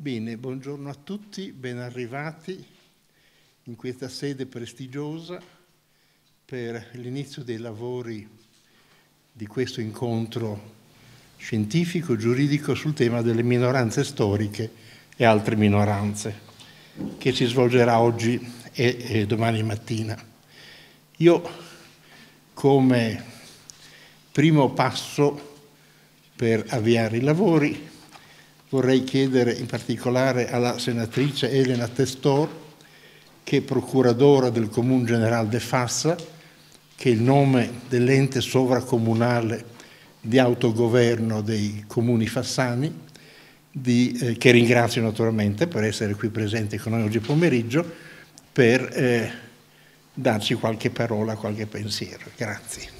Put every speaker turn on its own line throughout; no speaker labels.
Bene, buongiorno a tutti, ben arrivati in questa sede prestigiosa per l'inizio dei lavori di questo incontro scientifico, giuridico sul tema delle minoranze storiche e altre minoranze che si svolgerà oggi e, e domani mattina. Io come primo passo per avviare i lavori vorrei chiedere in particolare alla senatrice Elena Testor, che è procuradora del Comune Generale de Fassa, che è il nome dell'ente sovracomunale di autogoverno dei comuni fassani, di, eh, che ringrazio naturalmente per essere qui presente con noi oggi pomeriggio, per eh, darci qualche parola, qualche pensiero. Grazie.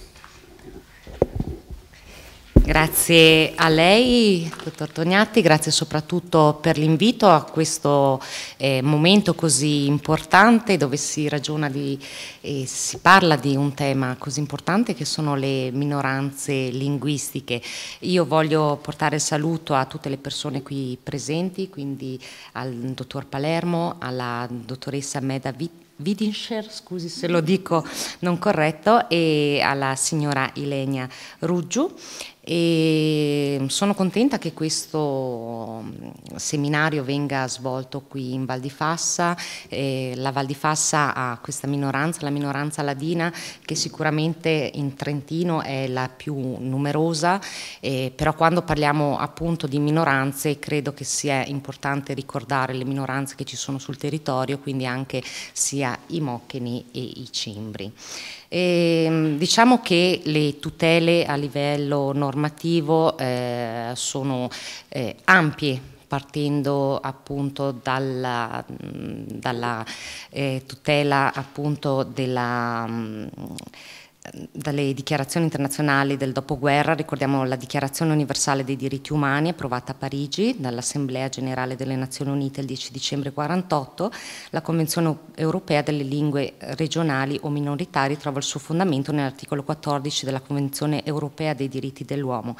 Grazie a lei, dottor Tognatti, grazie soprattutto per l'invito a questo eh, momento così importante dove si ragiona di, e si parla di un tema così importante che sono le minoranze linguistiche. Io voglio portare il saluto a tutte le persone qui presenti, quindi al dottor Palermo, alla dottoressa Meda Vitti, Widinscher, scusi se lo dico non corretto, e alla signora Ilenia Ruggiu e sono contenta che questo mm, seminario venga svolto qui in Val di Fassa. Eh, la Val di Fassa ha questa minoranza, la minoranza ladina, che sicuramente in Trentino è la più numerosa, eh, però quando parliamo appunto di minoranze credo che sia importante ricordare le minoranze che ci sono sul territorio, quindi anche sia i moccheni e i cimbri. E, ehm, diciamo che le tutele a livello normativo eh, sono eh, ampie partendo appunto dalla, dalla eh, tutela appunto della mh, mm, Ehm, dalle dichiarazioni internazionali del dopoguerra, ricordiamo la Dichiarazione universale dei diritti umani approvata a Parigi dall'Assemblea generale delle Nazioni Unite il 10 dicembre 1948, la Convenzione europea delle lingue regionali o minoritarie trova il suo fondamento nell'articolo 14 della Convenzione europea dei diritti dell'uomo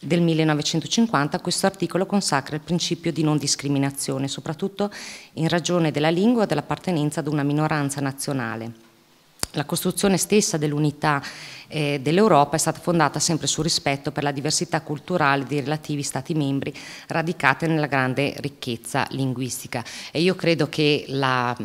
del 1950, questo articolo consacra il principio di non discriminazione, soprattutto in ragione della lingua e dell'appartenenza ad una minoranza nazionale. La costruzione stessa dell'unità eh, dell'Europa è stata fondata sempre sul rispetto per la diversità culturale dei relativi Stati membri radicate nella grande ricchezza linguistica e io credo che la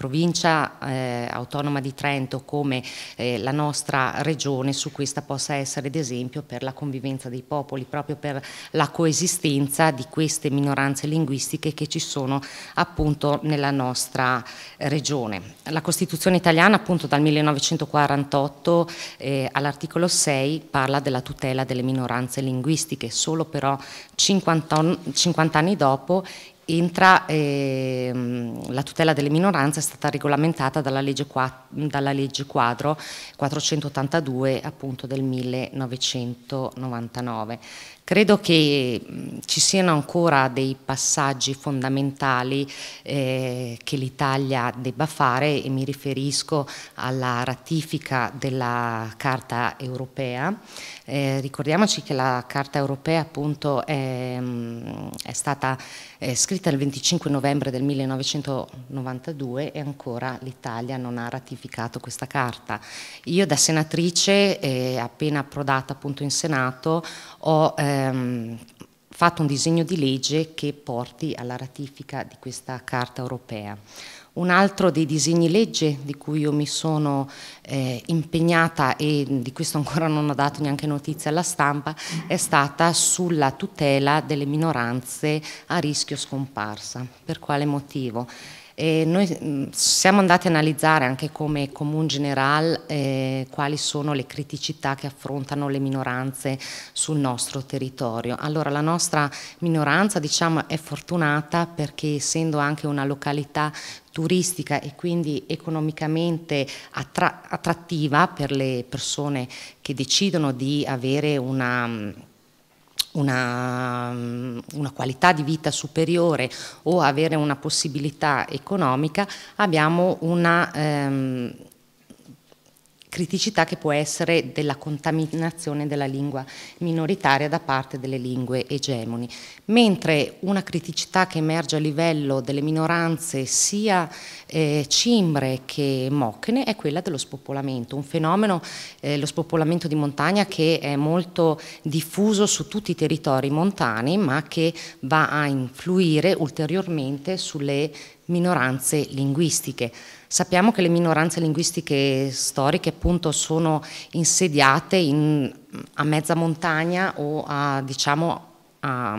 provincia eh, autonoma di Trento come eh, la nostra regione su questa possa essere d'esempio per la convivenza dei popoli, proprio per la coesistenza di queste minoranze linguistiche che ci sono appunto nella nostra regione. La Costituzione italiana appunto dal 1948 eh, all'articolo 6 parla della tutela delle minoranze linguistiche, solo però 50, 50 anni dopo entra, ehm, la tutela delle minoranze è stata regolamentata dalla legge, qua, dalla legge quadro 482 appunto, del 1999. Credo che ci siano ancora dei passaggi fondamentali eh, che l'Italia debba fare e mi riferisco alla ratifica della Carta europea. Eh, ricordiamoci che la Carta europea appunto è, è stata è scritta il 25 novembre del 1992 e ancora l'Italia non ha ratificato questa Carta. Io da senatrice, eh, appena approdata appunto in Senato, ho ehm, fatto un disegno di legge che porti alla ratifica di questa Carta europea. Un altro dei disegni legge di cui io mi sono eh, impegnata e di questo ancora non ho dato neanche notizia alla stampa è stata sulla tutela delle minoranze a rischio scomparsa. Per quale motivo? E noi mm, siamo andati a analizzare anche come Comune General eh, quali sono le criticità che affrontano le minoranze sul nostro territorio. Allora la nostra minoranza diciamo, è fortunata perché essendo anche una località turistica e quindi economicamente attrattiva per le persone che decidono di avere una mm, una, mm, una, qualità di vita superiore o avere una possibilità economica, abbiamo una... Ehm, criticità che può essere della contaminazione della lingua minoritaria da parte delle lingue egemoni, mentre una criticità che emerge a livello delle minoranze sia eh, cimbre che mocchene è quella dello spopolamento, un fenomeno, eh, lo spopolamento di montagna che è molto diffuso su tutti i territori montani ma che va a influire ulteriormente sulle minoranze linguistiche. Sappiamo che le minoranze linguistiche storiche appunto sono insediate in, a mezza montagna o a, diciamo, a,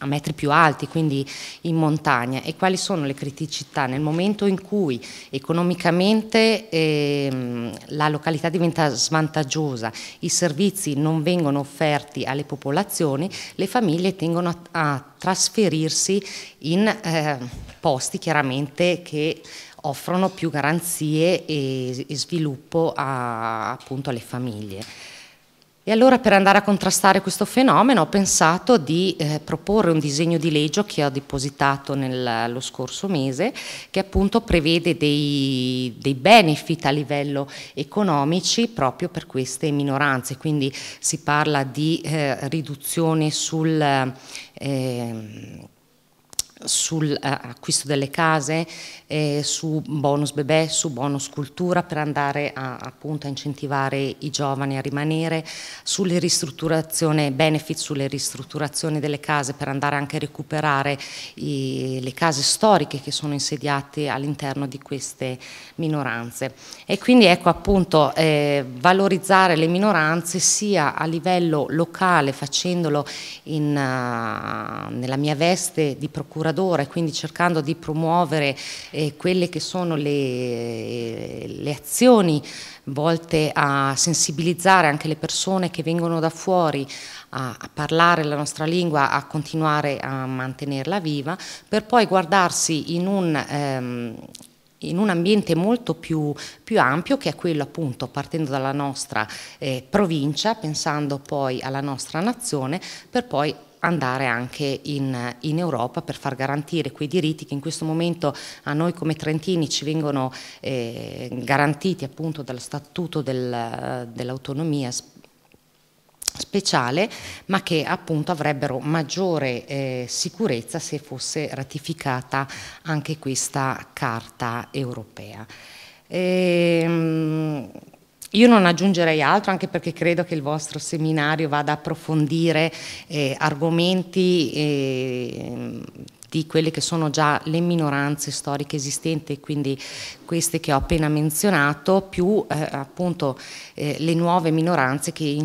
a metri più alti, quindi in montagna, e quali sono le criticità nel momento in cui economicamente eh, la località diventa svantaggiosa, i servizi non vengono offerti alle popolazioni, le famiglie tendono a, a trasferirsi in eh, posti chiaramente che offrono più garanzie e, sviluppo a, appunto alle famiglie. E allora per andare a contrastare questo fenomeno ho pensato di eh, proporre un disegno di legge che ho depositato nello scorso mese che appunto prevede dei, dei benefit a livello economici proprio per queste minoranze, quindi si parla di eh, riduzione sul... Eh, sull'acquisto eh, delle case, eh, su bonus bebè, su bonus cultura per andare a, appunto, a incentivare i giovani a rimanere, sulle ristrutturazioni, benefit sulle ristrutturazioni delle case per andare anche a recuperare i, le case storiche che sono insediate all'interno di queste minoranze. E quindi ecco appunto eh, valorizzare le minoranze sia a livello locale facendolo in, uh, nella mia veste di procuratore d'ora e quindi cercando di promuovere eh, quelle che sono le, le azioni volte a sensibilizzare anche le persone che vengono da fuori a, a, parlare la nostra lingua, a continuare a mantenerla viva, per poi guardarsi in un... Ehm, in un ambiente molto più, più, ampio che è quello appunto partendo dalla nostra eh, provincia, pensando poi alla nostra nazione, per poi andare anche in, in, Europa per far garantire quei diritti che in questo momento a noi come trentini ci vengono eh, garantiti appunto dallo statuto del, dell'autonomia speciale ma che appunto avrebbero maggiore eh, sicurezza se fosse ratificata anche questa carta europea. Ehm, io non aggiungerei altro anche perché credo che il vostro seminario vada ad approfondire eh, argomenti eh, di quelle che sono già le minoranze storiche esistenti, quindi queste che ho appena menzionato, più eh, appunto eh, le nuove minoranze che,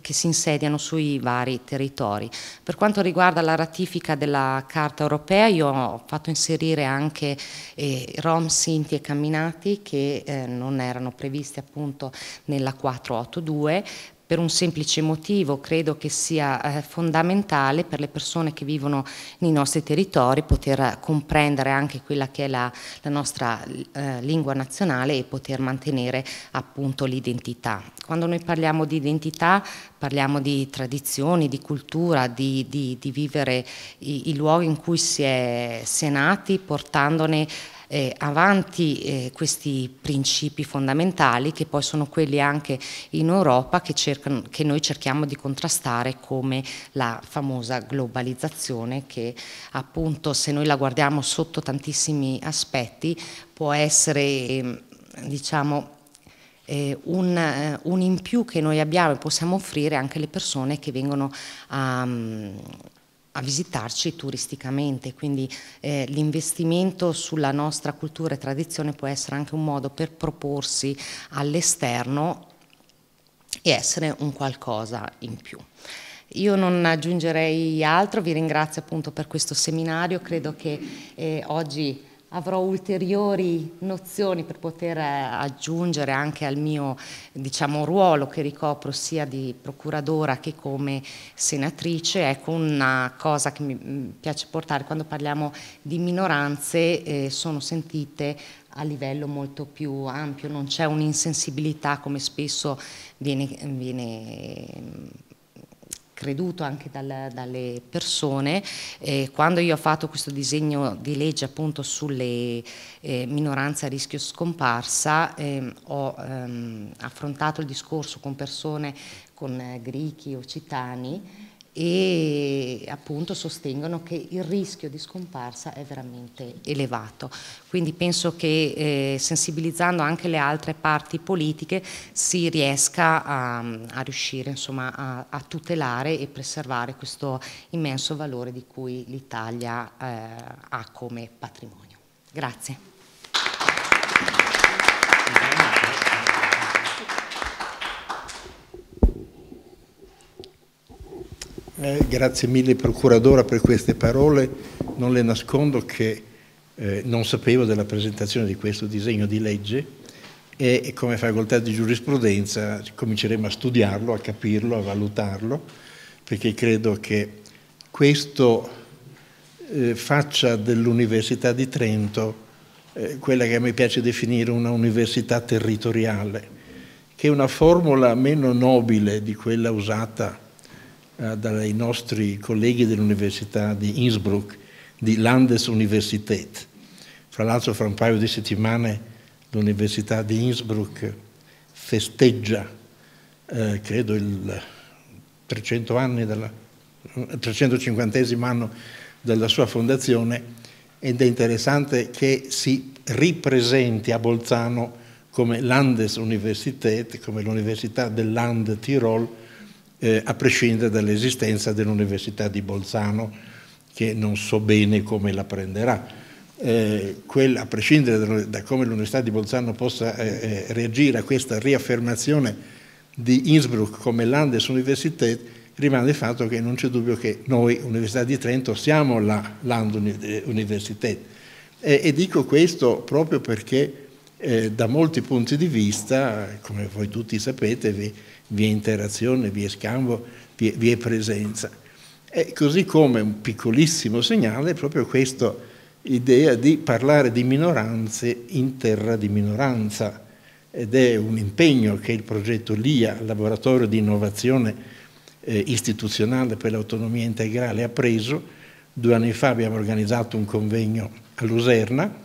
che, si insediano sui vari territori. Per quanto riguarda la ratifica della Carta europea, io ho fatto inserire anche eh, Rom, Sinti e Camminati che eh, non erano previsti appunto nella 482 per un semplice motivo, credo che sia eh, fondamentale per le persone che vivono nei nostri territori poter comprendere anche quella che è la, la nostra eh, lingua nazionale e poter mantenere appunto l'identità. Quando noi parliamo di identità parliamo di tradizioni, di cultura, di, di, di vivere i, i, luoghi in cui si è, si è nati portandone eh, avanti eh, questi principi fondamentali che poi sono quelli anche in Europa che, cercano, che noi cerchiamo di contrastare come la famosa globalizzazione che appunto se noi la guardiamo sotto tantissimi aspetti può essere ehm, diciamo, eh, diciamo un, eh, un, in più che noi abbiamo e possiamo offrire anche alle persone che vengono a, mm, a visitarci turisticamente, quindi eh, l'investimento sulla nostra cultura e tradizione può essere anche un modo per proporsi all'esterno e essere un qualcosa in più. Io non aggiungerei altro, vi ringrazio appunto per questo seminario, credo che eh, oggi avrò ulteriori nozioni per poter eh, aggiungere anche al mio diciamo, ruolo che ricopro sia di procuradora che come senatrice, ecco una cosa che mi mm, piace portare quando parliamo di minoranze eh, sono sentite a livello molto più ampio, non c'è un'insensibilità come spesso viene, viene mm, creduto anche dal, dalle persone. Eh, quando io ho fatto questo disegno di legge appunto sulle eh, minoranze a rischio scomparsa, eh, ho ehm, affrontato il discorso con persone, con eh, grechi, occitani, e appunto sostengono che il rischio di scomparsa è veramente elevato. Quindi penso che eh, sensibilizzando anche le altre parti politiche si riesca a, a riuscire insomma, a, a, tutelare e preservare questo immenso valore di cui l'Italia eh, ha come patrimonio. Grazie.
Eh, grazie mille Procuradora per queste parole, non le nascondo che eh, non sapevo della presentazione di questo disegno di legge e, come facoltà di giurisprudenza cominceremo a studiarlo, a capirlo, a valutarlo, perché credo che questo eh, faccia dell'Università di Trento eh, quella che a me piace definire una università territoriale, che è una formula meno nobile di quella usata eh, dai nostri colleghi dell'Università di Innsbruck, di Landesuniversität. Fra l'altro fra un paio di settimane l'Università di Innsbruck festeggia, eh, credo, il 300 anni della, 350 anno della sua fondazione ed è interessante che si ripresenti a Bolzano come Landesuniversität, come l'Università del Land Tirol, eh, a prescindere dall'esistenza dell'Università di Bolzano, che non so bene come la prenderà. Eh, quel, a prescindere da come l'Università di Bolzano possa eh, eh, reagire a questa riaffermazione di Innsbruck come Landes Universität, rimane il fatto che non c'è dubbio che noi, Università di Trento, siamo la Land eh, Universität. E, e dico questo proprio perché eh, da molti punti di vista, come voi tutti sapete, vi, vi è interazione, vi è scambio, vi è, vi è presenza. E così come un piccolissimo segnale è proprio questa idea di parlare di minoranze in terra di minoranza ed è un impegno che il progetto LIA, Laboratorio di Innovazione eh, Istituzionale per l'Autonomia Integrale, ha preso. Due anni fa abbiamo organizzato un convegno a Luserna,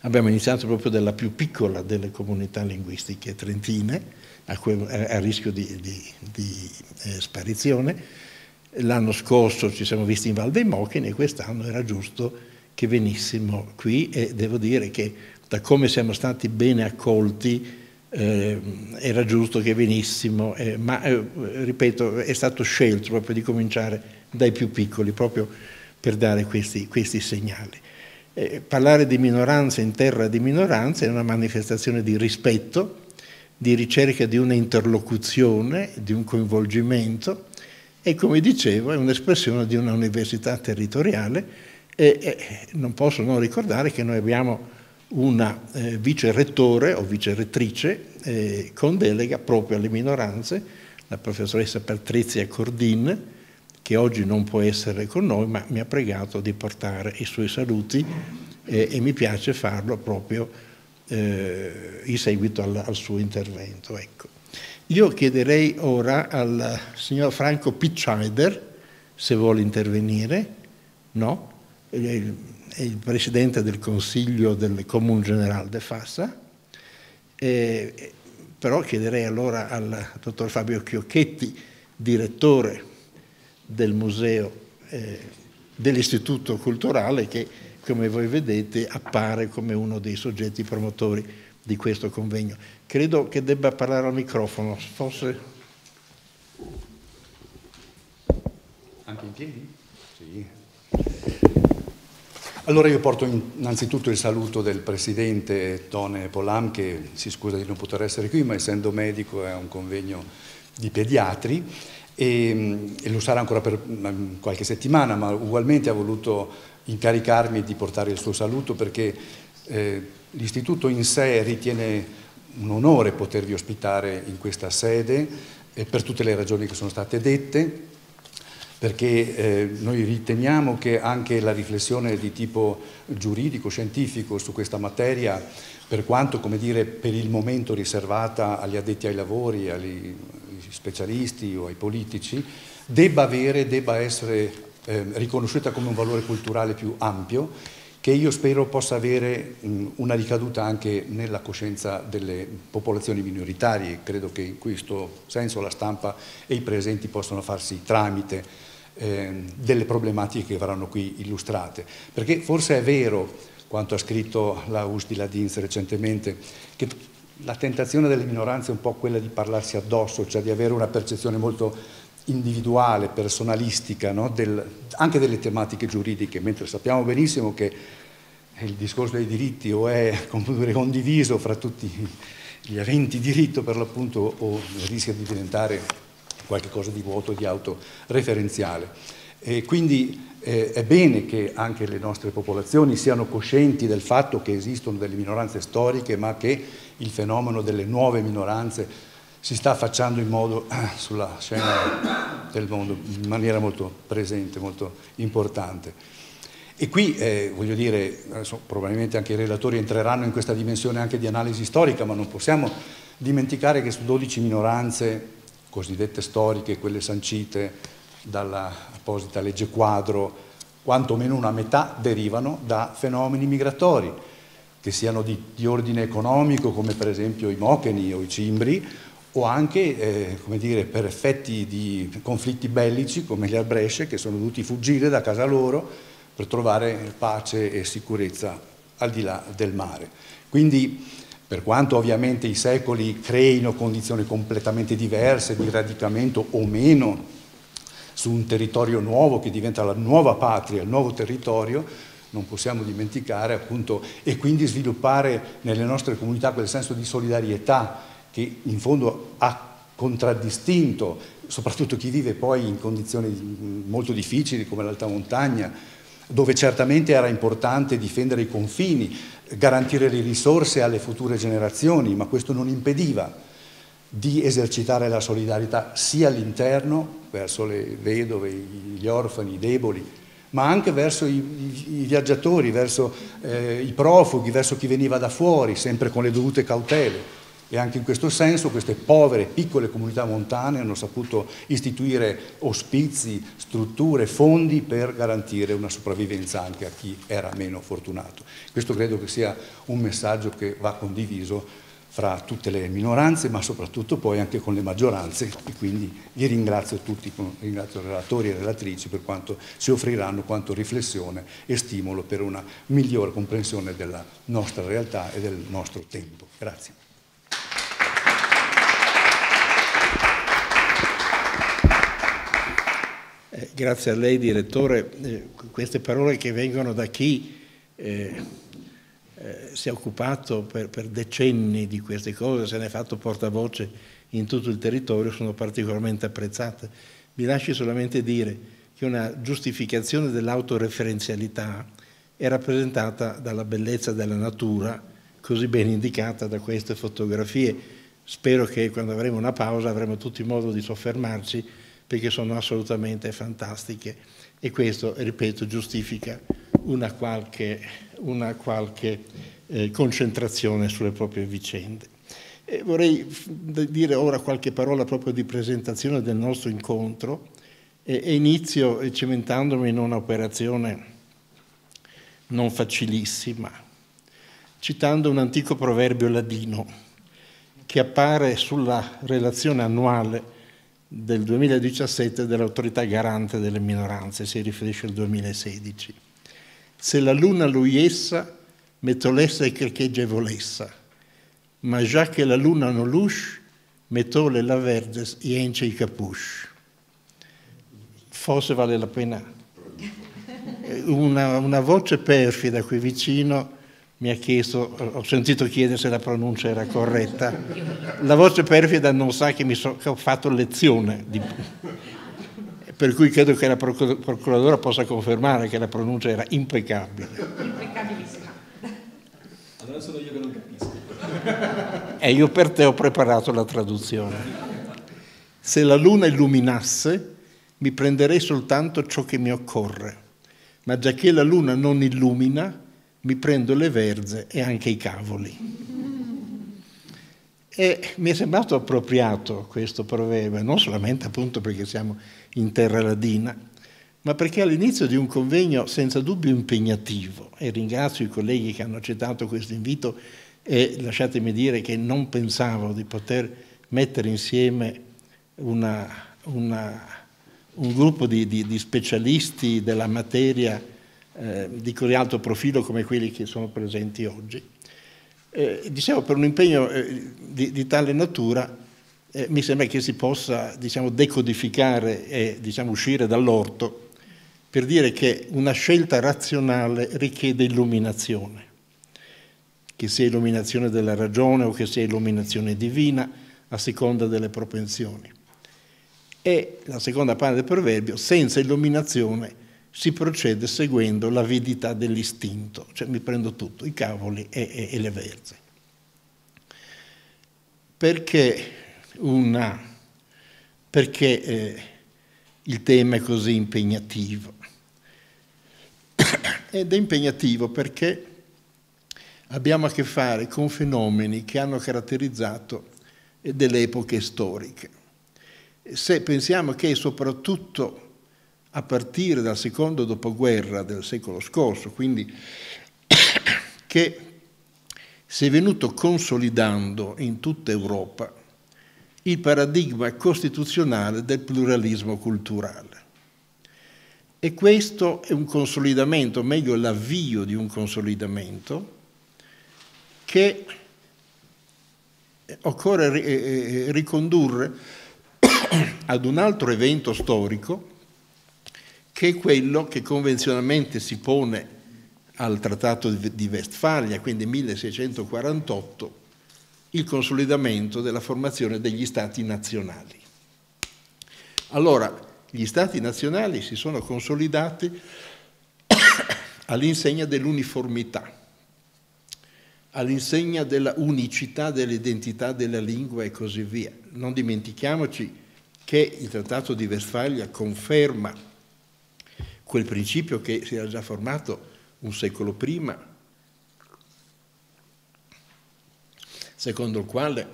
abbiamo iniziato proprio dalla più piccola delle comunità linguistiche trentine, a, que, a rischio di, di, di eh, sparizione. L'anno scorso ci siamo visti in Val dei Mochini e quest'anno era giusto che venissimo qui e devo dire che da come siamo stati bene accolti eh, era giusto che venissimo, eh, ma eh, ripeto è stato scelto proprio di cominciare dai più piccoli, proprio per dare questi, questi segnali. Eh, parlare di minoranza in terra di minoranza è una manifestazione di rispetto di ricerca di un'interlocuzione, di un coinvolgimento e come dicevo è un'espressione di una università territoriale e, e, non posso non ricordare che noi abbiamo una eh, vice rettore o vice rettrice eh, con delega proprio alle minoranze, la professoressa Patrizia Cordin, che oggi non può essere con noi, ma mi ha pregato di portare i suoi saluti eh, e mi piace farlo proprio eh, in seguito al, al suo intervento. Ecco. Io chiederei ora al signor Franco Picciaider se vuole intervenire, no? È il, è il presidente del Consiglio del Comune Generale de Fassa, eh, però chiederei allora al dottor Fabio Chiocchetti, direttore del museo eh, dell'Istituto Culturale, che come voi vedete, appare come uno dei soggetti promotori di questo convegno. Credo che debba parlare al microfono, forse...
Anche in piedi? Sì. Allora io porto innanzitutto il saluto del Presidente Tone Polam che si scusa di non poter essere qui ma essendo medico è un convegno di pediatri e, mm, e lo sarà ancora per mm, qualche settimana ma ugualmente ha voluto incaricarmi di portare il suo saluto perché eh, l'Istituto in sé ritiene un onore potervi ospitare in questa sede eh, per tutte le ragioni che sono state dette, perché eh, noi riteniamo che anche la riflessione di tipo giuridico, scientifico su questa materia, per quanto come dire, per il momento riservata agli addetti ai lavori, agli specialisti o ai politici, debba avere, debba essere eh, riconosciuta come un valore culturale più ampio, che io spero possa avere mh, una ricaduta anche nella coscienza delle popolazioni minoritarie. Credo che in questo senso la stampa e i presenti possano farsi tramite eh, delle problematiche che verranno qui illustrate. Perché forse è vero quanto ha scritto la Usdi Ladins recentemente, che la tentazione delle minoranze è un po' quella di parlarsi addosso, cioè di avere una percezione molto individuale, personalistica, no? Del, anche delle tematiche giuridiche, mentre sappiamo benissimo che il discorso dei diritti o è condiviso fra tutti gli aventi diritto per l'appunto o rischia di diventare qualcosa di vuoto, di autoreferenziale. E quindi eh, è bene che anche le nostre popolazioni siano coscienti del fatto che esistono delle minoranze storiche, ma che il fenomeno delle nuove minoranze si sta affacciando in modo eh, sulla scena del mondo in maniera molto presente, molto importante. E qui, eh, voglio dire, probabilmente anche i relatori entreranno in questa dimensione anche di analisi storica, ma non possiamo dimenticare che su 12 minoranze cosiddette storiche, quelle sancite dall'apposita legge quadro, quantomeno una metà derivano da fenomeni migratori, che siano di, di ordine economico, come per esempio i mocheni o i cimbri, o anche eh, dire, per effetti di conflitti bellici come gli Albresce che sono dovuti fuggire da casa loro per trovare pace e sicurezza al di là del mare. Quindi per quanto ovviamente i secoli creino condizioni completamente diverse di radicamento o meno su un territorio nuovo che diventa la nuova patria, il nuovo territorio, non possiamo dimenticare appunto e quindi sviluppare nelle nostre comunità quel senso di solidarietà che in fondo ha contraddistinto soprattutto chi vive poi in condizioni molto difficili come l'alta montagna, dove certamente era importante difendere i confini, garantire le risorse alle future generazioni, ma questo non impediva di esercitare la solidarietà sia all'interno, verso le vedove, gli orfani, i deboli, ma anche verso i, i, viaggiatori, verso eh, i profughi, verso chi veniva da fuori, sempre con le dovute cautele e anche in questo senso queste povere piccole comunità montane hanno saputo istituire ospizi, strutture, fondi per garantire una sopravvivenza anche a chi era meno fortunato. Questo credo che sia un messaggio che va condiviso fra tutte le minoranze ma soprattutto poi anche con le maggioranze e quindi vi ringrazio tutti, ringrazio i relatori e relatrici per quanto si offriranno, quanto riflessione e stimolo per una migliore comprensione della nostra realtà e del nostro tempo. Grazie.
Eh, grazie a lei direttore, eh, queste parole che vengono da chi eh, eh, si è occupato per, per, decenni di queste cose, se ne è fatto portavoce in tutto il territorio, sono particolarmente apprezzate. Mi lasci solamente dire che una giustificazione dell'autoreferenzialità è rappresentata dalla bellezza della natura così ben indicata da queste fotografie. Spero che quando avremo una pausa avremo tutti modo di soffermarci perché sono assolutamente fantastiche e questo, ripeto, giustifica una qualche, una qualche eh, concentrazione sulle proprie vicende. E vorrei dire ora qualche parola proprio di presentazione del nostro incontro e, e inizio cimentandomi in un'operazione non facilissima, citando un antico proverbio ladino che appare sulla relazione annuale del 2017 dell'autorità garante delle minoranze, si riferisce al 2016. Se la luna luiessa, l'essa e crichegevolessa, ma già che la luna non lusce, metole la verdes e ence i capusce. Forse vale la pena eh, una, una voce perfida qui vicino mi ha chiesto, ho sentito chiedere se la pronuncia era corretta. La voce perfida non sa che, so, che ho fatto lezione, di, per cui credo che la procuradora possa confermare che la pronuncia era impeccabile.
Impeccabilissima. Allora sono io che non capisco.
E eh, io per te ho preparato la traduzione. Se la luna illuminasse, mi prenderei soltanto ciò che mi occorre, ma già che la luna non illumina, mi prendo le verze e anche i cavoli. E mi è sembrato appropriato questo proverbio, non solamente appunto perché siamo in terra ladina, ma perché all'inizio di un convegno senza dubbio impegnativo, e ringrazio i colleghi che hanno accettato questo invito e lasciatemi dire che non pensavo di poter mettere insieme una, una, un gruppo di, di, di specialisti della materia eh, dico di alto profilo come quelli che sono presenti oggi. Eh, dicevo, per un impegno eh, di, di, tale natura eh, mi sembra che si possa diciamo, decodificare e diciamo, uscire dall'orto per dire che una scelta razionale richiede illuminazione, che sia illuminazione della ragione o che sia illuminazione divina, a seconda delle propensioni. E la seconda parte del proverbio, senza illuminazione si procede seguendo l'avidità dell'istinto, cioè mi prendo tutto, i cavoli e, e, e le verze. Perché, una, perché eh, il tema è così impegnativo? Ed è impegnativo perché abbiamo a che fare con fenomeni che hanno caratterizzato delle epoche storiche. Se pensiamo che soprattutto a partire dal secondo dopoguerra del secolo scorso, quindi che si è venuto consolidando in tutta Europa il paradigma costituzionale del pluralismo culturale. E questo è un consolidamento, o meglio l'avvio di un consolidamento, che occorre eh, eh, ricondurre ad un altro evento storico che è quello che convenzionalmente si pone al Trattato di Vestfalia, quindi 1648, il consolidamento della formazione degli Stati nazionali. Allora, gli Stati nazionali si sono consolidati all'insegna dell'uniformità, all'insegna della unicità dell'identità della lingua e così via. Non dimentichiamoci che il Trattato di Vestfalia conferma quel principio che si era già formato un secolo prima, secondo il quale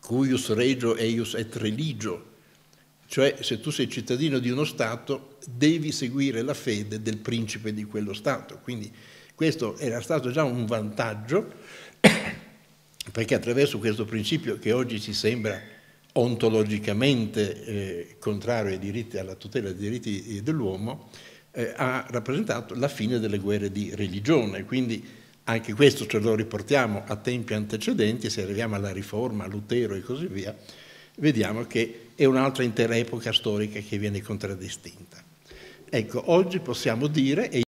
cuius regio eius et religio, cioè se tu sei cittadino di uno Stato devi seguire la fede del principe di quello Stato. Quindi questo era stato già un vantaggio perché attraverso questo principio che oggi ci sembra ontologicamente eh, contrario diritti, alla tutela dei diritti eh, dell'uomo, eh, ha rappresentato la fine delle guerre di religione. Quindi anche questo ce lo riportiamo a tempi antecedenti, se arriviamo alla Riforma, a Lutero e così via, vediamo che è un'altra intera epoca storica che viene contraddistinta. Ecco, oggi possiamo dire, e i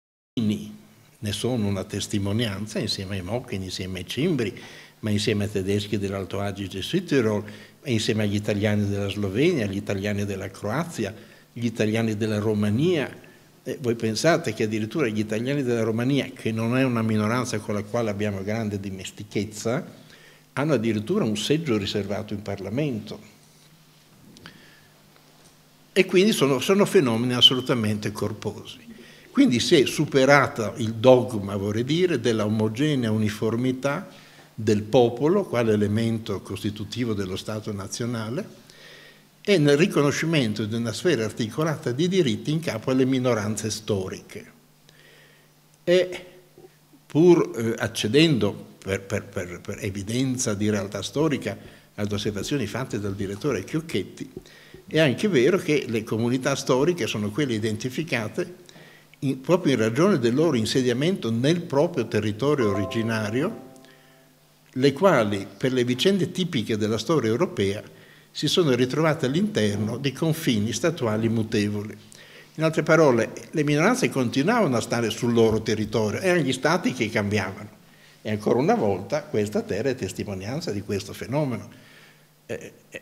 Cini ne sono una testimonianza, insieme ai Mocchini, insieme ai Cimbri, ma insieme ai tedeschi dell'Alto Adige e Südtirol, insieme agli italiani della Slovenia, agli italiani della Croazia, gli italiani della Romania. E voi pensate che addirittura gli italiani della Romania, che non è una minoranza con la quale abbiamo grande dimestichezza, hanno addirittura un seggio riservato in Parlamento. E quindi sono, sono fenomeni assolutamente corposi. Quindi si è superato il dogma, vorrei dire, dell'omogenea uniformità del popolo, quale elemento costitutivo dello Stato nazionale, e nel riconoscimento di una sfera articolata di diritti in capo alle minoranze storiche. E pur eh, accedendo, per, per, per, per evidenza di realtà storica, ad osservazioni fatte dal direttore Chiocchetti, è anche vero che le comunità storiche sono quelle identificate in, proprio in ragione del loro insediamento nel proprio territorio originario, le quali per le vicende tipiche della storia europea si sono ritrovate all'interno di confini statuali mutevoli. In altre parole, le minoranze continuavano a stare sul loro territorio, erano gli stati che cambiavano. E ancora una volta questa terra è testimonianza di questo fenomeno. Eh, eh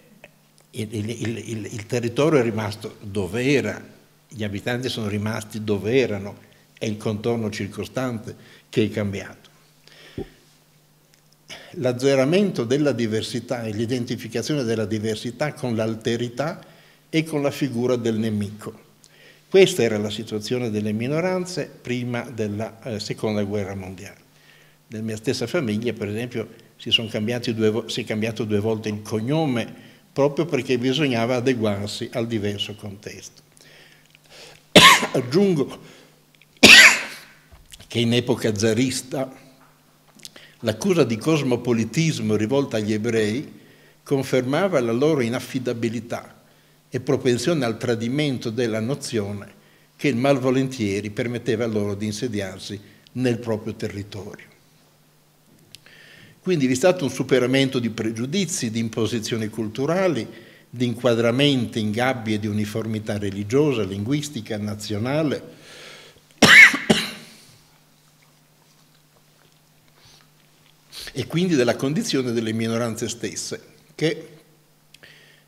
il, il, il, il territorio è rimasto dove era, gli abitanti sono rimasti dove erano, è il contorno circostante che è cambiato l'azzeramento della diversità e l'identificazione della diversità con l'alterità e con la figura del nemico. Questa era la situazione delle minoranze prima della eh, seconda guerra mondiale. Nella mia stessa famiglia, per esempio, si, due, si è cambiato due volte il cognome proprio perché bisognava adeguarsi al diverso contesto. Aggiungo che in epoca zarista L'accusa di cosmopolitismo rivolta agli ebrei confermava la loro inaffidabilità e propensione al tradimento della nozione che il malvolentieri permetteva loro di insediarsi nel proprio territorio. Quindi vi è stato un superamento di pregiudizi, di imposizioni culturali, di inquadramenti in gabbie di uniformità religiosa, linguistica, nazionale, e quindi della condizione delle minoranze stesse, che,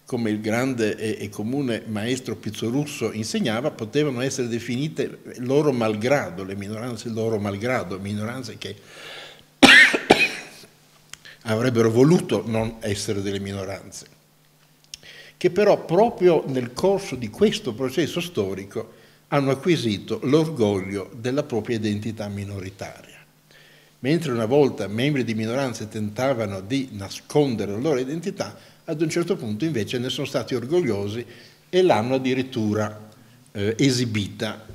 come il grande e, comune maestro Pizzorusso insegnava, potevano essere definite loro malgrado, le minoranze loro malgrado, minoranze che avrebbero voluto non essere delle minoranze, che però proprio nel corso di questo processo storico hanno acquisito l'orgoglio della propria identità minoritaria. Mentre una volta membri di minoranze tentavano di nascondere la loro identità, ad un certo punto invece ne sono stati orgogliosi e l'hanno addirittura eh, esibita.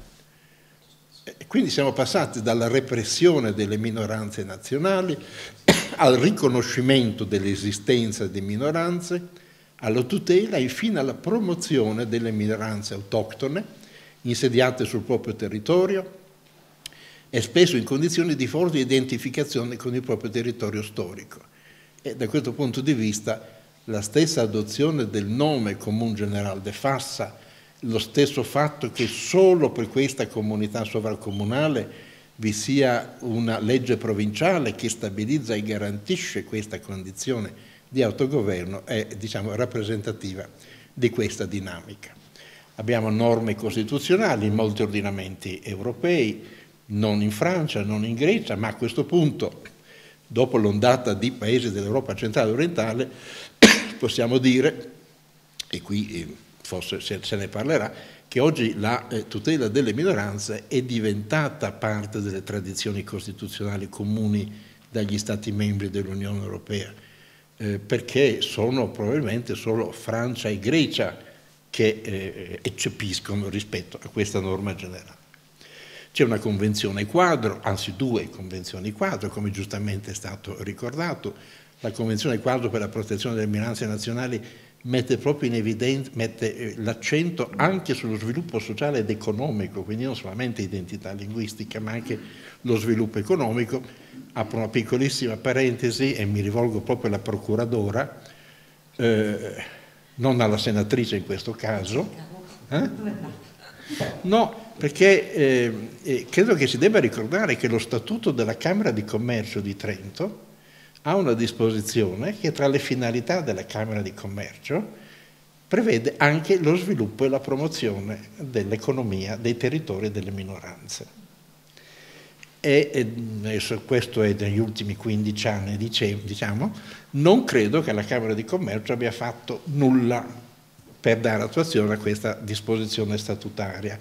Quindi siamo passati dalla repressione delle minoranze nazionali al riconoscimento dell'esistenza di minoranze, alla tutela e fino alla promozione delle minoranze autoctone insediate sul proprio territorio, è spesso in condizioni di forte identificazione con il proprio territorio storico. E da questo punto di vista la stessa adozione del nome Comune Generale de Fassa, lo stesso fatto che solo per questa comunità sovracomunale vi sia una legge provinciale che stabilizza e garantisce questa condizione di autogoverno è diciamo, rappresentativa di questa dinamica. Abbiamo norme costituzionali in molti ordinamenti europei, non in Francia, non in Grecia, ma a questo punto, dopo l'ondata di paesi dell'Europa centrale e orientale, possiamo dire, e qui eh, forse se ne parlerà, che oggi la eh, tutela delle minoranze è diventata parte delle tradizioni costituzionali comuni dagli Stati membri dell'Unione Europea, eh, perché sono probabilmente solo Francia e Grecia che eh, eccepiscono rispetto a questa norma generale. C'è una convenzione quadro, anzi due convenzioni quadro, come giustamente è stato ricordato. La convenzione quadro per la protezione delle minoranze nazionali mette proprio in evidenza, mette eh, l'accento anche sullo sviluppo sociale ed economico, quindi non solamente identità linguistica, ma anche lo sviluppo economico. Apro una piccolissima parentesi e mi rivolgo proprio alla procuradora, eh, non alla senatrice in questo caso. Eh? No, perché eh, credo che si debba ricordare che lo statuto della Camera di Commercio di Trento ha una disposizione che tra le finalità della Camera di Commercio prevede anche lo sviluppo e la promozione dell'economia dei territori e delle minoranze. E, e questo è degli ultimi 15 anni, diciamo, non credo che la Camera di Commercio abbia fatto nulla per dare attuazione a questa disposizione statutaria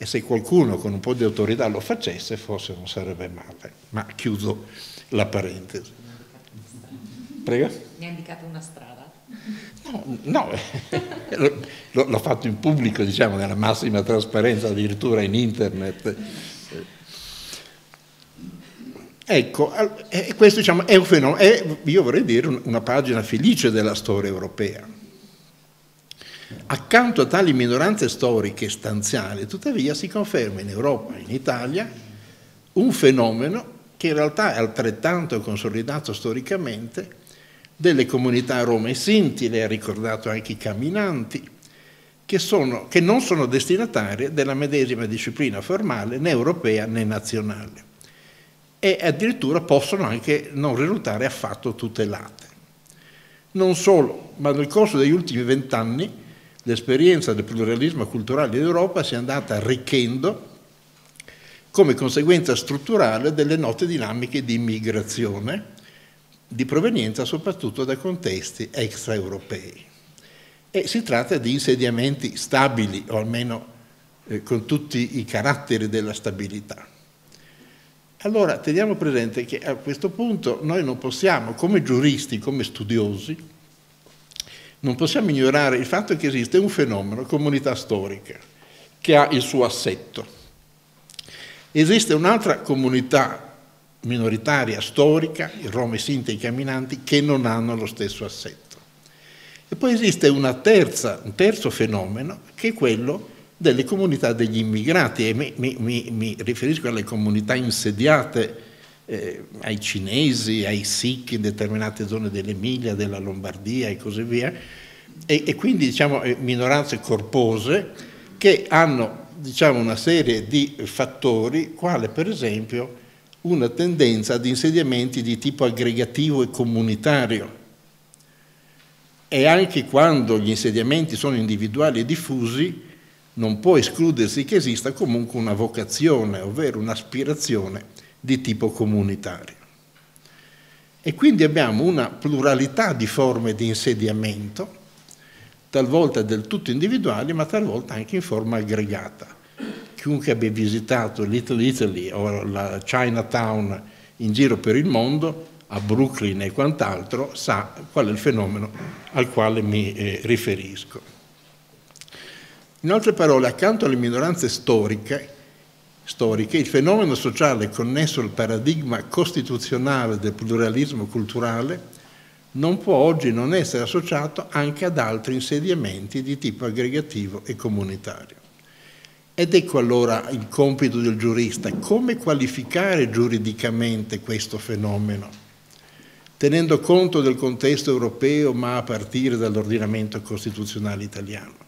e se qualcuno con un po' di autorità lo facesse forse non sarebbe male, ma chiudo la parentesi.
Prego? Mi ha indicato una strada? No,
no. Eh, l'ho fatto in pubblico, diciamo, nella massima trasparenza, addirittura in internet. Eh, ecco, eh, questo diciamo, è un fenomeno, è, io vorrei dire, una pagina felice della storia europea Accanto a tali minoranze storiche e stanziali, tuttavia, si conferma in Europa e in Italia un fenomeno che in realtà è altrettanto consolidato storicamente delle comunità Roma e Sinti, le ha ricordato anche i camminanti, che, sono, che non sono destinatarie della medesima disciplina formale né europea né nazionale e addirittura possono anche non risultare affatto tutelate. Non solo, ma nel corso degli ultimi vent'anni l'esperienza del pluralismo culturale in Europa si è andata arricchendo come conseguenza strutturale delle note dinamiche di immigrazione, di provenienza soprattutto da contesti extraeuropei. E si tratta di insediamenti stabili, o almeno eh, con tutti i caratteri della stabilità. Allora teniamo presente che a questo punto noi non possiamo, come giuristi, come studiosi, non possiamo ignorare il fatto che esiste un fenomeno, comunità storica, che ha il suo assetto. Esiste un'altra comunità minoritaria storica, i Rome Sinti e i Camminanti, che non hanno lo stesso assetto. E poi esiste terza, un terzo fenomeno, che è quello delle comunità degli immigrati, e mi, mi, mi riferisco alle comunità insediate eh, ai cinesi, ai sicchi in determinate zone dell'Emilia, della Lombardia e così via, e, e quindi diciamo, eh, minoranze corpose che hanno diciamo, una serie di fattori, quale per esempio una tendenza ad insediamenti di tipo aggregativo e comunitario. E anche quando gli insediamenti sono individuali e diffusi, non può escludersi che esista comunque una vocazione, ovvero un'aspirazione di tipo comunitario. E quindi abbiamo una pluralità di forme di insediamento, talvolta del tutto individuali, ma talvolta anche in forma aggregata. Chiunque abbia visitato Little Italy o la Chinatown in giro per il mondo, a Brooklyn e quant'altro, sa qual è il fenomeno al quale mi eh, riferisco. In altre parole, accanto alle minoranze storiche, storiche, il fenomeno sociale connesso al paradigma costituzionale del pluralismo culturale non può oggi non essere associato anche ad altri insediamenti di tipo aggregativo e comunitario. Ed ecco allora il compito del giurista, come qualificare giuridicamente questo fenomeno, tenendo conto del contesto europeo ma a partire dall'ordinamento costituzionale italiano.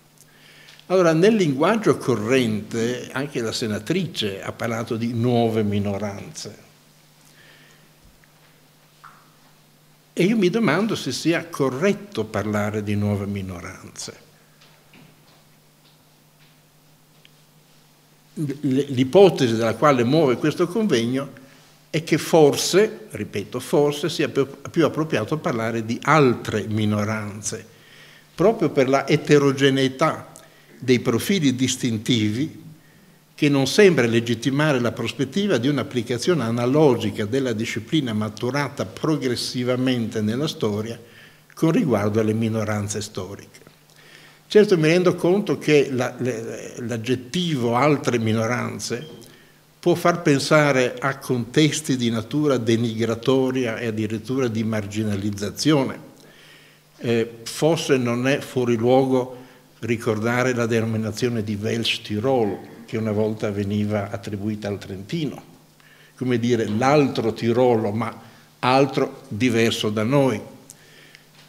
Allora, nel linguaggio corrente, anche la senatrice ha parlato di nuove minoranze. E io mi domando se sia corretto parlare di nuove minoranze. L'ipotesi dalla quale muove questo convegno è che forse, ripeto, forse sia più appropriato parlare di altre minoranze, proprio per la eterogeneità dei profili distintivi che non sembra legittimare la prospettiva di un'applicazione analogica della disciplina maturata progressivamente nella storia con riguardo alle minoranze storiche. Certo mi rendo conto che l'aggettivo altre minoranze può far pensare a contesti di natura denigratoria e addirittura di marginalizzazione. Eh, forse non è fuori luogo ricordare la denominazione di Welsh Tirol, che una volta veniva attribuita al Trentino, come dire l'altro Tirolo, ma altro diverso da noi.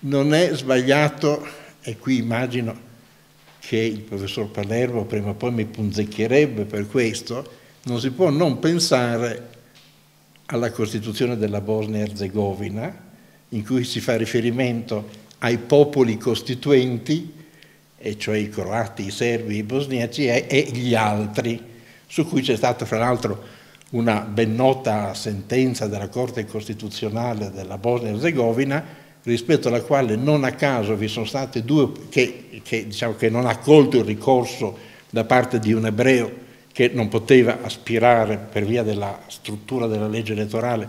Non è sbagliato, e qui immagino che il professor Palermo prima o poi mi punzecchierebbe per questo, non si può non pensare alla Costituzione della Bosnia-Herzegovina, in cui si fa riferimento ai popoli costituenti, e cioè i croati, i serbi, i bosniaci e, e gli altri, su cui c'è stata fra l'altro una ben nota sentenza della Corte Costituzionale della Bosnia e Herzegovina rispetto alla quale non a caso vi sono state due che, che, diciamo, che non ha colto il ricorso da parte di un ebreo che non poteva aspirare per via della struttura della legge elettorale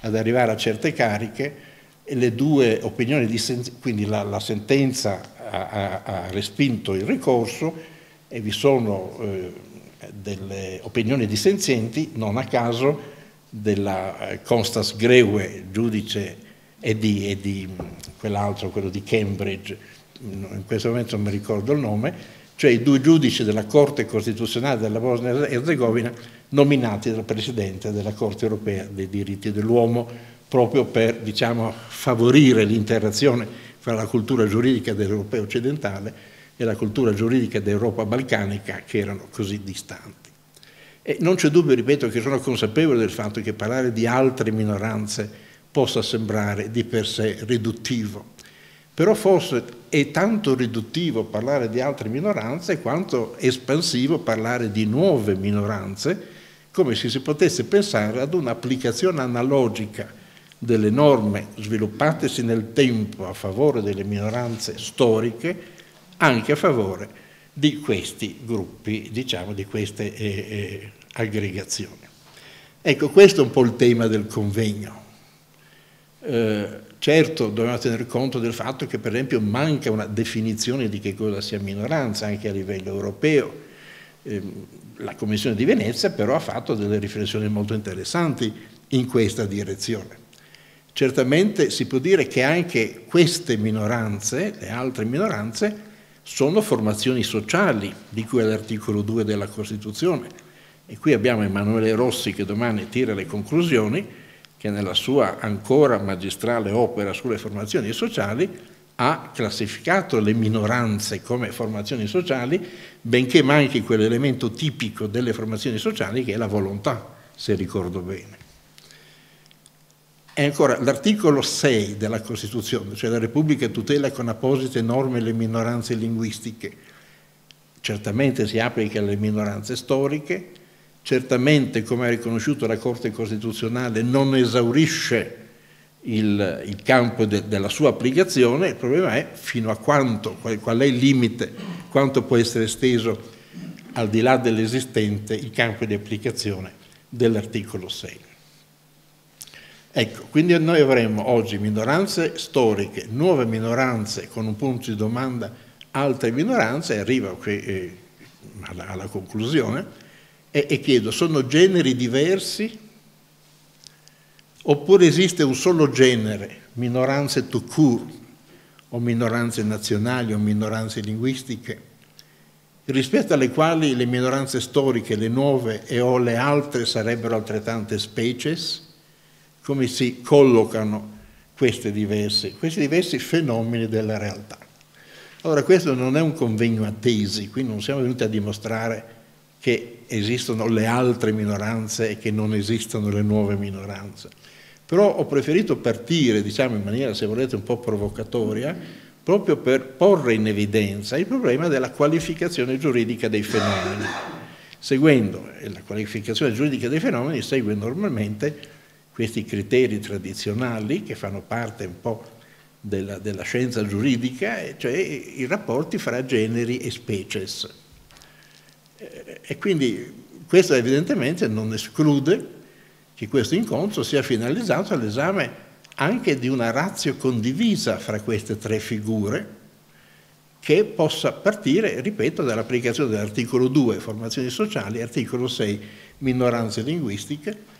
ad arrivare a certe cariche, le due opinioni dissenziali, quindi la, la sentenza ha, ha, respinto il ricorso e vi sono eh, delle opinioni dissenzienti, non a caso della Constance eh, Grewe, giudice e di, e di mm, quell'altro, quello di Cambridge, mm, in questo momento non mi ricordo il nome, cioè i due giudici della Corte Costituzionale della Bosnia-Herzegovina e nominati dal Presidente della Corte Europea dei diritti dell'uomo proprio per diciamo, favorire l'interazione fra la cultura giuridica dell'Europa occidentale e la cultura giuridica dell'Europa balcanica che erano così distanti. E non c'è dubbio, ripeto, che sono consapevole del fatto che parlare di altre minoranze possa sembrare di per sé riduttivo, però forse è tanto riduttivo parlare di altre minoranze quanto espansivo parlare di nuove minoranze, come se si potesse pensare ad un'applicazione analogica delle norme sviluppatesi nel tempo a favore delle minoranze storiche, anche a favore di questi gruppi, diciamo, di queste eh, eh, aggregazioni. Ecco, questo è un po' il tema del convegno. Eh, certo, dobbiamo tener conto del fatto che, per esempio, manca una definizione di che cosa sia minoranza anche a livello europeo. Ehm, la Commissione di Venezia però ha fatto delle riflessioni molto interessanti in questa direzione. Certamente si può dire che anche queste minoranze, le altre minoranze, sono formazioni sociali, di cui è l'articolo 2 della Costituzione. E qui abbiamo Emanuele Rossi che domani tira le conclusioni, che nella sua ancora magistrale opera sulle formazioni sociali ha classificato le minoranze come formazioni sociali, benché manchi quell'elemento tipico delle formazioni sociali che è la volontà, se ricordo bene. E ancora l'articolo 6 della Costituzione, cioè la Repubblica tutela con apposite norme le minoranze linguistiche, certamente si applica alle minoranze storiche, certamente come ha riconosciuto la Corte Costituzionale non esaurisce il, il campo de, della sua applicazione, il problema è fino a quanto, qual, qual è il limite, quanto può essere esteso al di là dell'esistente il campo di applicazione dell'articolo 6. Ecco, quindi noi avremo oggi minoranze storiche, nuove minoranze con un punto di domanda, altre minoranze, e arrivo qui eh, alla, alla, conclusione, e, e chiedo, sono generi diversi? Oppure esiste un solo genere, minoranze to cure, o minoranze nazionali o minoranze linguistiche? rispetto alle quali le minoranze storiche, le nuove e o le altre sarebbero altrettante species? come si collocano diverse, questi diversi fenomeni della realtà. Allora questo non è un convegno a tesi, qui non siamo venuti a dimostrare che esistono le altre minoranze e che non esistono le nuove minoranze. Però ho preferito partire, diciamo in maniera se volete un po' provocatoria, proprio per porre in evidenza il problema della qualificazione giuridica dei fenomeni. Seguendo la qualificazione giuridica dei fenomeni segue normalmente questi criteri tradizionali che fanno parte un po' della, della scienza giuridica, cioè i rapporti fra generi e species. Eh, e quindi questo evidentemente non esclude che questo incontro sia finalizzato all'esame anche di una razio condivisa fra queste tre figure che possa partire, ripeto, dall'applicazione dell'articolo 2, formazioni sociali, articolo 6, minoranze linguistiche,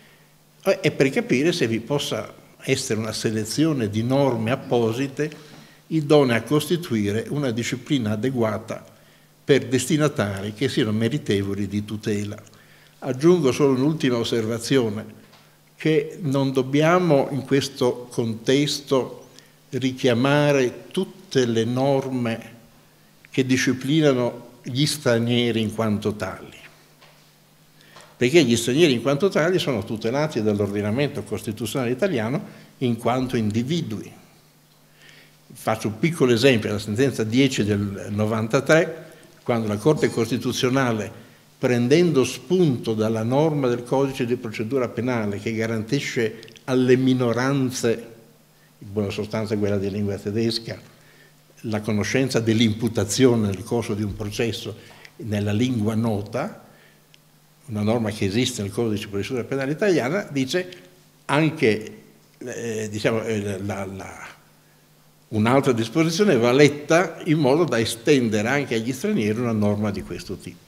eh, e per capire se vi possa essere una selezione di norme apposite idonee a costituire una disciplina adeguata per destinatari che siano meritevoli di tutela. Aggiungo solo un'ultima osservazione, che non dobbiamo in questo contesto richiamare tutte le norme che disciplinano gli stranieri in quanto tali perché gli stranieri in quanto tali sono tutelati dall'ordinamento costituzionale italiano in quanto individui. Faccio un piccolo esempio, la sentenza 10 del 93, quando la Corte Costituzionale, prendendo spunto dalla norma del codice di procedura penale che garantisce alle minoranze, in buona sostanza quella di lingua tedesca, la conoscenza dell'imputazione nel corso di un processo nella lingua nota, una norma che esiste nel codice procedura penale italiana, dice anche eh, diciamo, eh, la, la, un'altra disposizione va letta in modo da estendere anche agli stranieri una norma di questo tipo.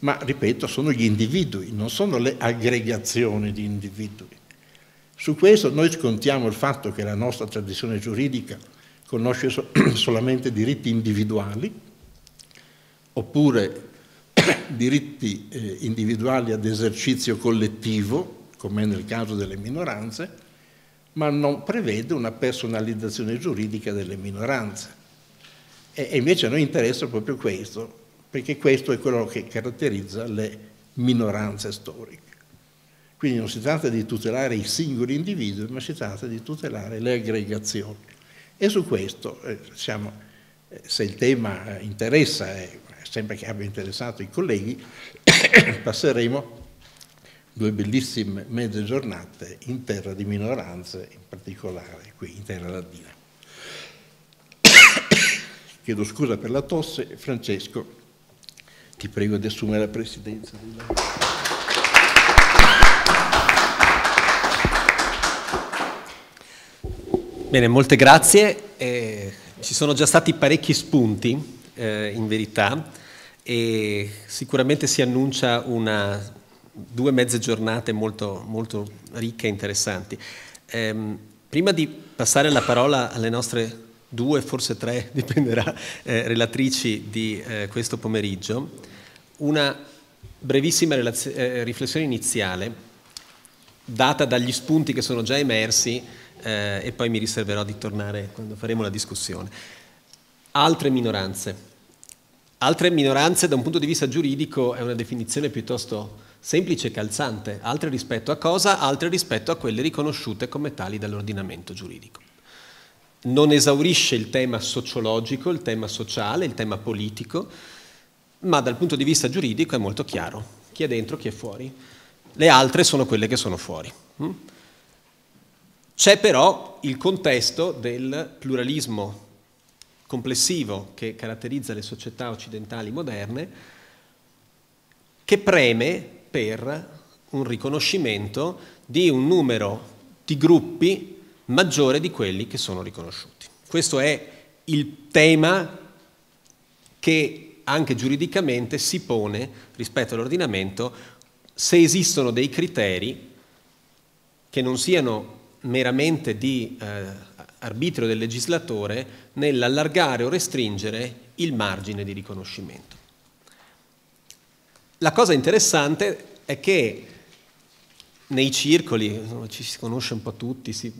Ma ripeto, sono gli individui, non sono le aggregazioni di individui. Su questo noi scontiamo il fatto che la nostra tradizione giuridica conosce solamente diritti individuali, oppure diritti eh, individuali ad esercizio collettivo, come nel caso delle minoranze, ma non prevede una personalizzazione giuridica delle minoranze. E, e invece a noi interessa proprio questo, perché questo è quello che caratterizza le minoranze storiche. Quindi non si tratta di tutelare i singoli individui, ma si tratta di tutelare le aggregazioni. E su questo, eh, diciamo, se il tema eh, interessa, eh, sempre che abbia interessato i colleghi, passeremo due bellissime mezze giornate in terra di minoranze, in particolare qui in terra latina. Chiedo scusa per la tosse, Francesco, ti prego di assumere la presidenza di
Bene, molte grazie. Eh, ci sono già stati parecchi spunti, eh, in verità e sicuramente si annuncia una, due mezze giornate molto, molto ricche e interessanti. Ehm, prima di passare la parola alle nostre due, forse tre, dipenderà, eh, relatrici di eh, questo pomeriggio, una brevissima eh, riflessione iniziale data dagli spunti che sono già emersi eh, e poi mi riserverò di tornare quando faremo la discussione. Altre minoranze Altre minoranze da un punto di vista giuridico è una definizione piuttosto semplice e calzante, altre rispetto a cosa? Altre rispetto a quelle riconosciute come tali dall'ordinamento giuridico. Non esaurisce il tema sociologico, il tema sociale, il tema politico, ma dal punto di vista giuridico è molto chiaro chi è dentro, chi è fuori. Le altre sono quelle che sono fuori. Mm? C'è però il contesto del pluralismo complessivo che caratterizza le società occidentali moderne, che preme per un riconoscimento di un numero di gruppi maggiore di quelli che sono riconosciuti. Questo è il tema che anche giuridicamente si pone rispetto all'ordinamento se esistono dei criteri che non siano meramente di eh, arbitrio del legislatore nell'allargare o restringere il margine di riconoscimento. La cosa interessante è che nei circoli, ci si conosce un po' tutti, si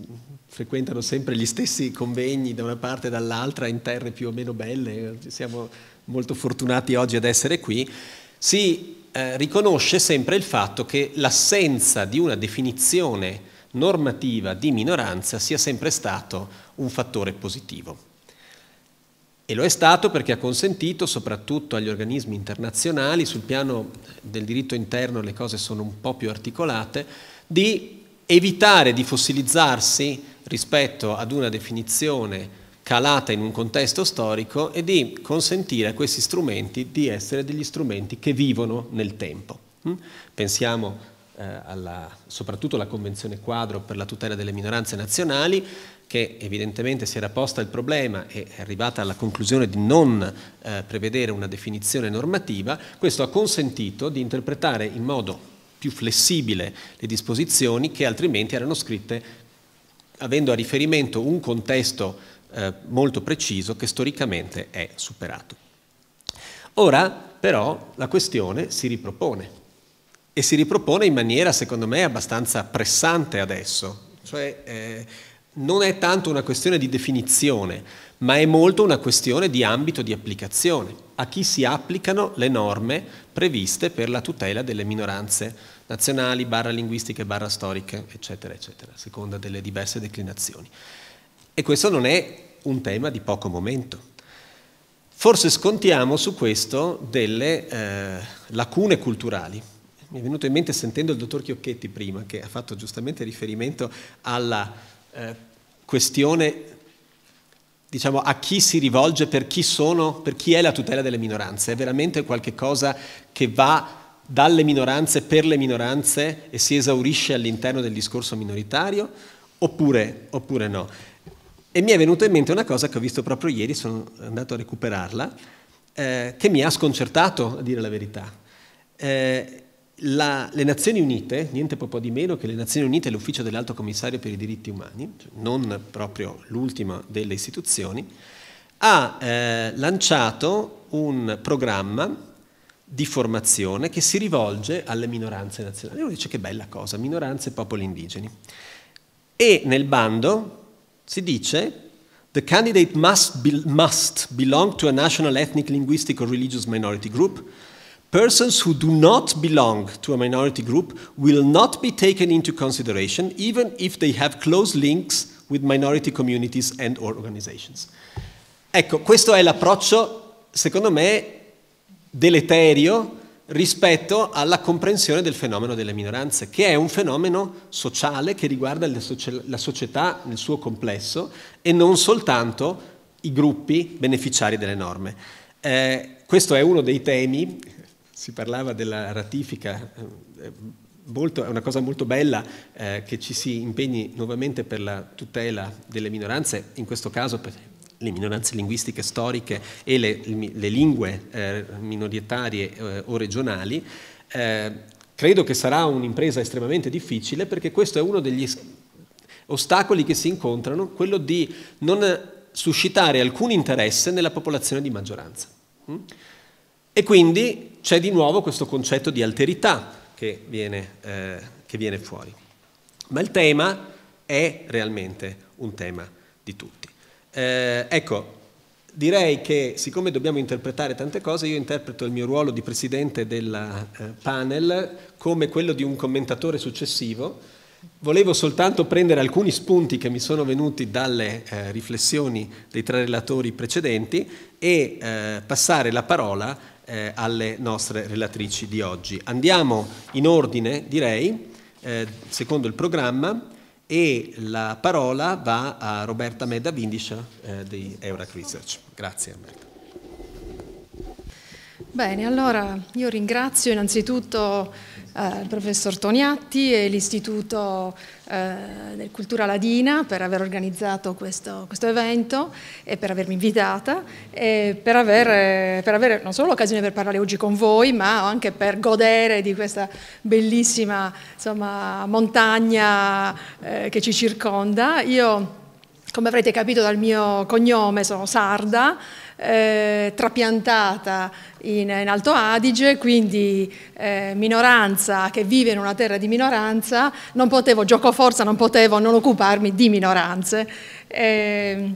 frequentano sempre gli stessi convegni da una parte e dall'altra in terre più o meno belle, siamo molto fortunati oggi ad essere qui, si eh, riconosce sempre il fatto che l'assenza di una definizione normativa di minoranza sia sempre stato un fattore positivo. E lo è stato perché ha consentito, soprattutto agli organismi internazionali, sul piano del diritto interno le cose sono un po' più articolate, di evitare di fossilizzarsi rispetto ad una definizione calata in un contesto storico e di consentire a questi strumenti di essere degli strumenti che vivono nel tempo. Mm? Pensiamo eh, alla, soprattutto alla Convenzione quadro per la tutela delle minoranze nazionali, che evidentemente si era posta il problema e è arrivata alla conclusione di non eh, prevedere una definizione normativa, questo ha consentito di interpretare in modo più flessibile le disposizioni che altrimenti erano scritte avendo a riferimento un contesto eh, molto preciso che storicamente è superato. Ora però la questione si ripropone e si ripropone in maniera, secondo me, abbastanza pressante adesso. Cioè, eh, non è tanto una questione di definizione, ma è molto una questione di ambito di applicazione, a chi si applicano le norme previste per la tutela delle minoranze nazionali, barra linguistiche, barra storiche, eccetera, eccetera, a seconda delle diverse declinazioni. E questo non è un tema di poco momento. Forse scontiamo su questo delle eh, lacune culturali, mi è venuto in mente sentendo il dottor Chiocchetti prima, che ha fatto giustamente riferimento alla eh, questione diciamo, a chi si rivolge, per chi sono, per chi è la tutela delle minoranze. È veramente qualcosa che va dalle minoranze per le minoranze e si esaurisce all'interno del discorso minoritario oppure, oppure no. E mi è venuta in mente una cosa che ho visto proprio ieri, sono andato a recuperarla, eh, che mi ha sconcertato, a dire la verità. Eh, la, le Nazioni Unite, niente proprio di meno che le Nazioni Unite e l'Ufficio dell'Alto Commissario per i diritti umani, cioè non proprio l'ultima delle istituzioni, ha eh, lanciato un programma di formazione che si rivolge alle minoranze nazionali. Uno dice che bella cosa, minoranze e popoli indigeni. E nel bando si dice The candidate must, be, must belong to a national, ethnic, linguistic or religious minority group persons who do not belong to a minority group will not be taken into consideration even if they have close links with minority communities and or organizations. Ecco, questo è l'approccio, secondo me, deleterio rispetto alla comprensione del fenomeno delle minoranze, che è un fenomeno sociale che riguarda la società nel suo complesso e non soltanto i gruppi beneficiari delle norme. Eh, questo è uno dei temi si parlava della ratifica, eh, molto, è una cosa molto bella eh, che ci si impegni nuovamente per la tutela delle minoranze, in questo caso per le minoranze linguistiche storiche e le, le lingue eh, minoritarie eh, o regionali. Eh, credo che sarà un'impresa estremamente difficile perché questo è uno degli ostacoli che si incontrano, quello di non suscitare alcun interesse nella popolazione di maggioranza. Mm? E quindi c'è di nuovo questo concetto di alterità che viene, eh, che viene fuori. Ma il tema è realmente un tema di tutti. Eh, ecco, direi che siccome dobbiamo interpretare tante cose, io interpreto il mio ruolo di presidente del eh, panel come quello di un commentatore successivo. Volevo soltanto prendere alcuni spunti che mi sono venuti dalle eh, riflessioni dei tre relatori precedenti e eh, passare la parola eh, alle nostre relatrici di oggi. Andiamo in ordine, direi, eh, secondo il programma e la parola va a Roberta Medda Vindiscia eh, di Eurac Research. Grazie Roberta.
Bene, allora io ringrazio innanzitutto eh, il professor Toniatti e l'Istituto eh, Cultura Ladina per aver organizzato questo, questo, evento e per avermi invitata e per, aver, per avere non solo l'occasione per parlare oggi con voi ma anche per godere di questa bellissima insomma, montagna eh, che ci circonda. Io, come avrete capito dal mio cognome, sono sarda eh, trapiantata in, in, Alto Adige, quindi eh, minoranza che vive in una terra di minoranza, non potevo, gioco forza, non potevo non occuparmi di minoranze. Eh,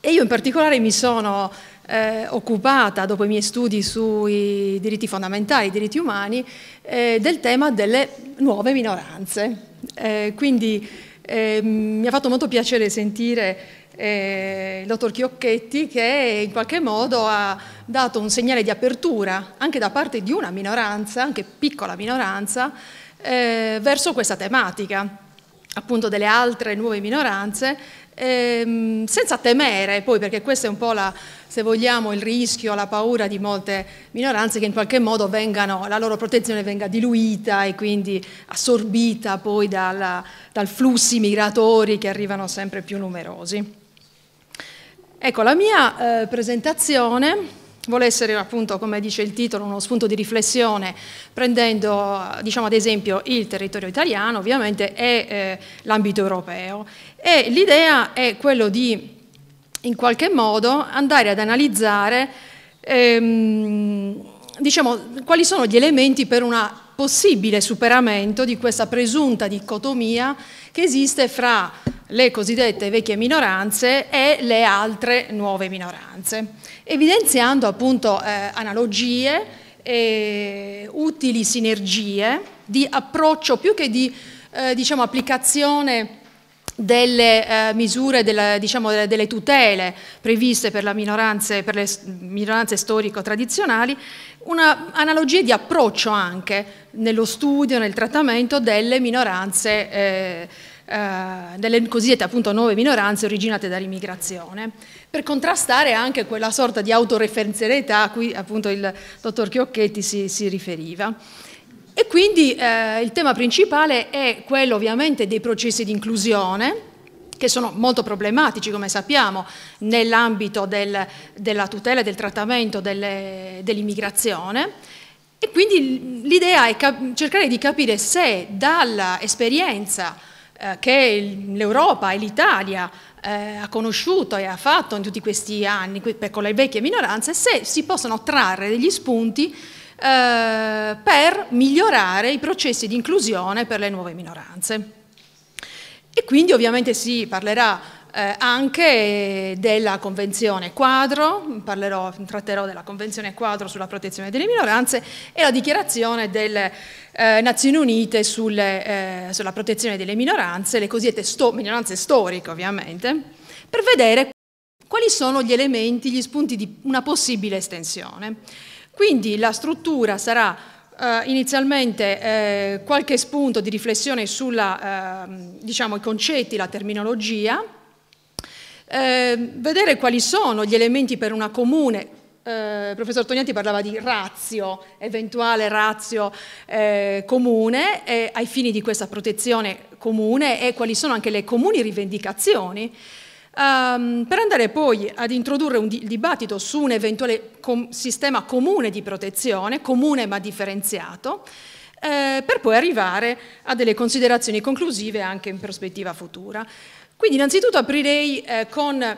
e io in particolare mi sono eh, occupata, dopo i miei studi sui diritti fondamentali, i diritti umani, eh, del tema delle nuove minoranze. Eh, quindi ehm, mi ha fatto molto piacere sentire eh, il dottor Chiocchetti che in qualche modo ha dato un segnale di apertura anche da parte di una minoranza, anche piccola minoranza, eh, verso questa tematica appunto delle altre nuove minoranze ehm, senza temere poi perché questo è un po' la, se vogliamo il rischio, la paura di molte minoranze che in qualche modo vengano, la loro protezione venga diluita e quindi assorbita poi dal, dal flussi migratori che arrivano sempre più numerosi. Ecco, la mia eh, presentazione vuole essere appunto, come dice il titolo, uno spunto di riflessione prendendo diciamo, ad esempio il territorio italiano ovviamente e eh, l'ambito europeo e l'idea è quello di in qualche modo andare ad analizzare ehm, diciamo, quali sono gli elementi per una possibile superamento di questa presunta dicotomia che esiste fra le cosiddette vecchie minoranze e le altre nuove minoranze, evidenziando appunto eh, analogie, e utili sinergie di approccio più che di eh, diciamo, applicazione delle eh, misure, della, diciamo, delle, tutele previste per, minoranze, per le minoranze storico-tradizionali, una analogia di approccio anche nello studio, nel trattamento delle minoranze, eh, eh, delle cosiddette appunto nuove minoranze originate dall'immigrazione, per contrastare anche quella sorta di autoreferenzialità a cui appunto il dottor Chiocchetti si, si riferiva. E quindi eh, il tema principale è quello ovviamente dei processi di inclusione, che sono molto problematici, come sappiamo, nell'ambito del, della tutela e del trattamento dell'immigrazione. e quindi l'idea è cercare di capire se dall'esperienza eh, che l'Europa e l'Italia eh, ha conosciuto e ha fatto in tutti questi anni per, con le vecchie minoranze, se si possono trarre degli spunti eh, per migliorare i processi di inclusione per le nuove minoranze. E quindi ovviamente si parlerà eh, anche della Convenzione quadro, parlerò, tratterò della Convenzione quadro sulla protezione delle minoranze e la dichiarazione delle eh, Nazioni Unite sulle, eh, sulla protezione delle minoranze, le cosiddette sto minoranze storiche ovviamente, per vedere quali sono gli elementi, gli spunti di una possibile estensione. Quindi la struttura sarà eh, inizialmente eh, qualche spunto di riflessione sui ehm, diciamo, concetti, la terminologia, ehm, vedere quali sono gli elementi per una comune eh, professor Tognati parlava di razio, eventuale razio eh, comune eh, ai fini di questa protezione comune e quali sono anche le comuni rivendicazioni Um, per andare poi ad introdurre un di- dibattito su un eventuale com- sistema comune di protezione, comune ma differenziato, eh, per poi arrivare a delle considerazioni conclusive anche in prospettiva futura. Quindi innanzitutto aprirei eh, con, eh,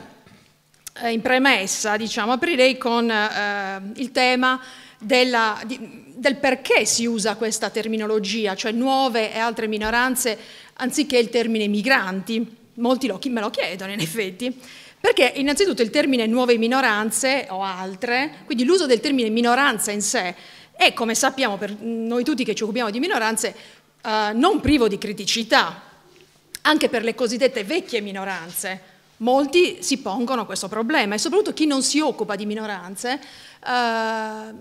in premessa, diciamo, aprirei con eh, il tema della, di, del perché si usa questa terminologia, cioè nuove e altre minoranze, anziché il termine migranti molti me lo chiedono in effetti, perché innanzitutto il termine nuove minoranze o altre, quindi l'uso del termine minoranza in sé è, come sappiamo per noi tutti che ci occupiamo di minoranze, eh, non privo di criticità, anche per le cosiddette vecchie minoranze. Molti si pongono questo problema e soprattutto chi non si occupa di minoranze eh,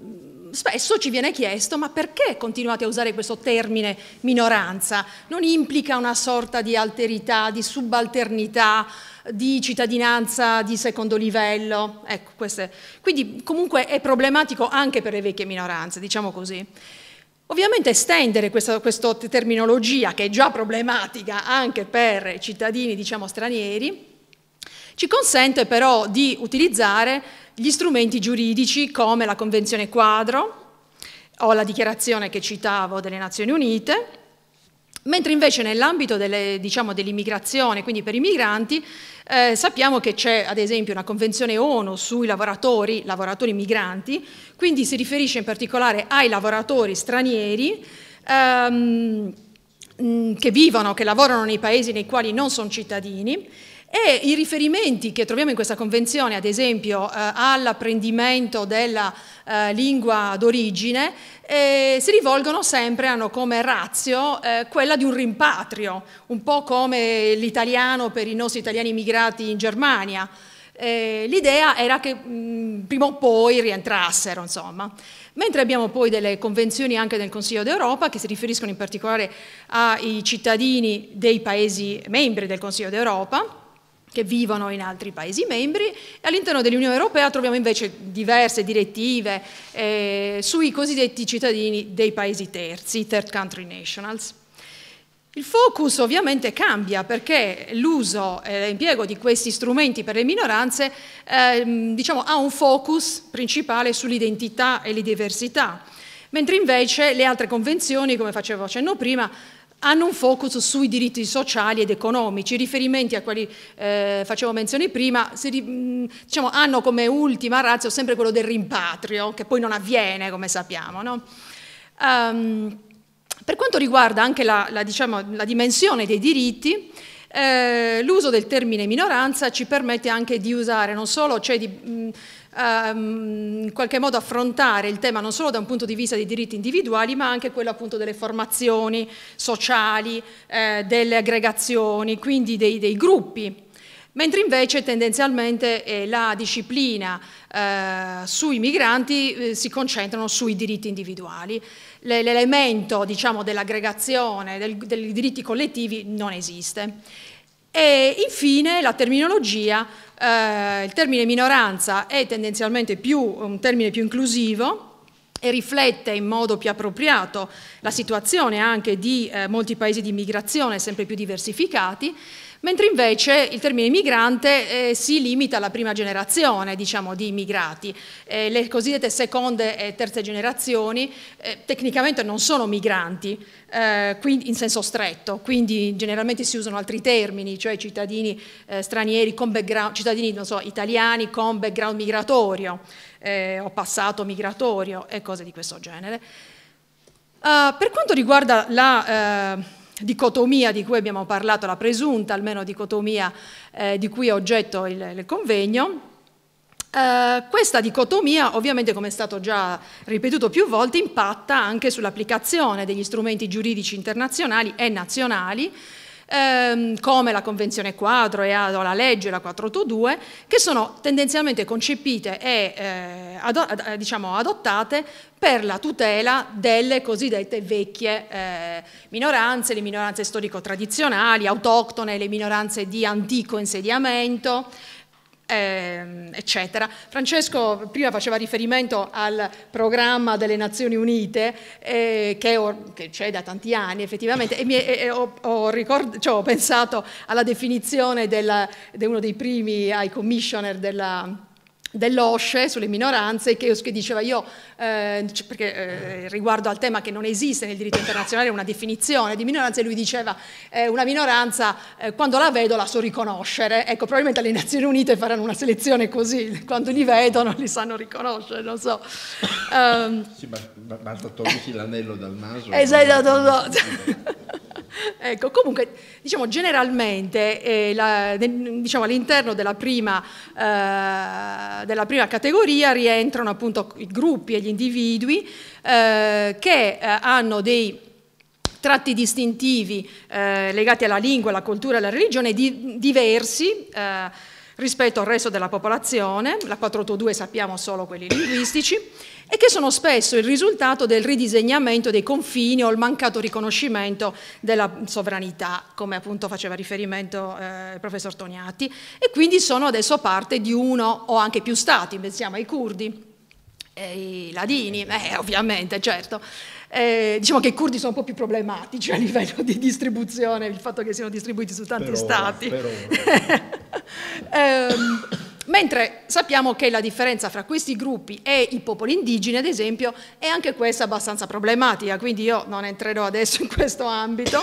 spesso ci viene chiesto ma perché continuate a usare questo termine minoranza? Non implica una sorta di alterità, di subalternità, di cittadinanza di secondo livello? Ecco, queste. Quindi comunque è problematico anche per le vecchie minoranze, diciamo così. Ovviamente estendere questa, questa terminologia, che è già problematica anche per cittadini diciamo, stranieri, ci consente però di utilizzare gli strumenti giuridici come la Convenzione quadro o la dichiarazione che citavo delle Nazioni Unite, mentre invece nell'ambito diciamo, dell'immigrazione, quindi per i migranti, eh, sappiamo che c'è ad esempio una Convenzione ONU sui lavoratori, lavoratori migranti, quindi si riferisce in particolare ai lavoratori stranieri. Ehm, che vivono, che lavorano nei paesi nei quali non sono cittadini e i riferimenti che troviamo in questa convenzione, ad esempio eh, all'apprendimento della eh, lingua d'origine, eh, si rivolgono sempre, hanno come razio eh, quella di un rimpatrio, un po' come l'italiano per i nostri italiani immigrati in Germania. Eh, l'idea era che mh, mm, prima o poi rientrassero, insomma. Mentre abbiamo poi delle convenzioni anche del Consiglio d'Europa che si riferiscono in particolare ai cittadini dei Paesi membri del Consiglio d'Europa, che vivono in altri Paesi membri. All'interno dell'Unione Europea troviamo invece diverse direttive eh, sui cosiddetti cittadini dei Paesi terzi, third country nationals. Il focus ovviamente cambia perché l'uso e l'impiego di questi strumenti per le minoranze eh, diciamo, ha un focus principale sull'identità e le diversità, mentre invece le altre convenzioni, come facevo accenno prima, hanno un focus sui diritti sociali ed economici, i riferimenti a quali eh, facevo menzione prima, si, mm, diciamo, hanno come ultima razza sempre quello del rimpatrio, che poi non avviene, come sappiamo. No? Um, per quanto riguarda anche la, la, diciamo, la dimensione dei diritti, eh, l'uso del termine minoranza ci permette anche di usare non solo, cioè di... Mh, mm, Ehm, in qualche modo affrontare il tema non solo da un punto di vista dei diritti individuali, ma anche quello appunto delle formazioni sociali, eh, delle aggregazioni, quindi dei, dei gruppi mentre invece tendenzialmente eh, la disciplina eh, sui migranti eh, si concentrano sui diritti individuali. L'elemento diciamo, dell'aggregazione, del, dei diritti collettivi non esiste. E infine la terminologia, eh, il termine minoranza è tendenzialmente più, un termine più inclusivo e riflette in modo più appropriato la situazione anche di eh, molti paesi di immigrazione sempre più diversificati, mentre invece il termine migrante eh, si limita alla prima generazione diciamo, di immigrati. Eh, le cosiddette seconde e terze generazioni eh, tecnicamente non sono migranti, eh, in senso stretto, quindi generalmente si usano altri termini, cioè cittadini eh, stranieri con background, cittadini so, italiani con background migratorio eh, o passato migratorio e cose di questo genere. Uh, per quanto riguarda la uh, dicotomia di cui abbiamo parlato, la presunta almeno dicotomia eh, di cui è oggetto il, il convegno, eh, questa dicotomia ovviamente, come è stato già ripetuto più volte, impatta anche sull'applicazione degli strumenti giuridici internazionali e nazionali, ehm, come la Convenzione quadro e la legge, la 482, che sono tendenzialmente concepite e eh, ado eh, diciamo adottate per la tutela delle cosiddette vecchie eh, minoranze, le minoranze storico-tradizionali, autoctone, le minoranze di antico insediamento, Ehm, eccetera. Francesco prima faceva riferimento al programma delle Nazioni Unite eh, che, c'è da tanti anni effettivamente e, mi, e ho, ho, cioè, ho, pensato alla definizione di de uno dei primi high commissioner della dell'OSCE sulle minoranze che, diceva io, eh, perché eh, riguardo al tema che non esiste nel diritto internazionale una definizione di minoranza, e lui diceva eh, una minoranza eh, quando la vedo la so riconoscere, ecco probabilmente le Nazioni Unite faranno una selezione così, quando li vedono li sanno riconoscere, non so. Um,
sì, ehm, ma basta togliersi l'anello dal naso. Esatto, no, no
ecco, comunque, diciamo, generalmente eh, la, de, diciamo, all'interno della, eh, della, prima categoria rientrano appunto i gruppi e gli individui eh, che eh, hanno dei tratti distintivi eh, legati alla lingua, alla cultura e alla religione di, diversi eh, rispetto al resto della popolazione, la 482 sappiamo solo quelli linguistici, e che sono spesso il risultato del ridisegnamento dei confini o il mancato riconoscimento della sovranità, come appunto faceva riferimento eh, il professor Toniati, e quindi sono adesso parte di uno o anche più stati, pensiamo ai curdi ai ladini, eh, eh, ovviamente, certo. Eh, diciamo che i curdi sono un po' più problematici a livello di distribuzione, il fatto che siano distribuiti su tanti per stati. Ora, eh, Mentre sappiamo che la differenza fra questi gruppi e i popoli indigeni, ad esempio, è anche questa abbastanza problematica, quindi io non entrerò adesso in questo ambito.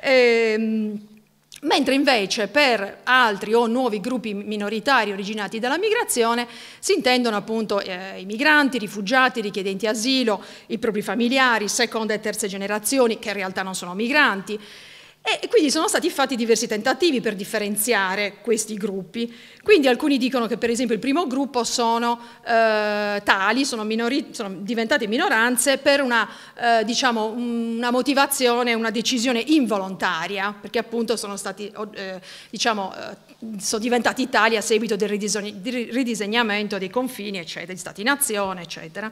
Ehm, mentre invece per altri o nuovi gruppi minoritari originati dalla migrazione si intendono appunto eh, i migranti, i rifugiati, i richiedenti asilo, i propri familiari, seconda e terza generazioni che in realtà non sono migranti, e quindi sono stati fatti diversi tentativi per differenziare questi gruppi. Quindi alcuni dicono che per esempio il primo gruppo sono eh, tali, sono, sono, diventate minoranze per una, eh, diciamo, una, motivazione, una decisione involontaria, perché appunto sono, stati, eh, diciamo, eh, sono diventati tali a seguito del ridisegnamento dei confini, eccetera, di stati-nazione, eccetera.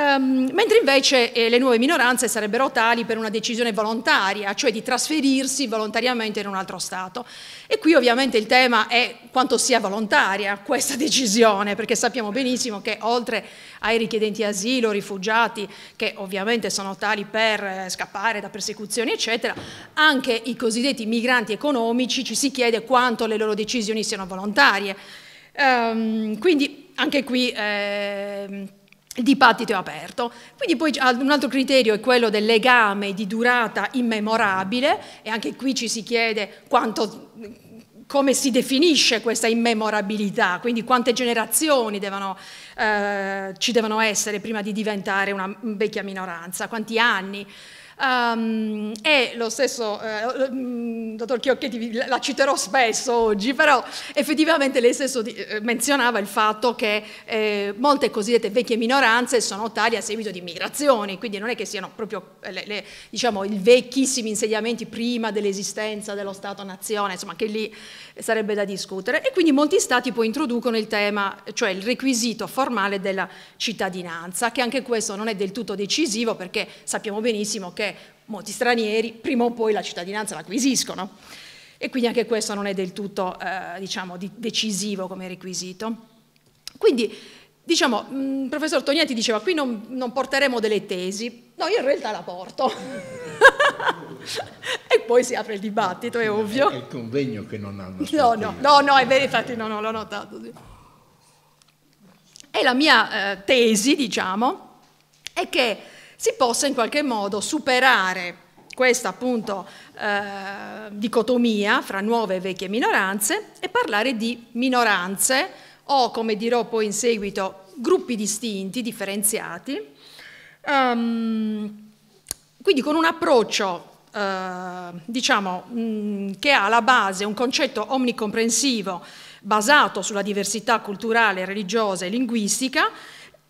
Um, mentre invece eh, le nuove minoranze sarebbero tali per una decisione volontaria, cioè di trasferirsi volontariamente in un altro Stato. E qui ovviamente il tema è quanto sia volontaria questa decisione, perché sappiamo benissimo che oltre ai richiedenti asilo, rifugiati, che ovviamente sono tali per eh, scappare da persecuzioni, eccetera, anche i cosiddetti migranti economici ci si chiede quanto le loro decisioni siano volontarie. Um, quindi anche qui... Eh, il dibattito è aperto. Quindi poi un altro criterio è quello del legame di durata immemorabile e anche qui ci si chiede quanto, come si definisce questa immemorabilità, quindi quante generazioni devono, eh, ci devono essere prima di diventare una vecchia minoranza, quanti anni. Um, e lo stesso, eh, mm, dottor Chiocchetti, la citerò spesso oggi, però effettivamente lei stesso eh, menzionava il fatto che eh, molte cosiddette vecchie minoranze sono tali a seguito di migrazioni, quindi non è che siano proprio eh, le, le, diciamo, i vecchissimi insediamenti prima dell'esistenza dello Stato-nazione, insomma che lì sarebbe da discutere. E quindi molti Stati poi introducono il tema, cioè il requisito formale della cittadinanza, che anche questo non è del tutto decisivo perché sappiamo benissimo che molti stranieri prima o poi la cittadinanza l'acquisiscono e quindi anche questo non è del tutto eh, diciamo, di decisivo come requisito. Quindi diciamo, il mm, professor Tognetti diceva qui non, non, porteremo delle tesi, no io in realtà la porto. e poi si apre il dibattito, è ovvio. È
il convegno che non hanno.
No, no, no, no, è vero, infatti no, no, l'ho notato. Sì. E la mia eh, tesi, diciamo, è che si possa in qualche modo superare questa appunto eh, dicotomia fra nuove e vecchie minoranze e parlare di minoranze o come dirò poi in seguito gruppi distinti, differenziati, um, quindi con un approccio eh, diciamo, mh, mm, che ha alla base un concetto omnicomprensivo basato sulla diversità culturale, religiosa e linguistica,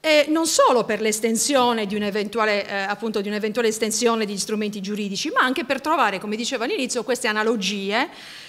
eh, non solo per l'estensione di eh, un'eventuale estensione degli strumenti giuridici, ma anche per trovare, come dicevo all'inizio, queste analogie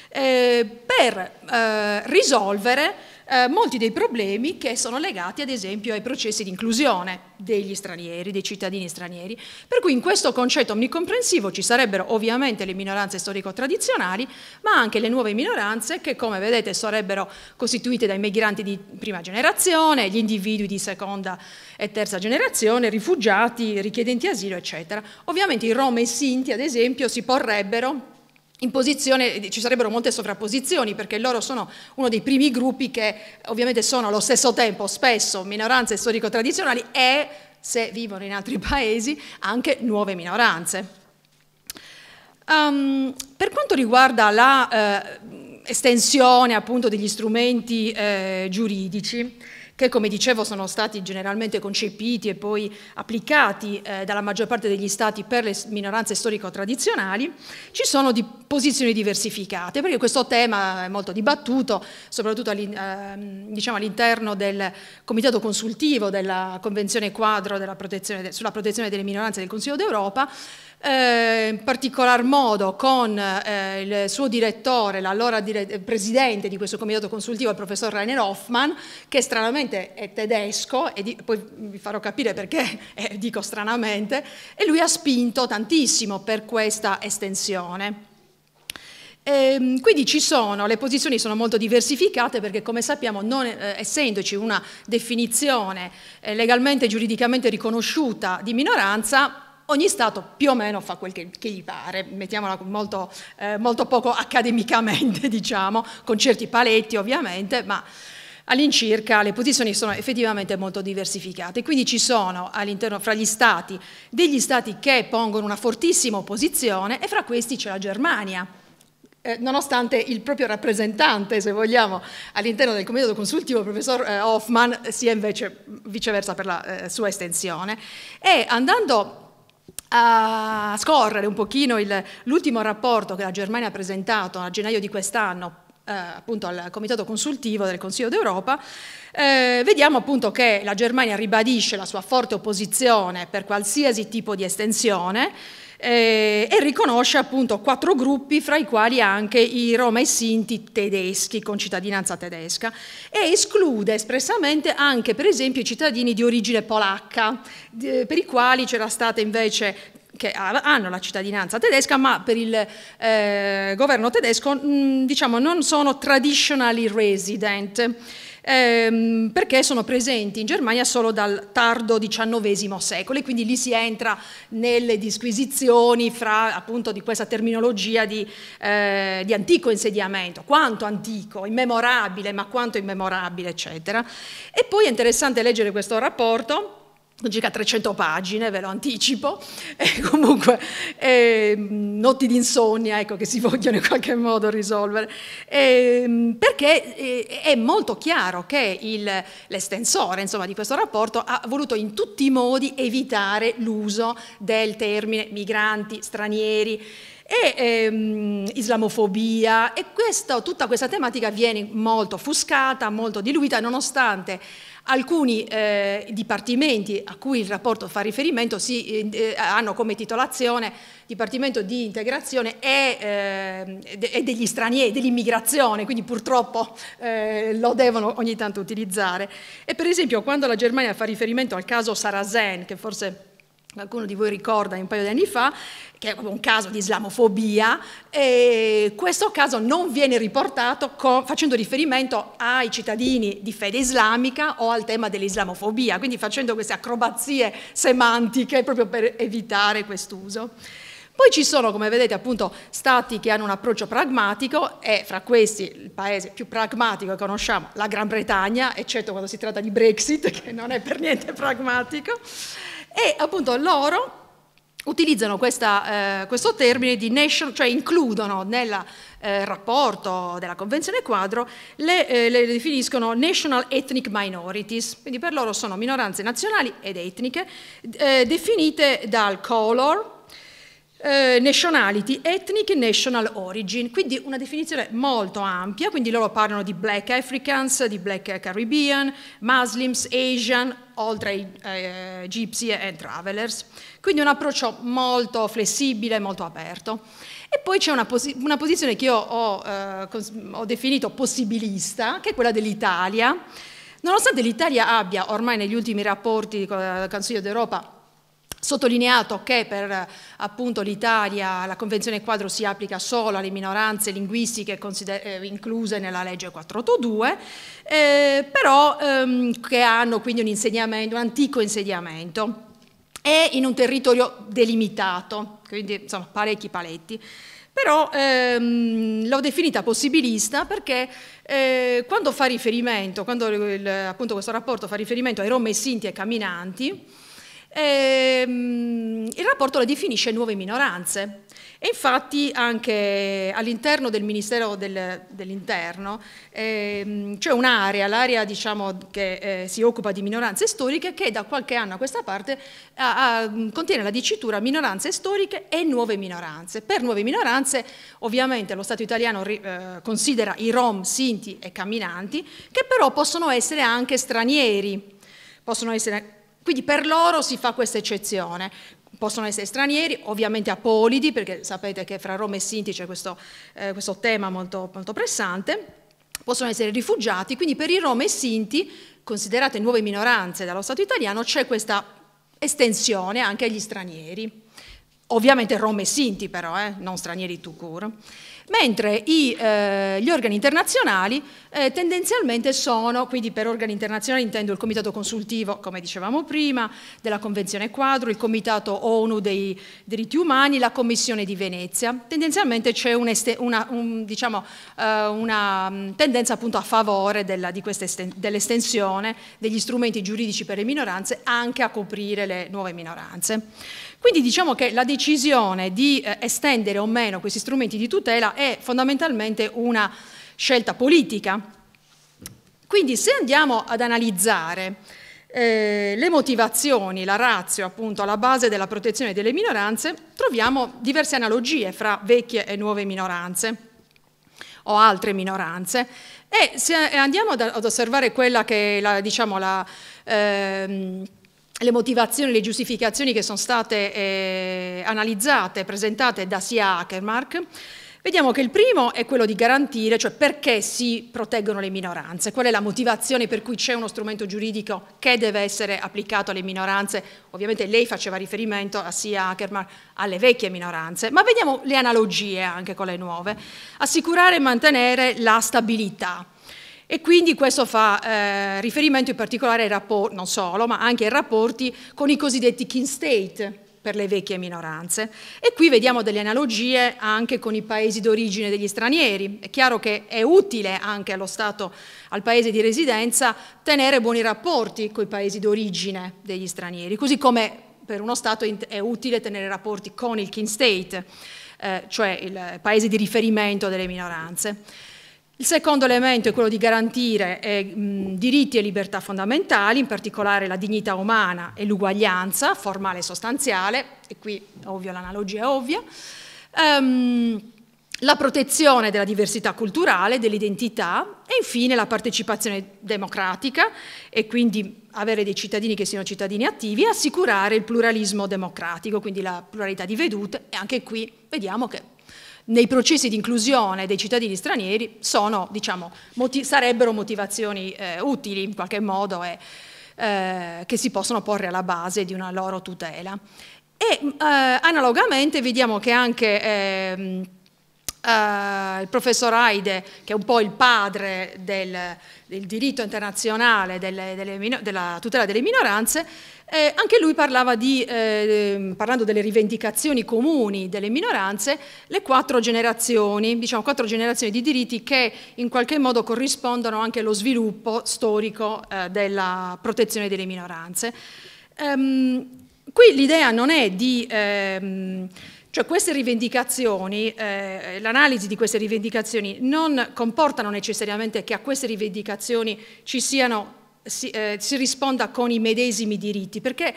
eh, per eh, risolvere eh, molti dei problemi che sono legati ad esempio ai processi di inclusione degli stranieri, dei cittadini stranieri. Per cui in questo concetto omnicomprensivo ci sarebbero ovviamente le minoranze storico-tradizionali, ma anche le nuove minoranze che come vedete sarebbero costituite dai migranti di prima generazione, gli individui di seconda e terza generazione, rifugiati, richiedenti asilo, eccetera. Ovviamente i Rom e i Sinti, ad esempio, si porrebbero in posizione, eh, ci sarebbero molte sovrapposizioni perché loro sono uno dei primi gruppi che ovviamente sono allo stesso tempo spesso minoranze storico-tradizionali e, se vivono in altri paesi, anche nuove minoranze. Um, per quanto riguarda la eh, estensione appunto degli strumenti eh, giuridici, che come dicevo sono stati generalmente concepiti e poi applicati eh, dalla maggior parte degli stati per le minoranze storico-tradizionali, ci sono di posizioni diversificate, perché questo tema è molto dibattuto, soprattutto ehm, diciamo all'interno eh, diciamo all del comitato consultivo della Convenzione quadro della protezione de sulla protezione delle minoranze del Consiglio d'Europa, eh, in particolar modo con eh, il suo direttore, l'allora dire presidente di questo comitato consultivo, il professor Rainer Hoffman, che stranamente è tedesco, e poi vi farò capire perché eh, dico stranamente, e lui ha spinto tantissimo per questa estensione. Ehm, quindi ci sono, le posizioni sono molto diversificate perché come sappiamo non, eh, essendoci una definizione eh, legalmente e giuridicamente riconosciuta di minoranza, ogni Stato più o meno fa quel che, che gli pare, mettiamola molto, eh, molto poco accademicamente, diciamo, con certi paletti ovviamente, ma all'incirca le posizioni sono effettivamente molto diversificate. Quindi ci sono all'interno fra gli Stati degli Stati che pongono una fortissima opposizione e fra questi c'è la Germania. Eh, nonostante il proprio rappresentante, se vogliamo, all'interno del comitato consultivo, il professor eh, Hoffman, sia invece viceversa per la eh, sua estensione. E andando a scorrere un pochino l'ultimo rapporto che la Germania ha presentato a gennaio di quest'anno eh, appunto al Comitato Consultivo del Consiglio d'Europa, eh, vediamo appunto che la Germania ribadisce la sua forte opposizione per qualsiasi tipo di estensione eh, e riconosce appunto quattro gruppi fra i quali anche i Roma e Sinti tedeschi con cittadinanza tedesca e esclude espressamente anche per esempio i cittadini di origine polacca eh, per i quali c'era stata invece che hanno la cittadinanza tedesca, ma per il eh, governo tedesco mh, mm, diciamo, non sono traditionally resident ehm, perché sono presenti in Germania solo dal tardo XIX secolo e quindi lì si entra nelle disquisizioni fra appunto di questa terminologia di, eh, di antico insediamento, quanto antico, immemorabile, ma quanto immemorabile, eccetera. E poi è interessante leggere questo rapporto circa 300 pagine, ve lo anticipo, e comunque eh, notti di insonnia ecco, che si vogliono in qualche modo risolvere, ehm, eh, perché è molto chiaro che l'estensore di questo rapporto ha voluto in tutti i modi evitare l'uso del termine migranti, stranieri, e ehm, islamofobia e questo, tutta questa tematica viene molto offuscata, molto diluita nonostante Alcuni eh, dipartimenti a cui il rapporto fa riferimento si, eh, eh hanno come titolazione Dipartimento di integrazione e, eh, degli stranieri, dell'immigrazione, quindi purtroppo eh, lo devono ogni tanto utilizzare. E per esempio quando la Germania fa riferimento al caso Sarazen, che forse qualcuno di voi ricorda un paio di anni fa, che è un caso di islamofobia, e questo caso non viene riportato con, facendo riferimento ai cittadini di fede islamica o al tema dell'islamofobia, quindi facendo queste acrobazie semantiche proprio per evitare quest'uso. Poi ci sono, come vedete, appunto, stati che hanno un approccio pragmatico e fra questi il paese più pragmatico che conosciamo, la Gran Bretagna, eccetto quando si tratta di Brexit, che non è per niente pragmatico. E appunto loro utilizzano questa, eh, questo termine di nation, cioè includono nel eh, rapporto della Convenzione quadro, le, eh, le, definiscono national ethnic minorities, quindi per loro sono minoranze nazionali ed etniche, eh, definite dal color, eh, nationality, ethnic national origin, quindi una definizione molto ampia, quindi loro parlano di black Africans, di black Caribbean, Muslims, Asian, oltre ai eh, gypsy e travelers, quindi un approccio molto flessibile, molto aperto. E poi c'è una, posi una, posizione che io ho, eh, ho definito possibilista, che è quella dell'Italia. Nonostante l'Italia abbia ormai negli ultimi rapporti con il Consiglio d'Europa sottolineato che per eh, l'Italia la Convenzione quadro si applica solo alle minoranze linguistiche eh, incluse nella legge 482, eh, però ehm, che hanno quindi un insegnamento, un antico insediamento e in un territorio delimitato, quindi insomma parecchi paletti però ehm, l'ho definita possibilista perché eh, quando fa riferimento, quando il, appunto questo rapporto fa riferimento ai Rom e Sinti e camminanti, Ehm, il rapporto le definisce nuove minoranze e infatti anche all'interno del Ministero del, dell'Interno ehm, c'è un'area, l'area diciamo, che eh, si occupa di minoranze storiche che da qualche anno a questa parte a, a, contiene la dicitura minoranze storiche e nuove minoranze. Per nuove minoranze ovviamente lo Stato italiano ri, eh, considera i rom, sinti e camminanti che però possono essere anche stranieri, possono essere quindi per loro si fa questa eccezione. Possono essere stranieri, ovviamente apolidi, perché sapete che fra Roma e Sinti c'è questo, eh, questo, tema molto, molto pressante, possono essere rifugiati, quindi per i Roma e Sinti, considerate nuove minoranze dallo Stato italiano, c'è questa estensione anche agli stranieri. Ovviamente Roma e Sinti però, eh, non stranieri tout court mentre i, eh, gli organi internazionali eh, tendenzialmente sono, quindi per organi internazionali intendo il comitato consultivo, come dicevamo prima, della Convenzione Quadro, il comitato ONU dei diritti umani, la Commissione di Venezia. Tendenzialmente c'è un una, diciamo, eh, una, mm, tendenza appunto a favore dell'estensione degli strumenti giuridici per le minoranze anche a coprire le nuove minoranze. Quindi diciamo che la decisione di eh, estendere o meno questi strumenti di tutela è fondamentalmente una scelta politica. Quindi se andiamo ad analizzare eh, le motivazioni, la razio appunto alla base della protezione delle minoranze, troviamo diverse analogie fra vecchie e nuove minoranze o altre minoranze. E se andiamo ad osservare quella che è la, diciamo, la, ehm, le motivazioni, le giustificazioni che sono state eh, analizzate, presentate da sia Ackermark, Vediamo che il primo è quello di garantire, cioè perché si proteggono le minoranze, qual è la motivazione per cui c'è uno strumento giuridico che deve essere applicato alle minoranze. Ovviamente lei faceva riferimento a sia Ackermark alle vecchie minoranze, ma vediamo le analogie anche con le nuove. Assicurare e mantenere la stabilità. E quindi questo fa eh, riferimento in particolare ai rapporti, non solo, ma anche ai rapporti con i cosiddetti king state per le vecchie minoranze. E qui vediamo delle analogie anche con i paesi d'origine degli stranieri. È chiaro che è utile anche allo Stato, al paese di residenza, tenere buoni rapporti con i paesi d'origine degli stranieri, così come per uno Stato è utile tenere rapporti con il king state, eh, cioè il paese di riferimento delle minoranze. Il secondo elemento è quello di garantire eh, diritti e libertà fondamentali, in particolare la dignità umana e l'uguaglianza formale e sostanziale, e qui ovvio l'analogia è ovvia, ehm, la protezione della diversità culturale, dell'identità e infine la partecipazione democratica e quindi avere dei cittadini che siano cittadini attivi e assicurare il pluralismo democratico, quindi la pluralità di vedute e anche qui vediamo che nei processi di inclusione dei cittadini stranieri sono, diciamo, moti sarebbero motivazioni eh, utili in qualche modo e, eh, che si possono porre alla base di una loro tutela. E eh, analogamente vediamo che anche ehm, Uh, il professor Haide, che è un po' il padre del, del diritto internazionale delle, delle, della tutela delle minoranze, eh, anche lui parlava di, eh, ehm, parlando delle rivendicazioni comuni delle minoranze, le quattro generazioni, diciamo quattro generazioni di diritti che in qualche modo corrispondono anche allo sviluppo storico eh, della protezione delle minoranze. Um, qui l'idea non è di... Ehm, cioè queste rivendicazioni, eh, l'analisi di queste rivendicazioni non comportano necessariamente che a queste rivendicazioni ci siano, si, eh, si risponda con i medesimi diritti, perché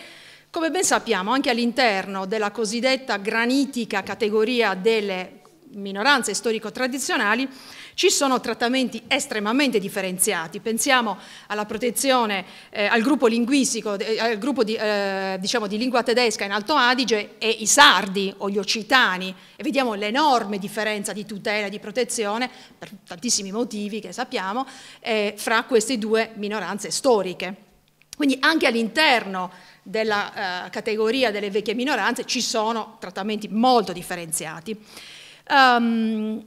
come ben sappiamo anche all'interno della cosiddetta granitica categoria delle minoranze storico-tradizionali, ci sono trattamenti estremamente differenziati. Pensiamo alla protezione, eh, al gruppo linguistico, eh, al gruppo di, eh, diciamo di, lingua tedesca in Alto Adige e i sardi o gli occitani e vediamo l'enorme differenza di tutela e di protezione, per tantissimi motivi che sappiamo, eh, fra queste due minoranze storiche. Quindi anche all'interno della uh, categoria delle vecchie minoranze ci sono trattamenti molto differenziati. Um,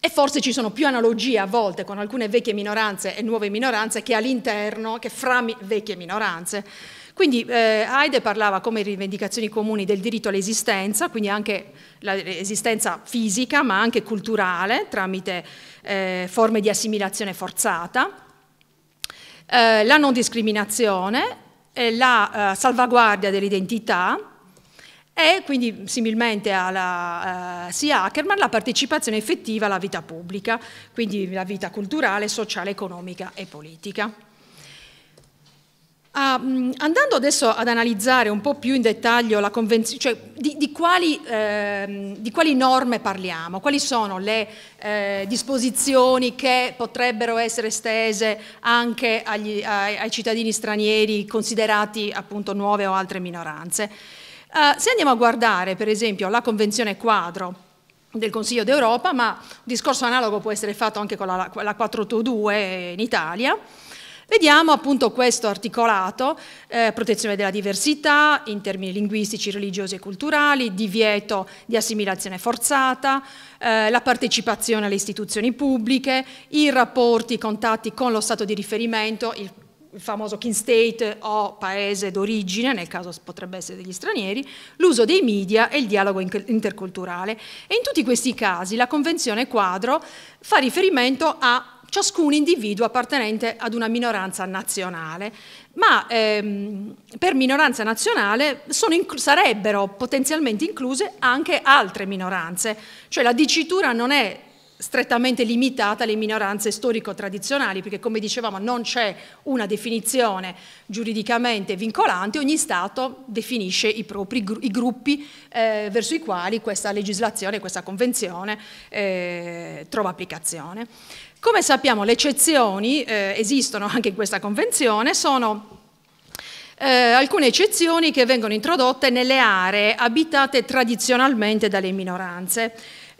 e forse ci sono più analogie a volte con alcune vecchie minoranze e nuove minoranze che all'interno, che fra mi, vecchie minoranze. Quindi eh, Heide parlava come rivendicazioni comuni del diritto all'esistenza, quindi anche l'esistenza fisica ma anche culturale tramite eh, forme di assimilazione forzata, eh, la non discriminazione, la eh, salvaguardia dell'identità, e quindi similmente alla eh, sia Ackerman la partecipazione effettiva alla vita pubblica, quindi la vita culturale, sociale, economica e politica. Ah, mm, andando adesso ad analizzare un po' più in dettaglio la convenzione, cioè di, di, quali, eh, di, quali, norme parliamo, quali sono le eh, disposizioni che potrebbero essere stese anche agli, ai, ai cittadini stranieri considerati appunto nuove o altre minoranze. Uh, se andiamo a guardare per esempio la Convenzione quadro del Consiglio d'Europa, ma un discorso analogo può essere fatto anche con la, la 482 in Italia, Vediamo appunto questo articolato, eh, protezione della diversità in termini linguistici, religiosi e culturali, divieto di assimilazione forzata, eh, la partecipazione alle istituzioni pubbliche, i rapporti, i contatti con lo Stato di riferimento, il il famoso King state o paese d'origine, nel caso potrebbe essere degli stranieri, l'uso dei media e il dialogo interculturale. E in tutti questi casi la Convenzione quadro fa riferimento a ciascun individuo appartenente ad una minoranza nazionale, ma ehm, per minoranza nazionale sarebbero potenzialmente incluse anche altre minoranze, cioè la dicitura non è strettamente limitata alle minoranze storico-tradizionali, perché come dicevamo non c'è una definizione giuridicamente vincolante, ogni Stato definisce i propri i gruppi eh, verso i quali questa legislazione, questa convenzione eh, trova applicazione. Come sappiamo le eccezioni eh, esistono anche in questa convenzione, sono eh, alcune eccezioni che vengono introdotte nelle aree abitate tradizionalmente dalle minoranze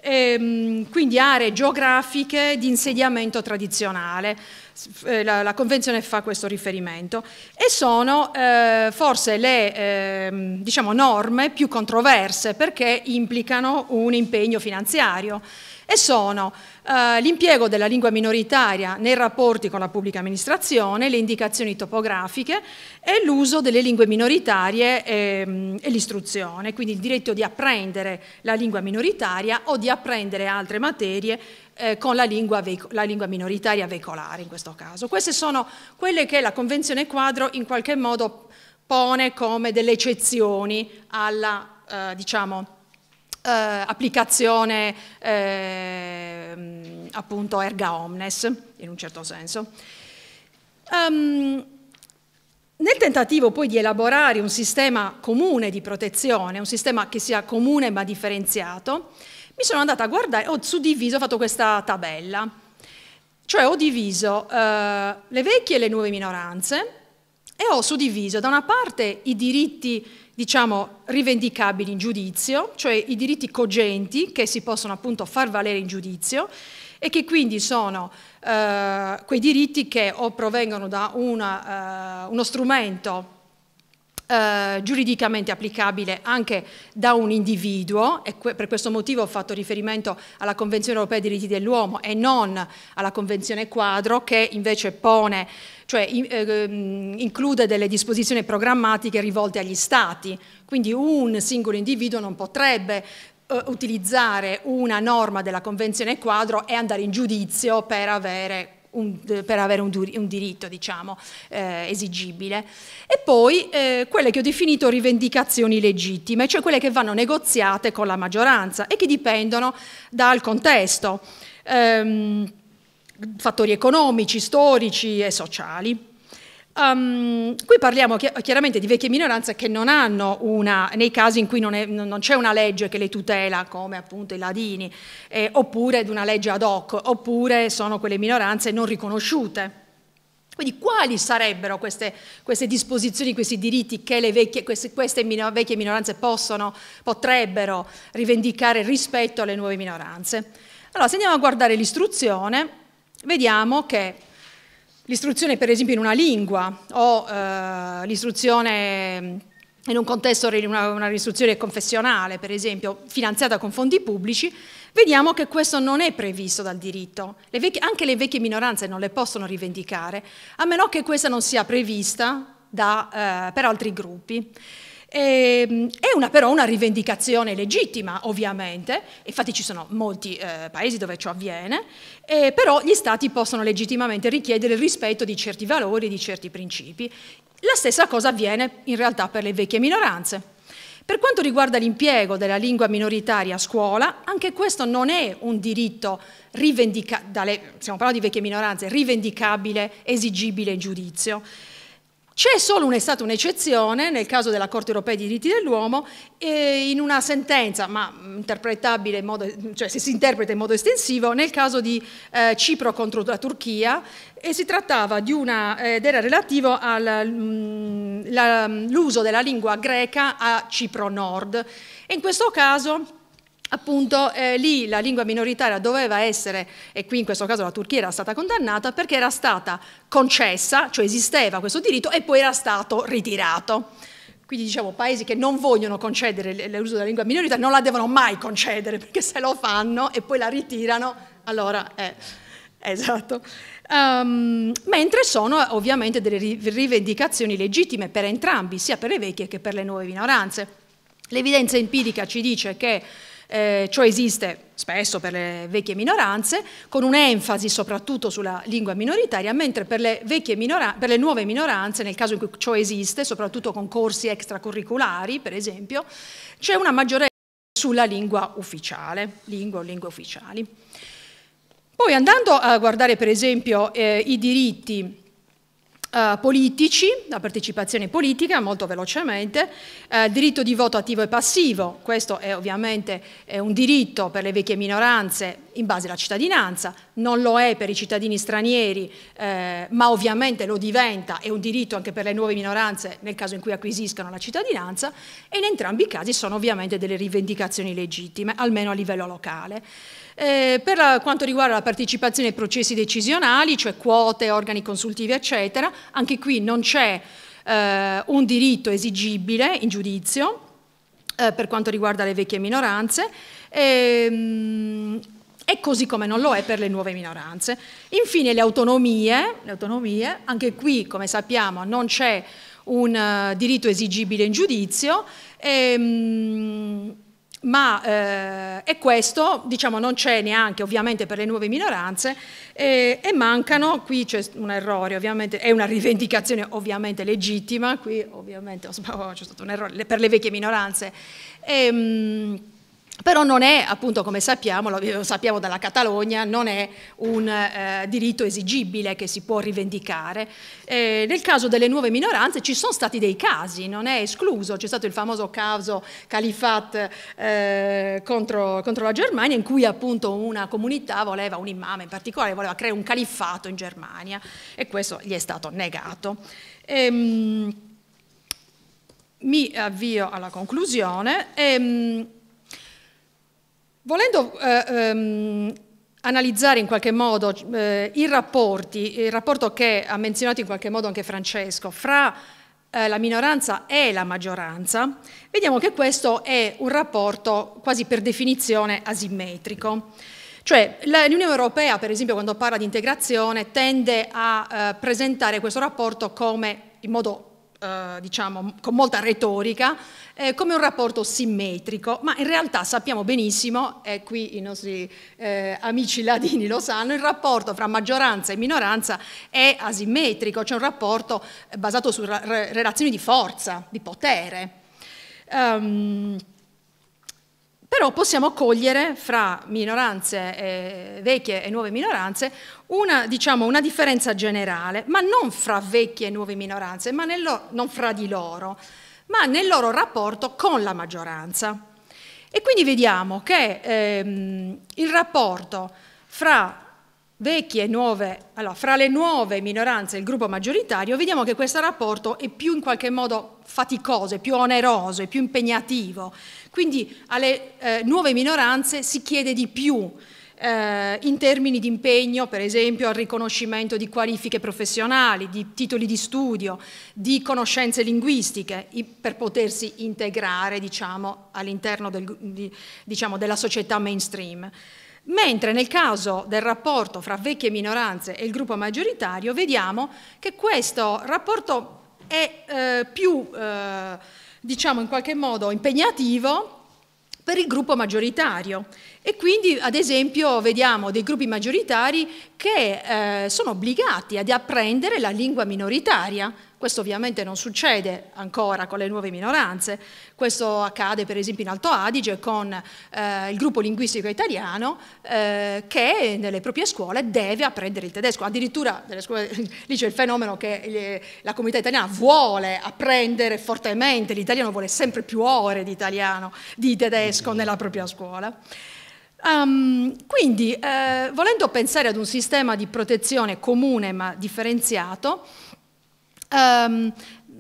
ehm, quindi aree geografiche di insediamento tradizionale. Eh, la, la, Convenzione fa questo riferimento e sono eh, forse le eh, diciamo, norme più controverse perché implicano un impegno finanziario e sono eh, l'impiego della lingua minoritaria nei rapporti con la pubblica amministrazione, le indicazioni topografiche e l'uso delle lingue minoritarie e, ehm, e l'istruzione, quindi il diritto di apprendere la lingua minoritaria o di apprendere altre materie eh, con la lingua, la lingua, minoritaria veicolare in questo caso. Queste sono quelle che la Convenzione quadro in qualche modo pone come delle eccezioni alla, eh, diciamo, eh, applicazione eh, appunto erga omnes, in un certo senso. Um, nel tentativo poi di elaborare un sistema comune di protezione, un sistema che sia comune ma differenziato, mi sono andata a guardare, ho suddiviso, ho fatto questa tabella, cioè ho diviso eh, le vecchie e le nuove minoranze e ho suddiviso da una parte i diritti diciamo, rivendicabili in giudizio, cioè i diritti cogenti che si possono appunto far valere in giudizio e che quindi sono eh, quei diritti che o provengono da una, eh, uno strumento eh, giuridicamente applicabile anche da un individuo e que per questo motivo ho fatto riferimento alla Convenzione europea dei diritti dell'uomo e non alla Convenzione quadro che invece pone cioè eh, ehm, include delle disposizioni programmatiche rivolte agli Stati, quindi un singolo individuo non potrebbe eh, utilizzare una norma della Convenzione quadro e andare in giudizio per avere un, eh, per avere un, un diritto diciamo, eh, esigibile. E poi eh, quelle che ho definito rivendicazioni legittime, cioè quelle che vanno negoziate con la maggioranza e che dipendono dal contesto. Ehm, fattori economici, storici e sociali. Um, qui parliamo chiaramente di vecchie minoranze che non hanno una, nei casi in cui non, c'è una legge che le tutela, come appunto i ladini, eh, oppure di una legge ad hoc, oppure sono quelle minoranze non riconosciute. Quindi quali sarebbero queste, queste disposizioni, questi diritti che vecchie, queste, queste minor vecchie minoranze possono, potrebbero rivendicare rispetto alle nuove minoranze? Allora, se andiamo a guardare l'istruzione, vediamo che l'istruzione per esempio in una lingua o eh, l'istruzione mm, in un contesto, una, una istruzione confessionale, per esempio, finanziata con fondi pubblici, vediamo che questo non è previsto dal diritto. Le vecchie, anche le vecchie minoranze non le possono rivendicare, a meno che questa non sia prevista da, eh, per altri gruppi. E, ehm, è una, però una rivendicazione legittima, ovviamente, infatti ci sono molti eh, paesi dove ciò avviene, eh, però gli stati possono legittimamente richiedere il rispetto di certi valori, di certi principi. La stessa cosa avviene in realtà per le vecchie minoranze. Per quanto riguarda l'impiego della lingua minoritaria a scuola, anche questo non è un diritto rivendicabile, stiamo parlando di vecchie minoranze, rivendicabile, esigibile in giudizio. C'è solo un, stata un'eccezione nel caso della Corte europea dei diritti dell'uomo, in una sentenza, ma interpretabile, in modo, cioè se si interpreta in modo estensivo, nel caso di eh, Cipro contro la Turchia, e si trattava di una, eh, ed era relativo all'uso mm, mm, della lingua greca a Cipro Nord. E in questo caso appunto eh, lì la lingua minoritaria doveva essere, e qui in questo caso la Turchia era stata condannata, perché era stata concessa, cioè esisteva questo diritto, e poi era stato ritirato. Quindi diciamo paesi che non vogliono concedere l'uso della lingua minoritaria non la devono mai concedere, perché se lo fanno e poi la ritirano, allora è... Eh. Esatto. Um, mentre sono ovviamente delle rivendicazioni legittime per entrambi, sia per le vecchie che per le nuove minoranze. L'evidenza empirica ci dice che eh, ciò esiste spesso per le vecchie minoranze, con un'enfasi soprattutto sulla lingua minoritaria, mentre per le, per le, nuove minoranze, nel caso in cui ciò esiste, soprattutto con corsi extracurriculari, per esempio, c'è una maggiore sulla lingua ufficiale, lingua o lingue ufficiali. Poi andando a guardare per esempio eh, i diritti eh, politici, la partecipazione politica molto velocemente, eh, diritto di voto attivo e passivo, questo è ovviamente è un diritto per le vecchie minoranze in base alla cittadinanza, non lo è per i cittadini stranieri, eh, ma ovviamente lo diventa, è un diritto anche per le nuove minoranze nel caso in cui acquisiscano la cittadinanza e in entrambi i casi sono ovviamente delle rivendicazioni legittime, almeno a livello locale. Eh, per la, quanto riguarda la partecipazione ai processi decisionali, cioè quote, organi consultivi, eccetera, anche qui non c'è eh, un diritto esigibile in giudizio eh, per quanto riguarda le vecchie minoranze. Ehm, e così come non lo è per le nuove minoranze. Infine le autonomie, le autonomie anche qui come sappiamo non c'è un uh, diritto esigibile in giudizio, ehm, ma eh, e questo diciamo, non c'è neanche ovviamente per le nuove minoranze eh, e mancano, qui c'è un errore ovviamente, è una rivendicazione ovviamente legittima, qui ovviamente oh, c'è stato un errore per le vecchie minoranze. E, ehm, però non è, appunto come sappiamo, lo sappiamo dalla Catalogna, non è un eh, diritto esigibile che si può rivendicare. Eh, nel caso delle nuove minoranze ci sono stati dei casi, non è escluso, c'è stato il famoso caso Califat eh, contro, contro, la Germania in cui appunto una comunità voleva, un imam in particolare, voleva creare un califato in Germania e questo gli è stato negato. Ehm, mi avvio alla conclusione. Ehm, Volendo eh, ehm, analizzare in qualche modo eh, i rapporti, il rapporto che ha menzionato in qualche modo anche Francesco, fra eh, la minoranza e la maggioranza, vediamo che questo è un rapporto quasi per definizione asimmetrico. Cioè l'Unione Europea, per esempio, quando parla di integrazione, tende a eh, presentare questo rapporto come in modo eh, diciamo, con molta retorica, eh, come un rapporto simmetrico, ma in realtà sappiamo benissimo, e qui i nostri eh, amici ladini lo sanno, il rapporto fra maggioranza e minoranza è asimmetrico, c'è cioè un rapporto eh, basato su relazioni di forza, di potere. Um, però possiamo cogliere fra minoranze eh, vecchie e nuove minoranze una, diciamo, una, differenza generale, ma non fra vecchie e nuove minoranze, ma loro, non fra di loro, ma nel loro rapporto con la maggioranza. E quindi vediamo che ehm, il rapporto fra vecchie e nuove, allora fra le nuove minoranze e il gruppo maggioritario, vediamo che questo rapporto è più in qualche modo faticoso, è più oneroso, è più impegnativo, quindi alle eh, nuove minoranze si chiede di più eh, in termini di impegno, per esempio, al riconoscimento di qualifiche professionali, di titoli di studio, di conoscenze linguistiche, per potersi integrare diciamo, all'interno del, di, diciamo, della società mainstream. Mentre nel caso del rapporto fra vecchie minoranze e il gruppo maggioritario vediamo che questo rapporto è eh, più eh, diciamo in qualche modo impegnativo per il gruppo maggioritario. E quindi, ad esempio, vediamo dei gruppi maggioritari che eh, sono obbligati ad apprendere la lingua minoritaria, questo ovviamente non succede ancora con le nuove minoranze, questo accade per esempio in Alto Adige con eh, il gruppo linguistico italiano eh, che nelle proprie scuole deve apprendere il tedesco, addirittura scuole, lì c'è il fenomeno che la comunità italiana vuole apprendere fortemente, l'italiano vuole sempre più ore di italiano, di tedesco nella propria scuola. Um, quindi, eh, volendo pensare ad un sistema di protezione comune ma differenziato, Um,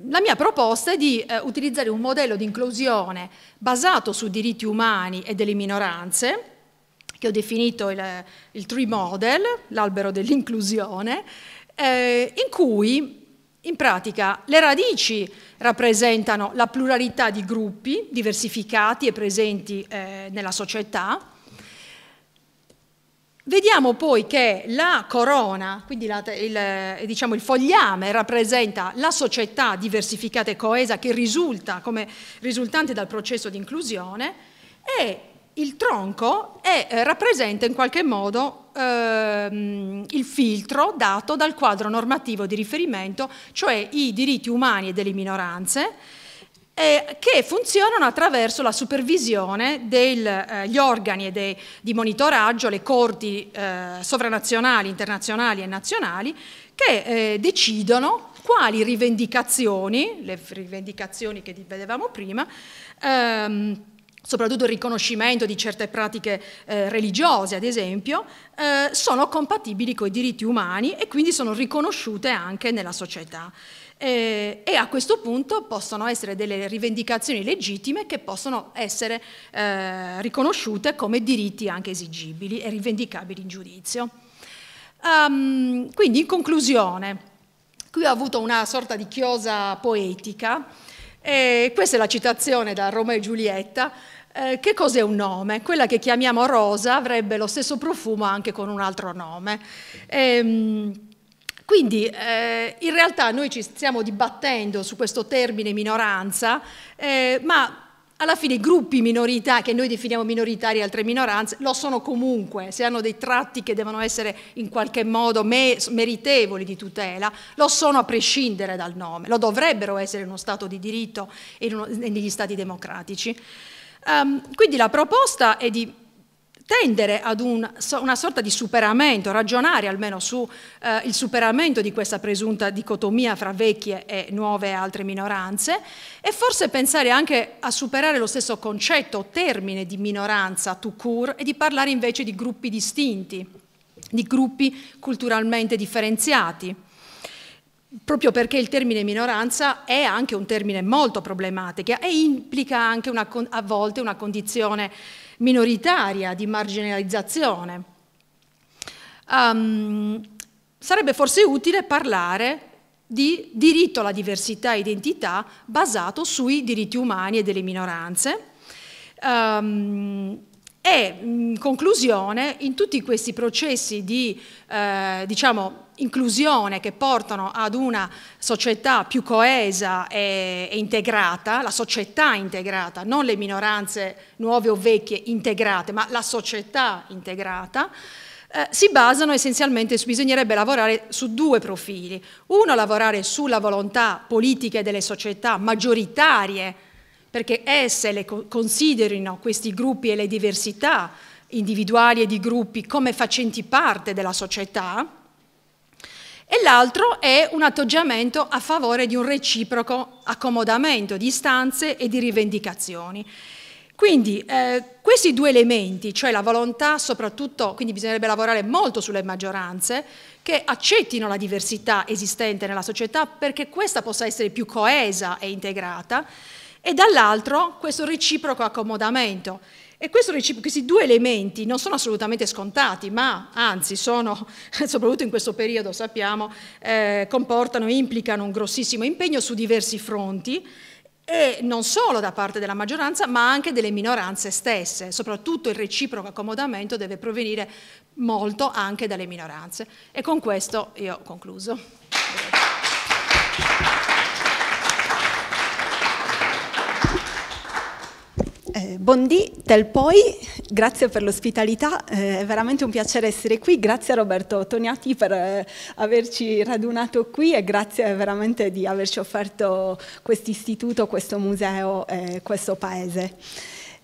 la mia proposta è di eh, utilizzare un modello di inclusione basato su diritti umani e delle minoranze, che ho definito il, il Tree Model, l'albero dell'inclusione, eh, in cui in pratica le radici rappresentano la pluralità di gruppi diversificati e presenti eh, nella società, Vediamo poi che la corona, quindi la, il, diciamo il fogliame, rappresenta la società diversificata e coesa che risulta come risultante dal processo di inclusione e il tronco è, eh, rappresenta in qualche modo ehm, il filtro dato dal quadro normativo di riferimento, cioè i diritti umani e delle minoranze, eh, che funzionano attraverso la supervisione degli eh, organi de, di monitoraggio, le corti eh, sovranazionali, internazionali e nazionali, che eh, decidono quali rivendicazioni, le rivendicazioni che vedevamo prima, ehm, soprattutto il riconoscimento di certe pratiche eh, religiose, ad esempio, eh, sono compatibili con i diritti umani e quindi sono riconosciute anche nella società eh, e a questo punto possono essere delle rivendicazioni legittime che possono essere eh, riconosciute come diritti anche esigibili e rivendicabili in giudizio. Um, quindi in conclusione, qui ho avuto una sorta di chiosa poetica, e eh, questa è la citazione da Romeo e Giulietta, eh, che cos'è un nome? Quella che chiamiamo rosa avrebbe lo stesso profumo anche con un altro nome. Ehm, quindi eh, in realtà noi ci stiamo dibattendo su questo termine minoranza, eh, ma alla fine i gruppi minorità, che noi definiamo minoritari e altre minoranze, lo sono comunque, se hanno dei tratti che devono essere in qualche modo me meritevoli di tutela, lo sono a prescindere dal nome, lo dovrebbero essere in uno Stato di diritto e negli Stati democratici. Um, quindi la proposta è di tendere ad un, una sorta di superamento, ragionare almeno sul eh, superamento di questa presunta dicotomia fra vecchie e nuove altre minoranze e forse pensare anche a superare lo stesso concetto o termine di minoranza tout court e di parlare invece di gruppi distinti, di gruppi culturalmente differenziati proprio perché il termine minoranza è anche un termine molto problematico e implica anche una, a volte una condizione minoritaria di marginalizzazione. Um, sarebbe forse utile parlare di diritto alla diversità e identità basato sui diritti umani e delle minoranze. Um, e in conclusione, in tutti questi processi di eh, diciamo, inclusione che portano ad una società più coesa e, e, integrata, la società integrata, non le minoranze nuove o vecchie integrate, ma la società integrata, eh, si basano essenzialmente, su, bisognerebbe lavorare su due profili. Uno, lavorare sulla volontà politica delle società maggioritarie, perché esse le considerino questi gruppi e le diversità individuali e di gruppi come facenti parte della società, e l'altro è un atteggiamento a favore di un reciproco accomodamento di istanze e di rivendicazioni. Quindi eh, questi due elementi, cioè la volontà soprattutto, quindi bisognerebbe lavorare molto sulle maggioranze, che accettino la diversità esistente nella società perché questa possa essere più coesa e integrata, e dall'altro questo reciproco accomodamento e questi due elementi non sono assolutamente scontati, ma anzi sono, soprattutto in questo periodo sappiamo, eh, comportano e implicano un grossissimo impegno su diversi fronti e non solo da parte della maggioranza ma anche delle minoranze stesse, soprattutto il reciproco accomodamento deve provenire molto anche dalle minoranze. E con questo io ho concluso. Grazie.
Eh, Bondì, tel poi, grazie per l'ospitalità, eh, è veramente un piacere essere qui, grazie a Roberto Toniati per eh, averci radunato qui e grazie veramente di averci offerto questo istituto, questo museo e eh, questo paese.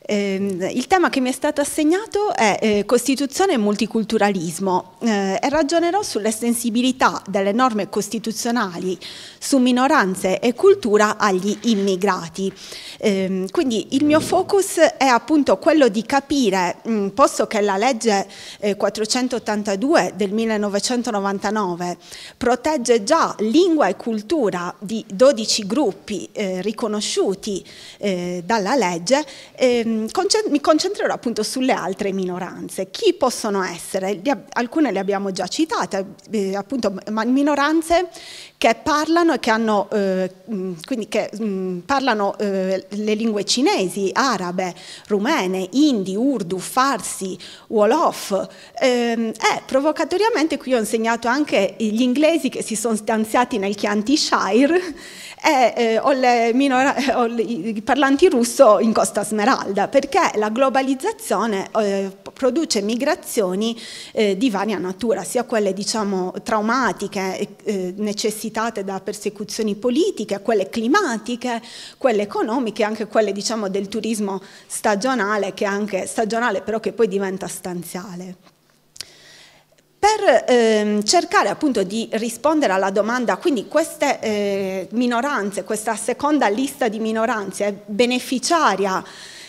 Eh, il tema che mi è stato assegnato è eh, Costituzione e multiculturalismo eh, e ragionerò sull'estensibilità delle norme costituzionali su minoranze e cultura agli immigrati. Ehm, quindi il mio focus è appunto quello di capire, mh, mm, posto che la legge 482 eh, del 1999 protegge già lingua e cultura di 12 gruppi eh, riconosciuti eh, dalla legge, ehm, mi concentrerò appunto sulle altre minoranze. Chi possono essere? Alcune le abbiamo già citate, eh, appunto minoranze che parlano, che hanno, eh, mm, quindi che, mh, mm, parlano eh, le lingue cinesi, arabe, rumene, hindi, urdu, farsi, wolof e ehm, eh, provocatoriamente qui ho insegnato anche gli inglesi che si sono stanziati nel Chianti Shire e eh, minora, i parlanti russo in Costa Smeralda, perché la globalizzazione eh, produce migrazioni eh, di varia natura, sia quelle diciamo, traumatiche eh, necessitate da persecuzioni politiche, quelle climatiche, quelle economiche, anche quelle diciamo, del turismo stagionale, che anche stagionale però che poi diventa stanziale per ehm, cercare appunto di rispondere alla domanda, quindi queste eh, minoranze, questa seconda lista di minoranze è beneficiaria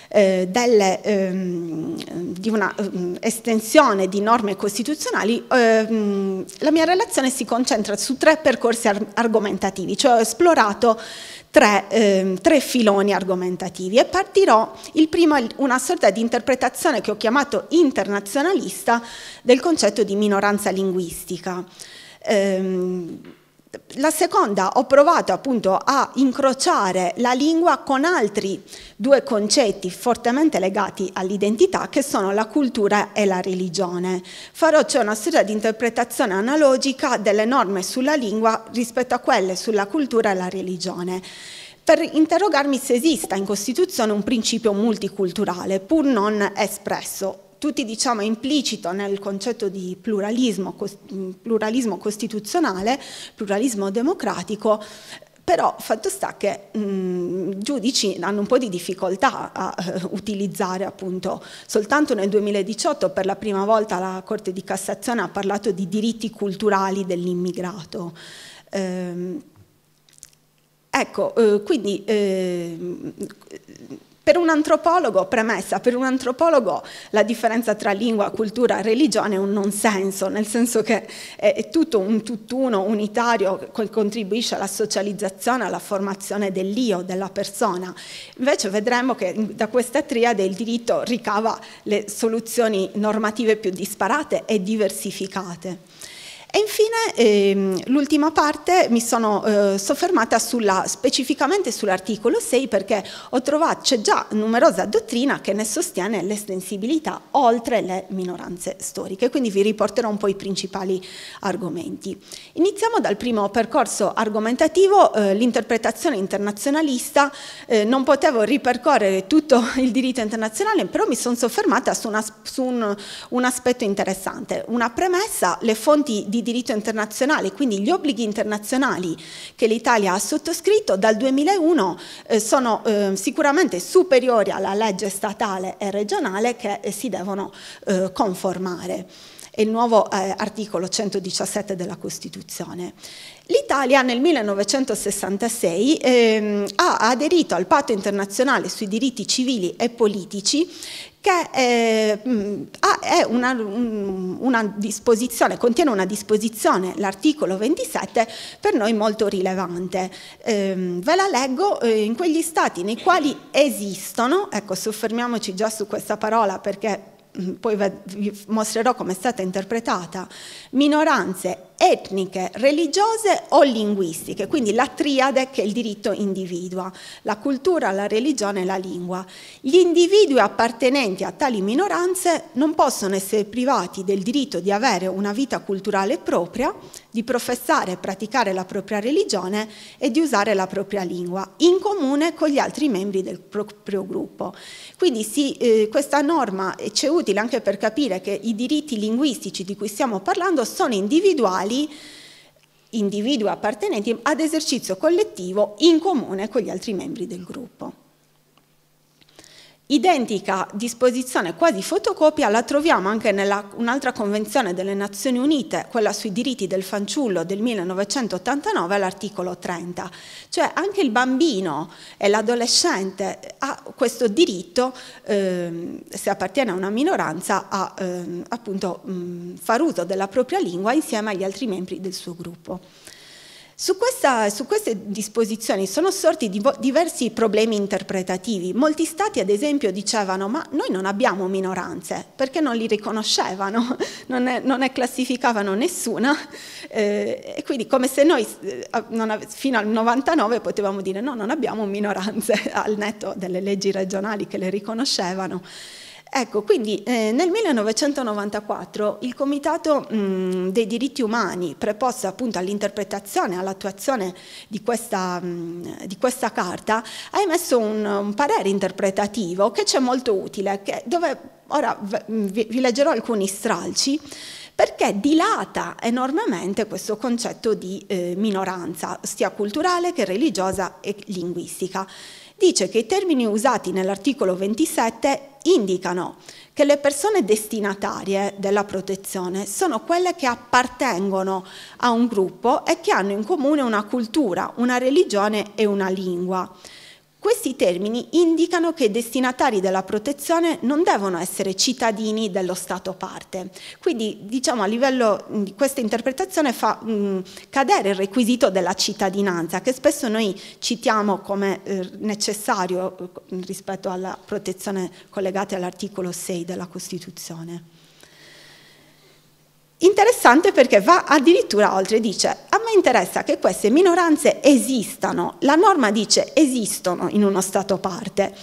eh, delle, ehm, di una ehm, estensione di norme costituzionali, ehm, la mia relazione si concentra su tre percorsi ar argomentativi, cioè ho esplorato tre, eh, tre filoni argomentativi e partirò il primo è una sorta di interpretazione che ho chiamato internazionalista del concetto di minoranza linguistica. Ehm, la seconda, ho provato appunto a incrociare la lingua con altri due concetti fortemente legati all'identità che sono la cultura e la religione. Farò cioè una storia di interpretazione analogica delle norme sulla lingua rispetto a quelle sulla cultura e la religione per interrogarmi se esista in Costituzione un principio multiculturale, pur non espresso, tutti diciamo implicito nel concetto di pluralismo, pluralismo costituzionale, pluralismo democratico, però fatto sta che i giudici hanno un po' di difficoltà a eh, utilizzare appunto, soltanto nel 2018 per la prima volta la Corte di Cassazione ha parlato di diritti culturali dell'immigrato. Eh, ecco, eh, quindi ehm, per un antropologo, premessa, per un antropologo la differenza tra lingua, cultura e religione è un non senso, nel senso che è, tutto un tutt'uno unitario che contribuisce alla socializzazione, alla formazione dell'io, della persona. Invece vedremo che da questa triade il diritto ricava le soluzioni normative più disparate e diversificate. E infine ehm, l'ultima parte mi sono eh, soffermata sulla, specificamente sull'articolo 6 perché ho trovato c'è già numerosa dottrina che ne sostiene l'estensibilità oltre le minoranze storiche, quindi vi riporterò un po' i principali argomenti. Iniziamo dal primo percorso argomentativo, eh, l'interpretazione internazionalista, eh, non potevo ripercorrere tutto il diritto internazionale, però mi sono soffermata su, una, su un, un aspetto interessante, una premessa, le fonti di diritto internazionale, quindi gli obblighi internazionali che l'Italia ha sottoscritto dal 2001 eh, sono eh, sicuramente superiori alla legge statale e regionale che eh, si devono eh, conformare È il nuovo eh, articolo 117 della Costituzione. L'Italia nel 1966 ehm, ha aderito al patto internazionale sui diritti civili e politici che è, eh, mm, è una, una contiene una disposizione, l'articolo 27, per noi molto rilevante. Ehm, ve la leggo, eh, in quegli stati nei quali esistono, ecco soffermiamoci già su questa parola perché mm, poi vi mostrerò come è stata interpretata, minoranze etniche, religiose o linguistiche, quindi la triade che il diritto individua, la cultura, la religione e la lingua. Gli individui appartenenti a tali minoranze non possono essere privati del diritto di avere una vita culturale propria, di professare e praticare la propria religione e di usare la propria lingua, in comune con gli altri membri del proprio gruppo. Quindi sì, eh, questa norma eh, c'è utile anche per capire che i diritti linguistici di cui stiamo parlando sono individuali quali individui appartenenti ad esercizio collettivo in comune con gli altri membri del gruppo. Identica disposizione, quasi fotocopia, la troviamo anche nella un'altra convenzione delle Nazioni Unite, quella sui diritti del fanciullo del 1989 all'articolo 30. Cioè anche il bambino e l'adolescente ha questo diritto, eh, se appartiene a una minoranza, a eh, appunto mh, far uso della propria lingua insieme agli altri membri del suo gruppo. Su, questa, su, queste disposizioni sono sorti diversi problemi interpretativi. Molti stati, ad esempio, dicevano ma noi non abbiamo minoranze perché non li riconoscevano, non ne, non ne classificavano nessuna eh, e quindi come se noi eh, fino al 99 potevamo dire no, non abbiamo minoranze al netto delle leggi regionali che le riconoscevano. Ecco, quindi eh, nel 1994 il Comitato mh, mm, dei diritti umani, preposto appunto all'interpretazione, e all'attuazione di, mm, di, questa carta, ha emesso un, un parere interpretativo che ci è molto utile, che, dove ora mm, vi, vi leggerò alcuni stralci perché dilata enormemente questo concetto di eh, minoranza, sia culturale che religiosa e linguistica dice che i termini usati nell'articolo 27 indicano che le persone destinatarie della protezione sono quelle che appartengono a un gruppo e che hanno in comune una cultura, una religione e una lingua. Questi termini indicano che i destinatari della protezione non devono essere cittadini dello Stato parte, quindi diciamo a livello di questa interpretazione fa mh, cadere il requisito della cittadinanza che spesso noi citiamo come eh, necessario eh, rispetto alla protezione collegata all'articolo 6 della Costituzione. Interessante perché va addirittura oltre, dice a me interessa che queste minoranze esistano, la norma dice esistono in uno Stato parte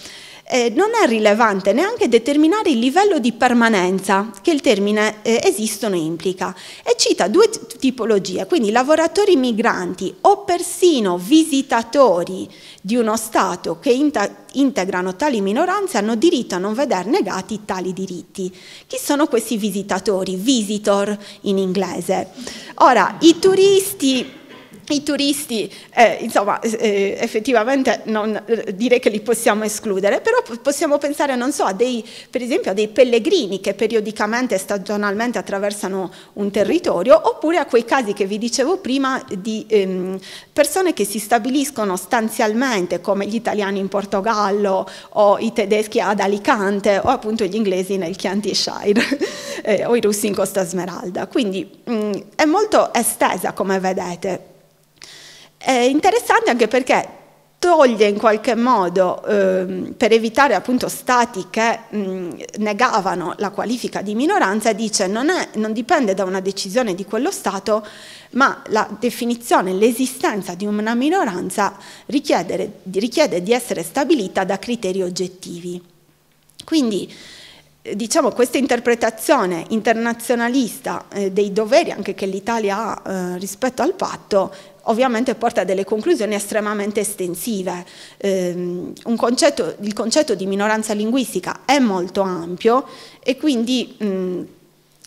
eh, non è rilevante neanche determinare il livello di permanenza che il termine eh, esistono implica e cita due tipologie, quindi lavoratori migranti o persino visitatori di uno Stato che integrano tali minoranze hanno diritto a non veder negati tali diritti. Chi sono questi visitatori? Visitor in inglese. Ora, i turisti i turisti, eh, insomma, eh, eh effettivamente non, eh, direi che li possiamo escludere, però possiamo pensare, non so, a dei, per esempio a dei pellegrini che periodicamente e stagionalmente attraversano un territorio, oppure a quei casi che vi dicevo prima di ehm, persone che si stabiliscono stanzialmente, come gli italiani in Portogallo o i tedeschi ad Alicante o appunto gli inglesi nel Chianti-Shire eh, o i russi in Costa Smeralda. Quindi mh, mm, è molto estesa, come vedete è interessante anche perché toglie in qualche modo, ehm, per evitare appunto stati che mh, negavano la qualifica di minoranza, dice non, è, non dipende da una decisione di quello Stato, ma la definizione, l'esistenza di una minoranza richiede di essere stabilita da criteri oggettivi. Quindi, eh, diciamo, questa interpretazione internazionalista eh, dei doveri anche che l'Italia ha eh, rispetto al patto ovviamente porta a delle conclusioni estremamente estensive. Eh, concetto, il concetto di minoranza linguistica è molto ampio e quindi mh, mm,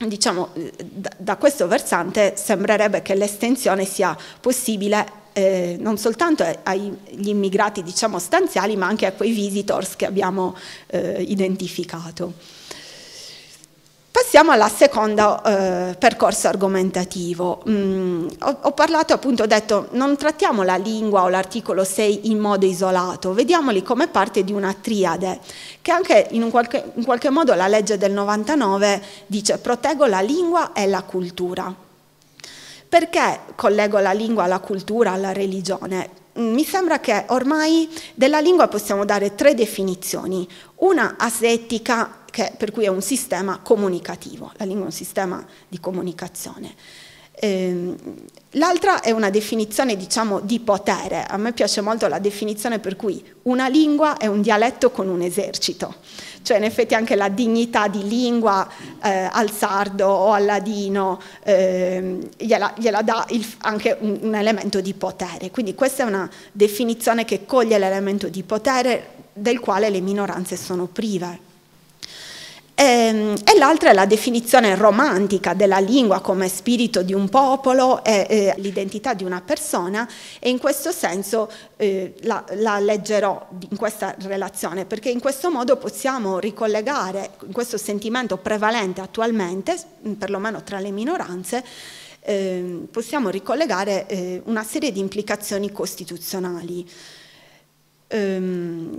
diciamo, da, da, questo versante sembrerebbe che l'estensione sia possibile eh, non soltanto agli immigrati diciamo, stanziali ma anche a quei visitors che abbiamo eh, identificato. Passiamo alla seconda eh, percorso argomentativo. Mm, ho, ho, parlato appunto, ho detto, non trattiamo la lingua o l'articolo 6 in modo isolato, vediamoli come parte di una triade, che anche in, qualche, in qualche modo la legge del 99 dice proteggo la lingua e la cultura. Perché collego la lingua alla cultura, alla religione? Mm, mi sembra che ormai della lingua possiamo dare tre definizioni, una asettica che, per cui è un sistema comunicativo, la lingua è un sistema di comunicazione. Ehm, L'altra è una definizione diciamo di potere, a me piace molto la definizione per cui una lingua è un dialetto con un esercito, cioè in effetti anche la dignità di lingua eh, al sardo o al ladino eh, gliela, gliela, dà il, anche un, un elemento di potere, quindi questa è una definizione che coglie l'elemento di potere del quale le minoranze sono prive. Ehm, e, l'altra è la definizione romantica della lingua come spirito di un popolo e, e l'identità di una persona e in questo senso eh, la, la, leggerò in questa relazione perché in questo modo possiamo ricollegare questo sentimento prevalente attualmente, perlomeno tra le minoranze, eh, possiamo ricollegare eh, una serie di implicazioni costituzionali. Ehm,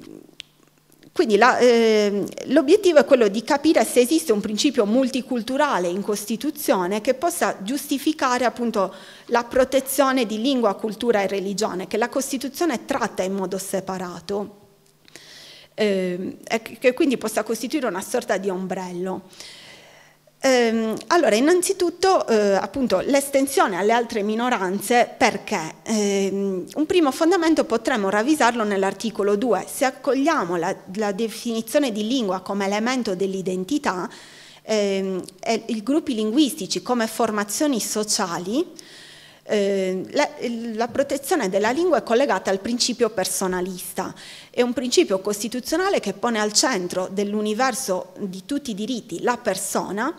quindi ehm, l'obiettivo è quello di capire se esiste un principio multiculturale in Costituzione che possa giustificare appunto la protezione di lingua, cultura e religione, che la Costituzione tratta in modo separato, eh, e che quindi possa costituire una sorta di ombrello. Ehm, allora, innanzitutto eh, appunto l'estensione alle altre minoranze perché ehm, un primo fondamento potremmo ravvisarlo nell'articolo 2. Se accogliamo la, la definizione di lingua come elemento dell'identità, ehm, e i gruppi linguistici come formazioni sociali eh, la, la, protezione della lingua è collegata al principio personalista, è un principio costituzionale che pone al centro dell'universo di tutti i diritti la persona,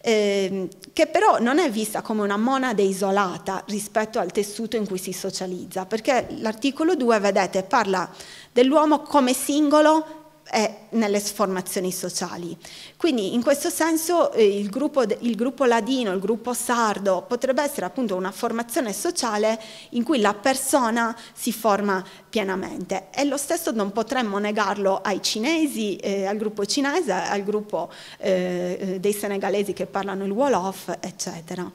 eh, che però non è vista come una monade isolata rispetto al tessuto in cui si socializza, perché l'articolo 2, vedete, parla dell'uomo come singolo è nelle sformazioni sociali. Quindi in questo senso eh, il gruppo, il gruppo ladino, il gruppo sardo potrebbe essere appunto una formazione sociale in cui la persona si forma pienamente e lo stesso non potremmo negarlo ai cinesi, eh, al gruppo cinese, al gruppo eh, eh dei senegalesi che parlano il Wolof, eccetera.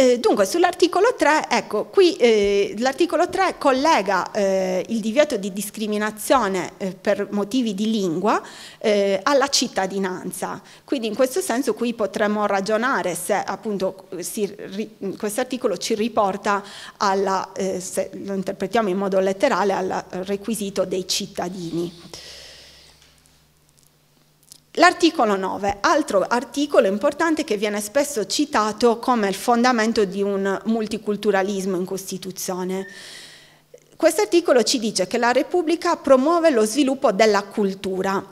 Eh, dunque, sull'articolo 3, ecco, qui eh, l'articolo 3 collega eh, il divieto di discriminazione eh, per motivi di lingua eh, alla cittadinanza. Quindi in questo senso qui potremmo ragionare se appunto questo articolo ci riporta alla, eh, se lo interpretiamo in modo letterale, al requisito dei cittadini. L'articolo 9, altro articolo importante che viene spesso citato come il fondamento di un multiculturalismo in Costituzione. Questo articolo ci dice che la Repubblica promuove lo sviluppo della cultura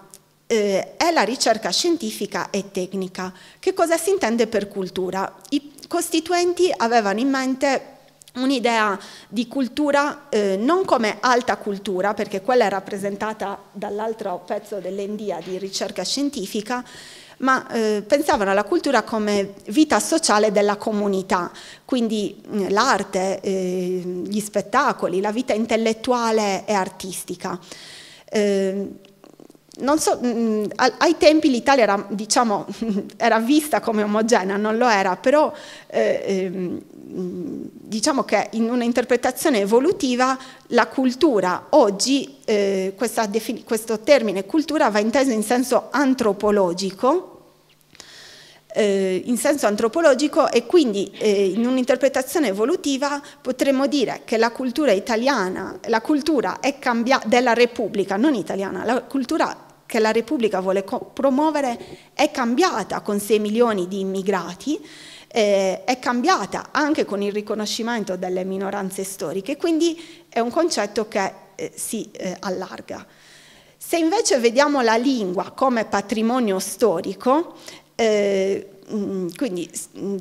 eh, la ricerca scientifica e tecnica. Che cosa si intende per cultura? I costituenti avevano in mente un'idea di cultura eh, non come alta cultura, perché quella è rappresentata dall'altro pezzo dell'Endia di ricerca scientifica, ma eh, pensavano alla cultura come vita sociale della comunità, quindi mm, l'arte, eh, gli spettacoli, la vita intellettuale e artistica. Eh, So, mm, mm, ai tempi l'Italia era, diciamo, era, vista come omogenea, non lo era, però eh, ehm, mm, diciamo che in un'interpretazione evolutiva la cultura, oggi eh, questo termine cultura va inteso in senso antropologico, eh, in senso antropologico e quindi eh, in un'interpretazione evolutiva potremmo dire che la cultura italiana, la cultura della Repubblica, non italiana, la cultura che la Repubblica vuole promuovere è cambiata con 6 milioni di immigrati, eh, è cambiata anche con il riconoscimento delle minoranze storiche, quindi è un concetto che eh, si eh, allarga. Se invece vediamo la lingua come patrimonio storico, eh, Mm, quindi mm,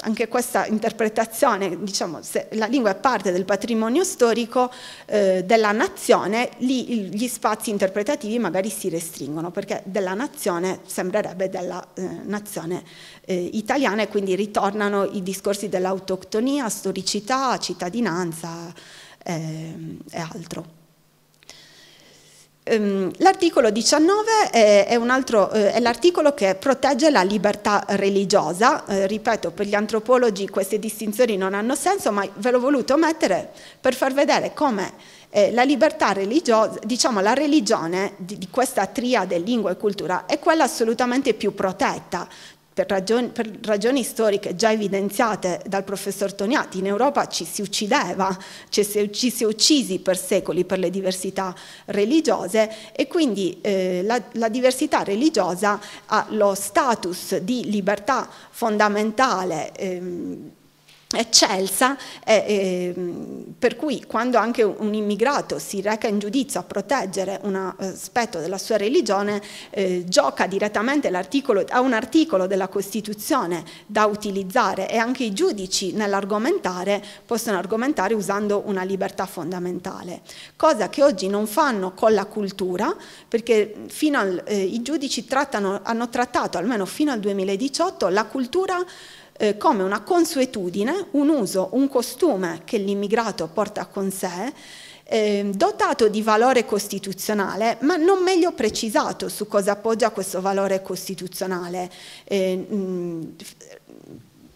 anche questa interpretazione, diciamo, se la lingua è parte del patrimonio storico eh, della nazione, lì gli spazi interpretativi magari si restringono, perché della nazione sembrerebbe della eh, nazione eh, italiana e quindi ritornano i discorsi dell'autoctonia, storicità, cittadinanza ehm, e altro. Ehm, l'articolo 19 è, eh, è l'articolo che protegge la libertà religiosa, eh, ripeto per gli antropologi queste distinzioni non hanno senso ma ve l'ho voluto mettere per far vedere come eh, la libertà religiosa, diciamo la religione di, di questa triade lingua e cultura è quella assolutamente più protetta, per ragioni, per ragioni, storiche già evidenziate dal professor Toniati, in Europa ci si uccideva, ci si, ci si è uccisi per secoli per le diversità religiose e quindi eh, la, la, diversità religiosa ha lo status di libertà fondamentale. Ehm, eccelsa, eh, eh, per cui quando anche un immigrato si reca in giudizio a proteggere un aspetto della sua religione, eh, gioca direttamente a un articolo della Costituzione da utilizzare e anche i giudici nell'argomentare possono argomentare usando una libertà fondamentale, cosa che oggi non fanno con la cultura, perché al, eh, i giudici trattano, hanno trattato, almeno fino al 2018, la cultura eh, come una consuetudine, un uso, un costume che l'immigrato porta con sé, eh, dotato di valore costituzionale, ma non meglio precisato su cosa appoggia questo valore costituzionale. Eh, mh,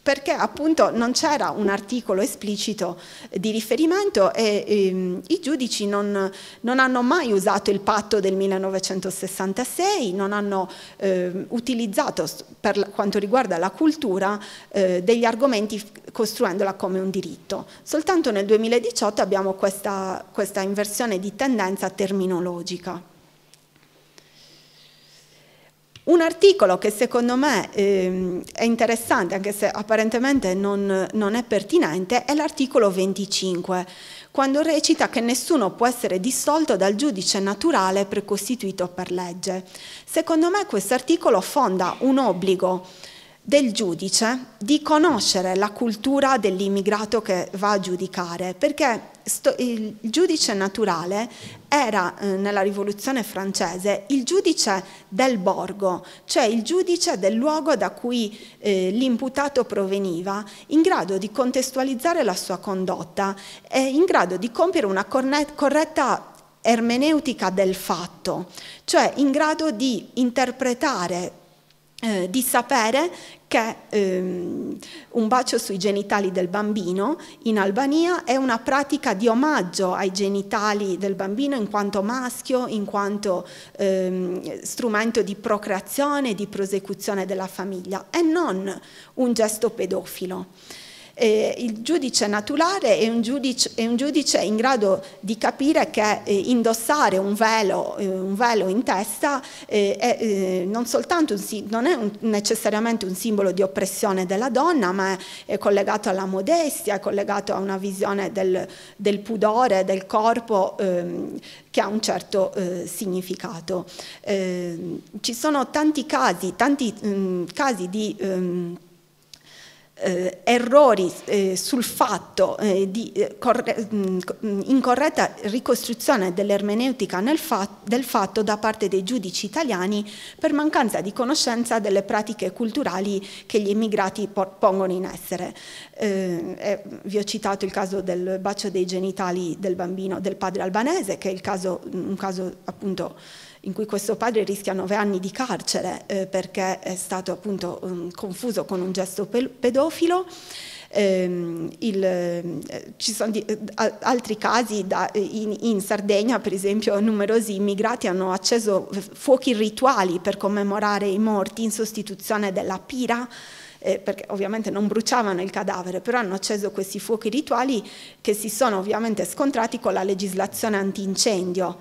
perché appunto non c'era un articolo esplicito di riferimento e, e ehm, i giudici non, non, hanno mai usato il patto del 1966, non hanno eh, utilizzato per quanto riguarda la cultura eh, degli argomenti costruendola come un diritto. Soltanto nel 2018 abbiamo questa, questa inversione di tendenza terminologica. Un articolo che secondo me eh, è interessante, anche se apparentemente non, non è pertinente, è l'articolo 25, quando recita che nessuno può essere dissolto dal giudice naturale precostituito per legge. Secondo me questo articolo fonda un obbligo del giudice di conoscere la cultura dell'immigrato che va a giudicare, perché il giudice naturale era eh, nella rivoluzione francese il giudice del borgo, cioè il giudice del luogo da cui eh, l'imputato proveniva, in grado di contestualizzare la sua condotta e in grado di compiere una corretta ermeneutica del fatto, cioè in grado di interpretare eh, di sapere che ehm, un bacio sui genitali del bambino in Albania è una pratica di omaggio ai genitali del bambino in quanto maschio, in quanto ehm, strumento di procreazione, di prosecuzione della famiglia e non un gesto pedofilo. Eh, il giudice naturale è un giudice, è un giudice, in grado di capire che eh, indossare un velo, eh, un velo, in testa eh, è, eh, non, un, non, è un, necessariamente un simbolo di oppressione della donna, ma è, collegato alla modestia, è collegato a una visione del, del pudore, del corpo ehm, che ha un certo eh, significato. Ehm, ci sono tanti casi, tanti mh, mm, casi di... Mh, ehm, eh, errori eh, sul fatto eh, di eh, mm, incorretta ricostruzione dell'ermeneutica fa del fatto da parte dei giudici italiani per mancanza di conoscenza delle pratiche culturali che gli immigrati pongono in essere. Eh, eh, vi ho citato il caso del bacio dei genitali del bambino del padre albanese, che è caso, un caso appunto in cui questo padre rischia nove anni di carcere eh, perché è stato appunto um, confuso con un gesto pedofilo. Ehm, il, eh, ci sono di, eh, altri casi da, eh, in, in, Sardegna, per esempio, numerosi immigrati hanno acceso fuochi rituali per commemorare i morti in sostituzione della pira. Eh, perché ovviamente non bruciavano il cadavere, però hanno acceso questi fuochi rituali che si sono ovviamente scontrati con la legislazione antincendio.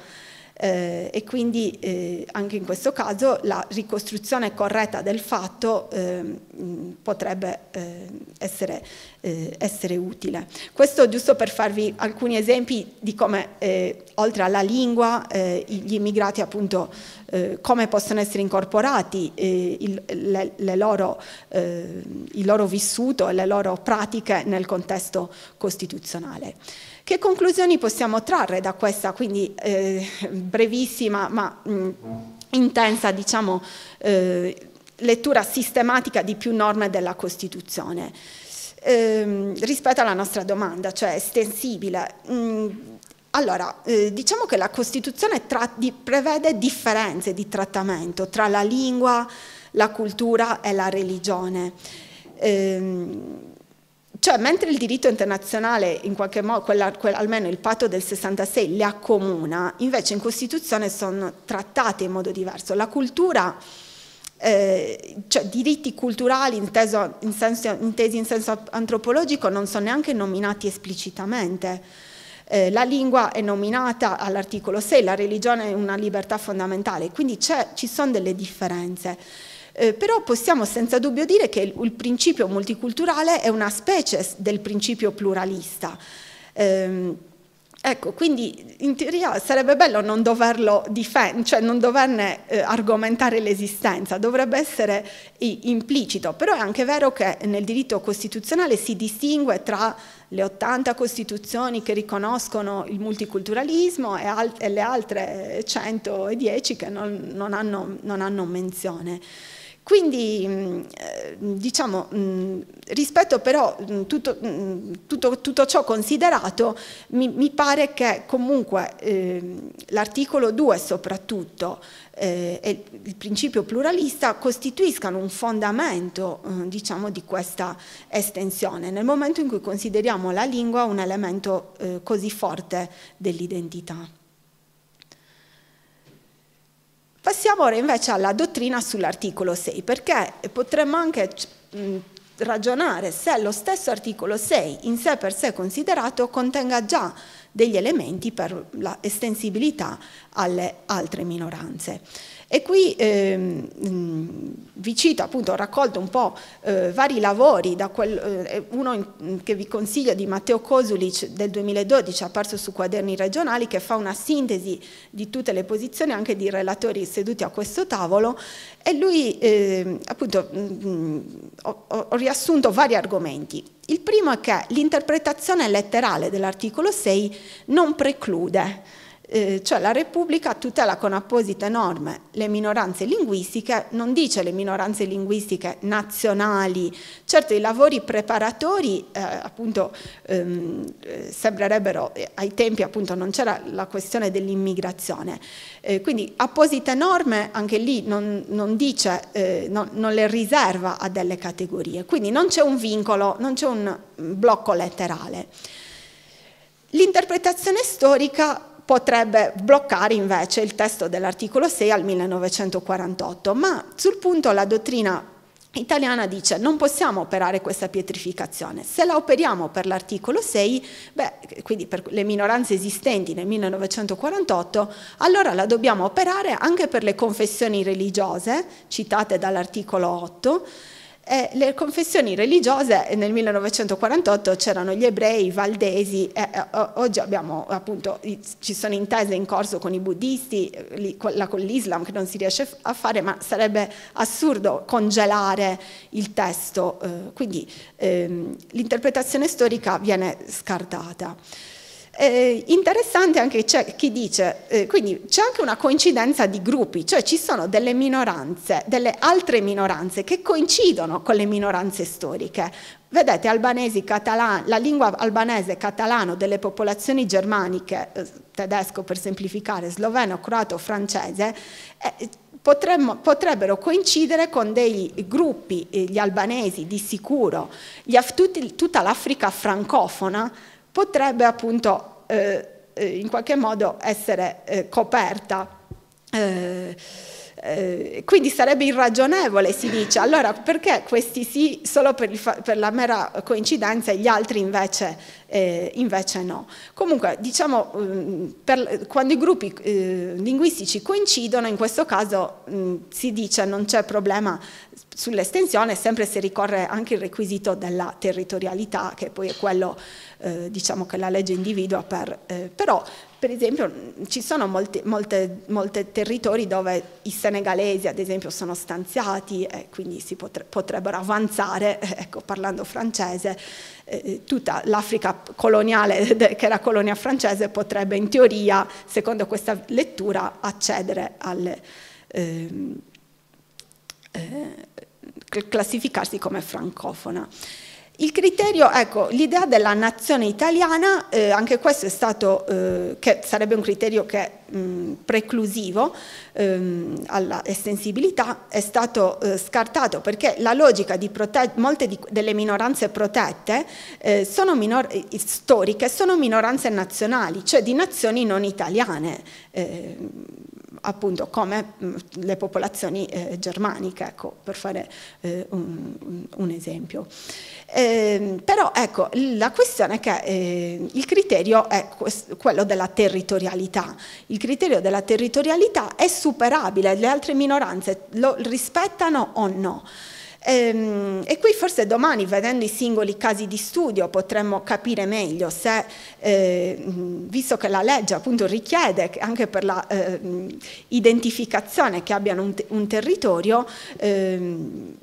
Eh, e quindi eh, anche in questo caso la ricostruzione corretta del fatto ehm, eh, potrebbe essere, eh, essere, utile. Questo giusto per farvi alcuni esempi di come eh, oltre alla lingua eh, gli immigrati appunto come possono essere incorporati il, le, le loro, il loro vissuto e le loro pratiche nel contesto costituzionale. Che conclusioni possiamo trarre da questa quindi eh, brevissima ma mh, mm, intensa diciamo, eh, lettura sistematica di più norme della Costituzione? Ehm, rispetto alla nostra domanda, cioè estensibile, mh, mm, allora, eh, diciamo che la Costituzione di prevede differenze di trattamento tra la lingua, la cultura e la religione. Ehm, cioè, mentre il diritto internazionale, in qualche modo, quella, quella, almeno il patto del 66, le accomuna, invece in Costituzione sono trattate in modo diverso. La cultura, eh, cioè diritti culturali inteso, in senso, intesi in senso antropologico, non sono neanche nominati esplicitamente. Eh, la lingua è nominata all'articolo 6, la religione è una libertà fondamentale, quindi ci sono delle differenze. Eh, però possiamo senza dubbio dire che il, il principio multiculturale è una specie del principio pluralista. Eh, Ecco, quindi in teoria sarebbe bello non doverlo difendere, cioè non doverne eh, argomentare l'esistenza, dovrebbe essere implicito, però è anche vero che nel diritto costituzionale si distingue tra le 80 costituzioni che riconoscono il multiculturalismo e, e le altre 110 che non, non, hanno, non hanno menzione. Quindi mm, eh, diciamo, mm, rispetto però mm, tutto, tutto, tutto ciò considerato, mi, mi, pare che comunque eh, l'articolo 2 soprattutto eh, e il principio pluralista costituiscano un fondamento eh, diciamo, di questa estensione, nel momento in cui consideriamo la lingua un elemento eh, così forte dell'identità. Passiamo ora invece alla dottrina sull'articolo 6, perché potremmo anche ragionare se lo stesso articolo 6 in sé per sé considerato contenga già degli elementi per l'estensibilità alle altre minoranze. E qui ehm, vi cito, appunto, ho raccolto un po' eh, vari lavori, quel, eh, uno in, che vi consiglio di Matteo Kosulic del 2012, apparso su Quaderni Regionali, che fa una sintesi di tutte le posizioni, anche di relatori seduti a questo tavolo, e lui, eh, appunto, mh, mm, mm, ho, ho riassunto vari argomenti. Il primo è che l'interpretazione letterale dell'articolo 6 non preclude eh, cioè la Repubblica tutela con apposite norme le minoranze linguistiche, non dice le minoranze linguistiche nazionali, certo i lavori preparatori eh, appunto ehm, eh, sembrerebbero, eh, ai tempi appunto non c'era la questione dell'immigrazione, eh, quindi apposite norme anche lì non, non dice, eh, no, non le riserva a delle categorie, quindi non c'è un vincolo, non c'è un mm, blocco letterale. L'interpretazione storica potrebbe bloccare invece il testo dell'articolo 6 al 1948, ma sul punto la dottrina italiana dice non possiamo operare questa pietrificazione, se la operiamo per l'articolo 6, beh, quindi per le minoranze esistenti nel 1948, allora la dobbiamo operare anche per le confessioni religiose citate dall'articolo 8, eh, le confessioni religiose eh, nel 1948 c'erano gli ebrei, i valdesi, eh, eh oggi abbiamo, appunto, ci sono intese in corso con i buddisti, eh, li, con l'Islam che non si riesce a fare, ma sarebbe assurdo congelare il testo, quindi ehm, l'interpretazione storica viene scartata. Eh, interessante anche c'è chi dice, eh, quindi c'è anche una coincidenza di gruppi, cioè ci sono delle minoranze, delle altre minoranze che coincidono con le minoranze storiche. Vedete, albanesi, catalani, la lingua albanese catalano delle popolazioni germaniche, eh, tedesco per semplificare, sloveno, croato, francese, eh, Potremmo, potrebbero coincidere con dei gruppi, eh, gli albanesi di sicuro, gli, tutta l'Africa francofona, potrebbe appunto eh, eh, in qualche modo essere eh, coperta. Eh, eh, quindi sarebbe irragionevole, si dice, allora perché questi sì solo per, per la mera coincidenza e gli altri invece, eh, invece no? Comunque, diciamo, mm, per, quando i gruppi eh, linguistici coincidono, in questo caso mh, mm, si dice non c'è problema sull'estensione, sempre se ricorre anche il requisito della territorialità, che poi è quello eh, diciamo, che la legge individua, per, eh, però per esempio ci sono molti territori dove i senegalesi ad esempio sono stanziati e quindi si potre, potrebbero avanzare, ecco, parlando francese, eh, eh tutta l'Africa coloniale che era colonia francese potrebbe in teoria, secondo questa lettura, accedere al... Ehm, eh, classificarsi come francofona. Il criterio, ecco, l'idea della nazione italiana, eh, anche questo è stato, eh, che sarebbe un criterio che mh, preclusivo ehm, alla estensibilità, è stato eh, scartato perché la logica di molte di delle minoranze protette eh, sono minor eh, storiche sono minoranze nazionali, cioè di nazioni non italiane eh, appunto come mm, le popolazioni eh, germaniche, ecco, per fare eh, un, un, esempio. Eh, però ecco, la questione è che eh, il criterio è quello della territorialità. Il criterio della territorialità è superabile, le altre minoranze lo rispettano o no? Ehm, e qui forse domani, vedendo i singoli casi di studio, potremmo capire meglio se, eh, visto che la legge appunto richiede anche per la eh, identificazione che abbiano un, un territorio, ehm,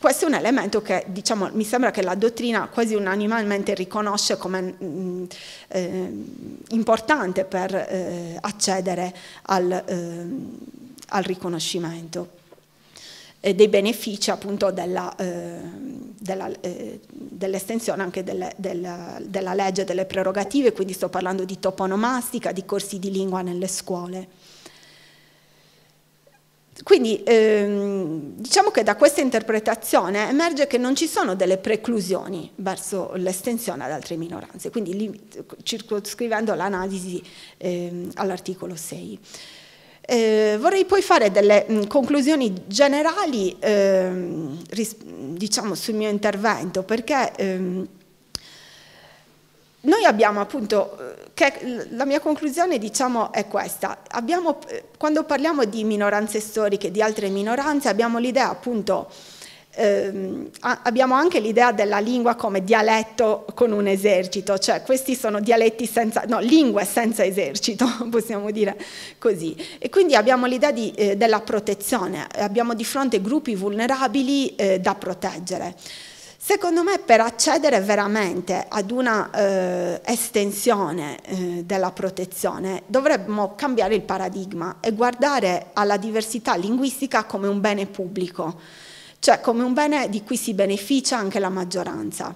questo è un elemento che diciamo, mi sembra che la dottrina quasi unanimemente riconosce come mh, mm, eh, importante per eh, accedere al, eh, al riconoscimento eh, dei benefici appunto eh, eh, dell'estensione eh, dell anche delle, della, della legge delle prerogative, quindi sto parlando di toponomastica, di corsi di lingua nelle scuole. Quindi ehm, diciamo che da questa interpretazione emerge che non ci sono delle preclusioni verso l'estensione ad altre minoranze, quindi circoscrivendo l'analisi ehm, all'articolo 6. Eh, vorrei poi fare delle mh, mm, conclusioni generali ehm, diciamo, sul mio intervento perché ehm, noi abbiamo appunto, eh, la mia conclusione diciamo, è questa, abbiamo, eh, quando parliamo di minoranze storiche, di altre minoranze, abbiamo l'idea appunto ehm, abbiamo anche l'idea della lingua come dialetto con un esercito, cioè questi sono dialetti senza, no, lingue senza esercito, possiamo dire così. E quindi abbiamo l'idea di, eh, della protezione, abbiamo di fronte gruppi vulnerabili eh, da proteggere. Secondo me per accedere veramente ad una eh, estensione eh, della protezione dovremmo cambiare il paradigma e guardare alla diversità linguistica come un bene pubblico cioè come un bene di cui si beneficia anche la maggioranza.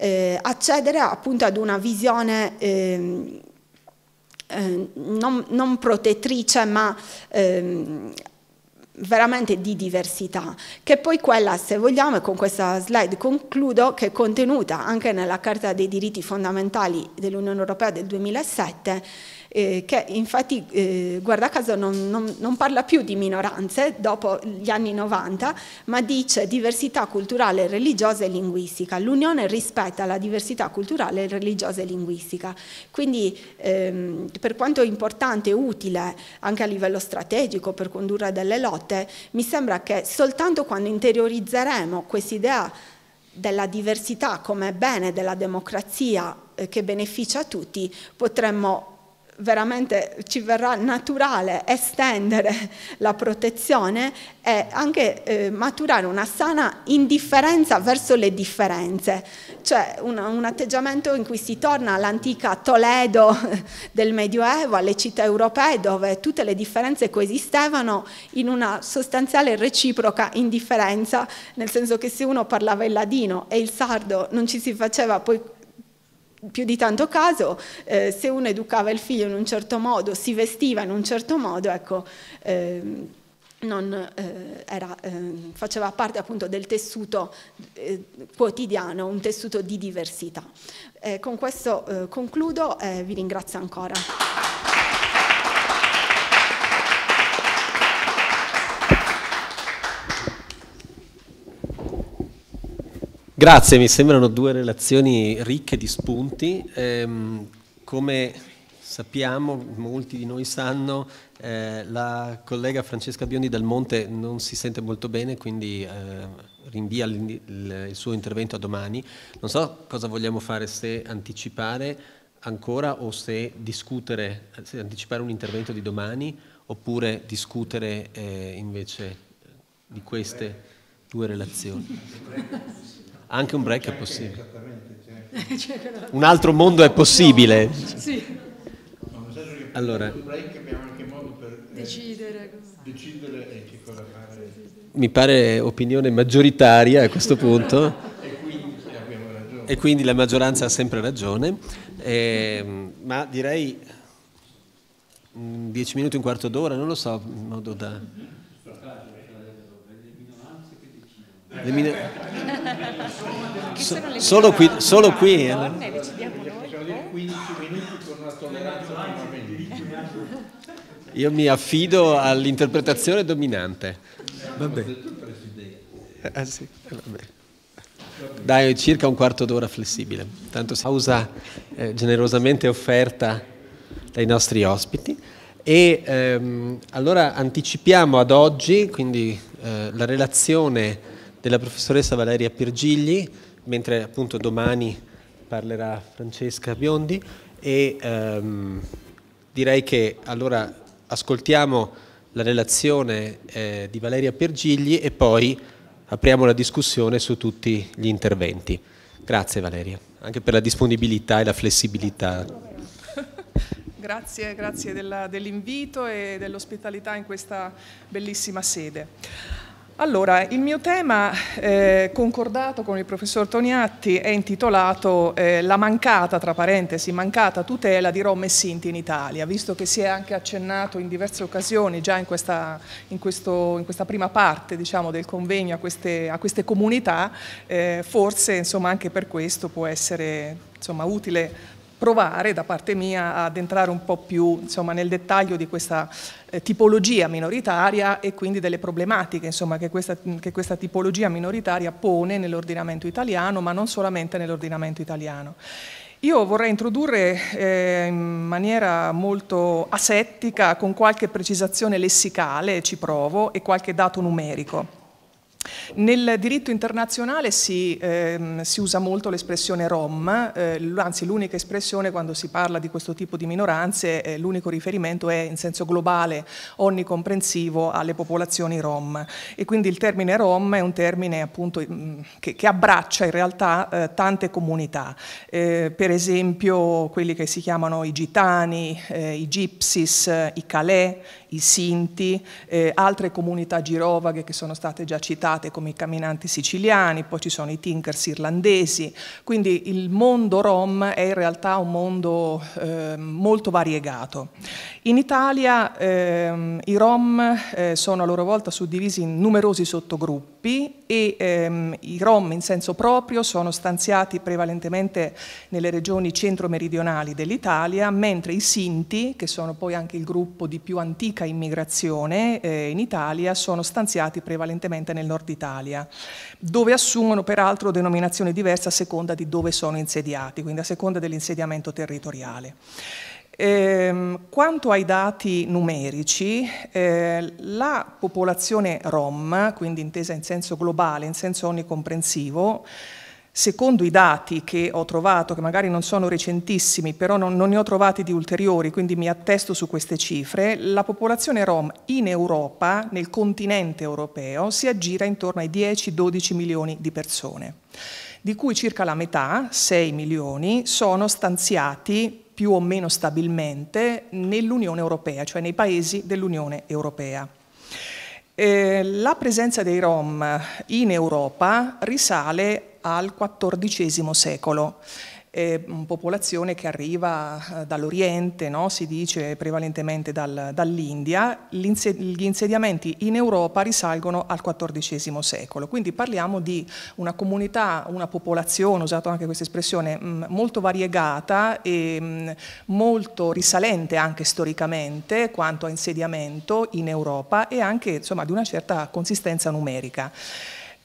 Eh, accedere appunto ad una visione eh, eh, non, non, protettrice ma ehm, veramente di diversità, che poi quella, se vogliamo, e con questa slide concludo, che è contenuta anche nella Carta dei diritti fondamentali dell'Unione Europea del 2007, eh, che infatti eh, guarda caso non, non, non, parla più di minoranze dopo gli anni 90, ma dice diversità culturale, religiosa e linguistica. L'Unione rispetta la diversità culturale, religiosa e linguistica. Quindi ehm, per quanto importante e utile anche a livello strategico per condurre delle lotte, mi sembra che soltanto quando interiorizzeremo quest'idea della diversità come bene della democrazia eh, che beneficia a tutti, potremmo veramente ci verrà naturale estendere la protezione e anche eh, maturare una sana indifferenza verso le differenze, cioè una, un atteggiamento in cui si torna all'antica Toledo del Medioevo, alle città europee dove tutte le differenze coesistevano in una sostanziale reciproca indifferenza, nel senso che se uno parlava il ladino e il sardo non ci si faceva poi più di tanto caso, eh, se uno educava il figlio in un certo modo, si vestiva in un certo modo, ecco, eh, non, eh, era, ehm, faceva parte appunto del tessuto eh, quotidiano, un tessuto di diversità. Eh, con questo eh, concludo e vi ringrazio ancora.
Grazie, mi sembrano due relazioni ricche di spunti. Ehm, come sappiamo, molti di noi sanno, eh, la collega Francesca Biondi del Monte non si sente molto bene, quindi eh, rinvia il suo intervento a domani. Non so cosa vogliamo fare, se anticipare ancora o se discutere, se anticipare un intervento di domani oppure discutere eh, invece di queste due relazioni. Anche un break è possibile. Un altro mondo è possibile. Sì. Allora, eh, decidere, decidere che cosa fare. Mi pare opinione maggioritaria a questo punto. e, quindi e quindi la maggioranza ha sempre ragione. Eh, ma direi 10 mm, minuti, un quarto d'ora, non lo so, in modo da... Mine...
so, solo qui, solo qui. Donne, eh.
Io mi affido all'interpretazione dominante. Vabbè. Ah, sì, vabbè. Dai, circa un quarto d'ora flessibile. Tanto si pausa eh, generosamente offerta dai nostri ospiti. E ehm, allora anticipiamo ad oggi quindi, eh, la relazione della professoressa Valeria Pirgigli, mentre appunto domani parlerà Francesca Biondi e ehm, direi che allora ascoltiamo la relazione eh, di Valeria Pergigli e poi apriamo la discussione su tutti gli interventi. Grazie Valeria, anche per la disponibilità e la flessibilità.
Grazie, grazie dell'invito e dell'ospitalità in questa bellissima sede. Allora, il mio tema eh, concordato con il professor Toniatti è intitolato eh, La mancata, tra parentesi, mancata tutela di Roma e Sinti in Italia, visto che si è anche accennato in diverse occasioni, già in questa, in questo, in questa prima parte diciamo, del convegno a queste, a queste comunità, eh, forse insomma, anche per questo può essere insomma, utile provare da parte mia ad entrare un po' più insomma, nel dettaglio di questa eh, tipologia minoritaria e quindi delle problematiche insomma, che, questa, che questa tipologia minoritaria pone nell'ordinamento italiano, ma non solamente nell'ordinamento italiano. Io vorrei introdurre eh, in maniera molto asettica, con qualche precisazione lessicale, ci provo, e qualche dato numerico. Nel diritto internazionale si, ehm, si usa molto l'espressione Rom, eh, anzi l'unica espressione quando si parla di questo tipo di minoranze, eh, l'unico riferimento è in senso globale, onnicomprensivo alle popolazioni Rom e quindi il termine Rom è un termine appunto mm, che, che, abbraccia in realtà eh, tante comunità, eh, per esempio quelli che si chiamano i gitani, eh, i gipsis, i calè, i sinti, eh, altre comunità girovaghe che sono state già citate state come i camminanti siciliani, poi ci sono i tinkers irlandesi, quindi il mondo rom è in realtà un mondo eh, molto variegato. In Italia eh, i rom eh, sono a loro volta suddivisi in numerosi sottogruppi, gruppi e ehm, i Rom in senso proprio sono stanziati prevalentemente nelle regioni centro-meridionali dell'Italia, mentre i Sinti, che sono poi anche il gruppo di più antica immigrazione eh, in Italia, sono stanziati prevalentemente nel nord Italia, dove assumono peraltro denominazioni diverse a seconda di dove sono insediati, quindi a seconda dell'insediamento territoriale. Eh, quanto ai dati numerici, eh, la popolazione rom, quindi intesa in senso globale, in senso onnicomprensivo, secondo i dati che ho trovato, che magari non sono recentissimi, però non, non, ne ho trovati di ulteriori, quindi mi attesto su queste cifre, la popolazione rom in Europa, nel continente europeo, si aggira intorno ai 10-12 milioni di persone, di cui circa la metà, 6 milioni, sono stanziati più o meno stabilmente nell'Unione Europea, cioè nei paesi dell'Unione Europea. Eh, la presenza dei Rom in Europa risale al XIV secolo eh, popolazione che arriva eh, dall'Oriente, no? si dice prevalentemente dal, dall'India, gli insediamenti in Europa risalgono al XIV secolo, quindi parliamo di una comunità, una popolazione, ho usato anche questa espressione, mm, molto variegata e mm, molto risalente anche storicamente quanto a insediamento in Europa e anche insomma, di una certa consistenza numerica.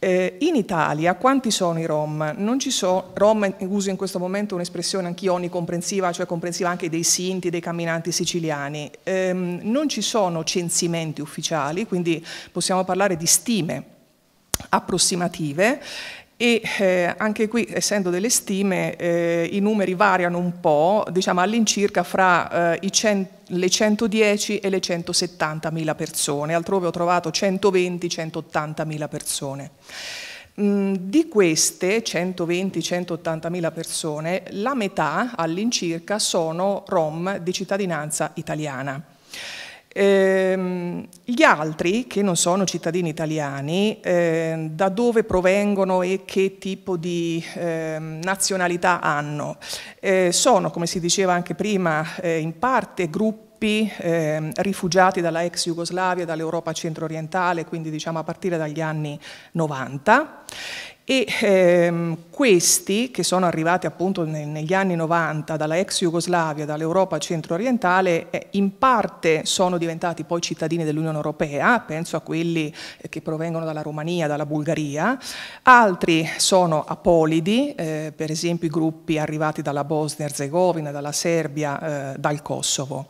Eh, in Italia quanti sono i Rom? Non ci sono, Rom uso in questo momento un'espressione anch'io onnicomprensiva, cioè comprensiva anche dei sinti, dei camminanti siciliani. Eh, non ci sono censimenti ufficiali, quindi possiamo parlare di stime approssimative e eh, anche qui essendo delle stime eh, i numeri variano un po', diciamo all'incirca fra eh, le 110 e le 170 mila persone, altrove ho trovato 120-180 mila persone. Mm, di queste 120-180 mila persone, la metà all'incirca sono rom di cittadinanza italiana. Ehm, gli altri, che non sono cittadini italiani, eh, da dove provengono e che tipo di eh, nazionalità hanno? Eh, sono, come si diceva anche prima, eh, in parte gruppi eh, rifugiati dalla ex Jugoslavia, dall'Europa centro-orientale, quindi diciamo a partire dagli anni 90 e ehm, questi, che sono arrivati appunto negli anni 90 dalla ex Jugoslavia, dall'Europa centro-orientale, eh, in parte sono diventati poi cittadini dell'Unione Europea, penso a quelli eh, che provengono dalla Romania, dalla Bulgaria, altri sono apolidi, eh, per esempio i gruppi arrivati dalla Bosnia-Herzegovina, dalla Serbia, eh, dal Kosovo.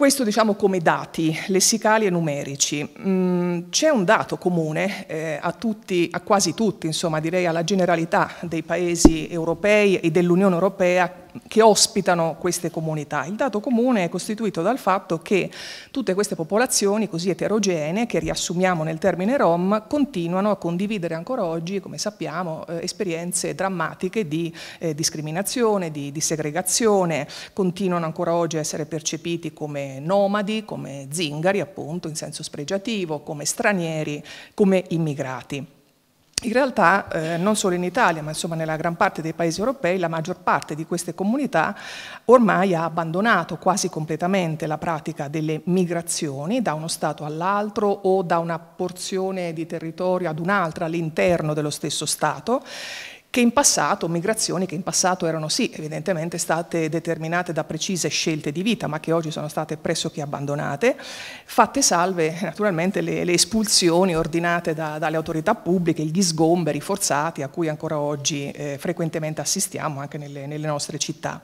Questo diciamo come dati lessicali e numerici. Mm, c'è un dato comune eh, a, tutti, a quasi tutti, insomma direi alla generalità dei paesi europei e dell'Unione Europea che ospitano queste comunità. Il dato comune è costituito dal fatto che tutte queste popolazioni così eterogenee, che riassumiamo nel termine Rom, continuano a condividere ancora oggi, come sappiamo, eh, esperienze drammatiche di eh, discriminazione, di, di segregazione, continuano ancora oggi a essere percepiti come nomadi, come zingari appunto in senso spregiativo, come stranieri, come immigrati. In realtà eh, non solo in Italia, ma insomma nella gran parte dei paesi europei, la maggior parte di queste comunità ormai ha abbandonato quasi completamente la pratica delle migrazioni da uno Stato all'altro o da una porzione di territorio ad un'altra all'interno dello stesso Stato che in passato, migrazioni che in passato erano sì, evidentemente state determinate da precise scelte di vita, ma che oggi sono state pressoché abbandonate, fatte salve naturalmente le, le espulsioni ordinate da, dalle autorità pubbliche, gli sgomberi forzati a cui ancora oggi eh, frequentemente assistiamo anche nelle, nelle nostre città.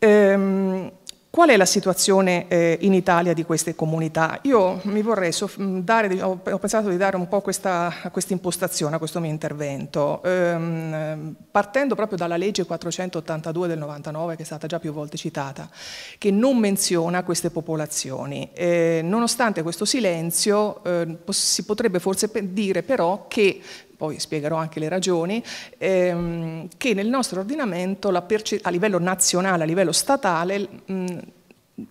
Ehm, Qual è la situazione eh, in Italia di queste comunità? Io mi vorrei mm, dare, ho, pensato di dare un po' questa, questa impostazione a questo mio intervento, ehm, partendo proprio dalla legge 482 del 99 che è stata già più volte citata, che non menziona queste popolazioni. Eh, nonostante questo silenzio eh, si potrebbe forse dire però che poi spiegherò anche le ragioni, ehm, che nel nostro ordinamento a livello nazionale, a livello statale, mh,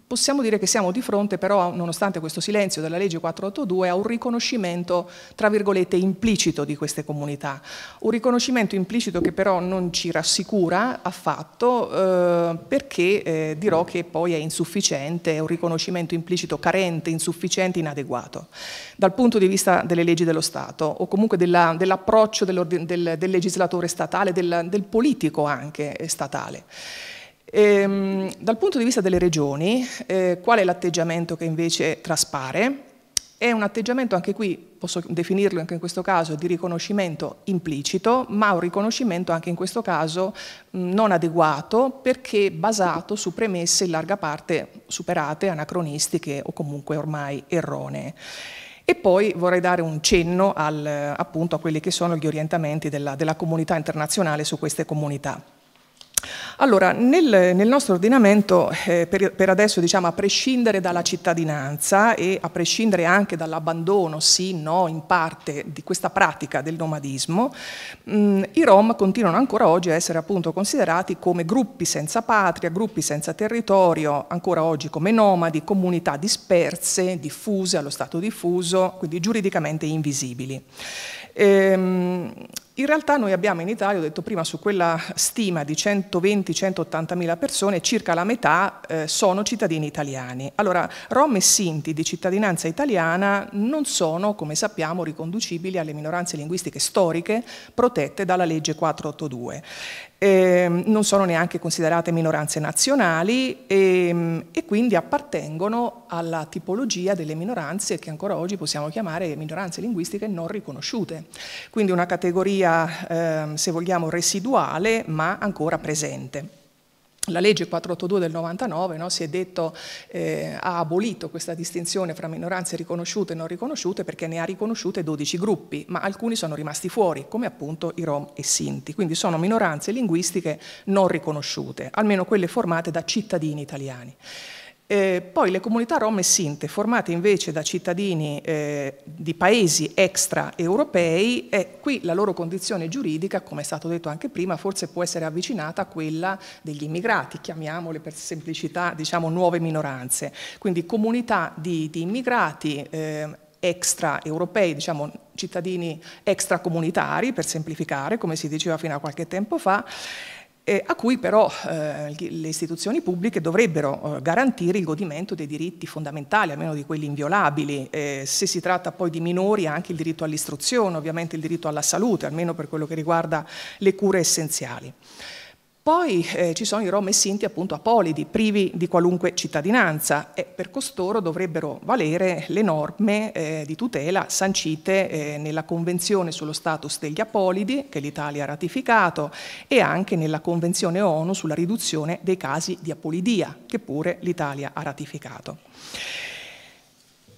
Possiamo dire che siamo di fronte però, nonostante questo silenzio della legge 482, a un riconoscimento, tra virgolette, implicito di queste comunità. Un riconoscimento implicito che però non ci rassicura affatto eh, perché eh, dirò che poi è insufficiente, è un riconoscimento implicito carente, insufficiente, inadeguato. Dal punto di vista delle leggi dello Stato o comunque dell'approccio del, del, legislatore statale, del, del politico anche eh, statale. Ehm, dal punto di vista delle regioni, eh, qual è l'atteggiamento che invece traspare? È un atteggiamento, anche qui posso definirlo anche in questo caso, di riconoscimento implicito, ma un riconoscimento anche in questo caso non adeguato perché basato su premesse in larga parte superate, anacronistiche o comunque ormai erronee. E poi vorrei dare un cenno al, appunto a quelli che sono gli orientamenti della, della comunità internazionale su queste comunità. Allora, nel, nel nostro ordinamento, eh, per, per, adesso diciamo a prescindere dalla cittadinanza e a prescindere anche dall'abbandono, sì, no, in parte di questa pratica del nomadismo, mh, mm, i Rom continuano ancora oggi a essere appunto considerati come gruppi senza patria, gruppi senza territorio, ancora oggi come nomadi, comunità disperse, diffuse, allo stato diffuso, quindi giuridicamente invisibili. Ehm, in realtà noi abbiamo in Italia, ho detto prima, su quella stima di 120-180 mila persone, circa la metà eh, sono cittadini italiani. Allora, rom e sinti di cittadinanza italiana non sono, come sappiamo, riconducibili alle minoranze linguistiche storiche protette dalla legge 482 eh, non sono neanche considerate minoranze nazionali e, ehm, e, quindi appartengono alla tipologia delle minoranze che ancora oggi possiamo chiamare minoranze linguistiche non riconosciute, quindi una categoria eh, se vogliamo residuale ma ancora presente la legge 482 del 99 no, si è detto eh, ha abolito questa distinzione fra minoranze riconosciute e non riconosciute perché ne ha riconosciute 12 gruppi, ma alcuni sono rimasti fuori, come appunto i Rom e Sinti. Quindi sono minoranze linguistiche non riconosciute, almeno quelle formate da cittadini italiani. Eh, poi le comunità rom e sinte, formate invece da cittadini eh, di paesi extraeuropei, eh, qui la loro condizione giuridica, come è stato detto anche prima, forse può essere avvicinata a quella degli immigrati, chiamiamole per semplicità, diciamo nuove minoranze. Quindi comunità di, di immigrati eh, extraeuropei, diciamo cittadini extracomunitari, per semplificare, come si diceva fino a qualche tempo fa, eh, a cui però eh, le istituzioni pubbliche dovrebbero eh, garantire il godimento dei diritti fondamentali, almeno di quelli inviolabili. se si tratta poi di minori, anche il diritto all'istruzione, ovviamente il diritto alla salute, almeno per quello che riguarda le cure essenziali. Poi eh, ci sono i Rom e Sinti appunto apolidi, privi di qualunque cittadinanza e per costoro dovrebbero valere le norme eh, di tutela sancite eh, nella Convenzione sullo status degli apolidi che l'Italia ha ratificato e anche nella Convenzione ONU sulla riduzione dei casi di apolidia che pure l'Italia ha ratificato.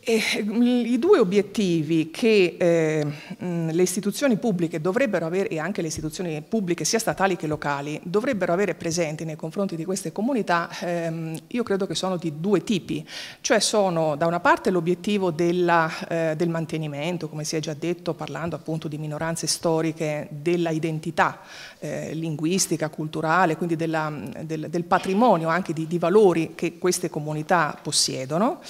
Mm, I due obiettivi che eh, mm, le istituzioni pubbliche dovrebbero avere, e anche le istituzioni pubbliche sia statali che locali, dovrebbero avere presenti nei confronti di queste comunità, ehm, io credo che sono di due tipi, cioè sono da una parte l'obiettivo eh, del mantenimento, come si è già detto parlando appunto di minoranze storiche, della identità eh, linguistica, culturale, quindi della, mm, del, del, patrimonio anche di, di valori che queste comunità possiedono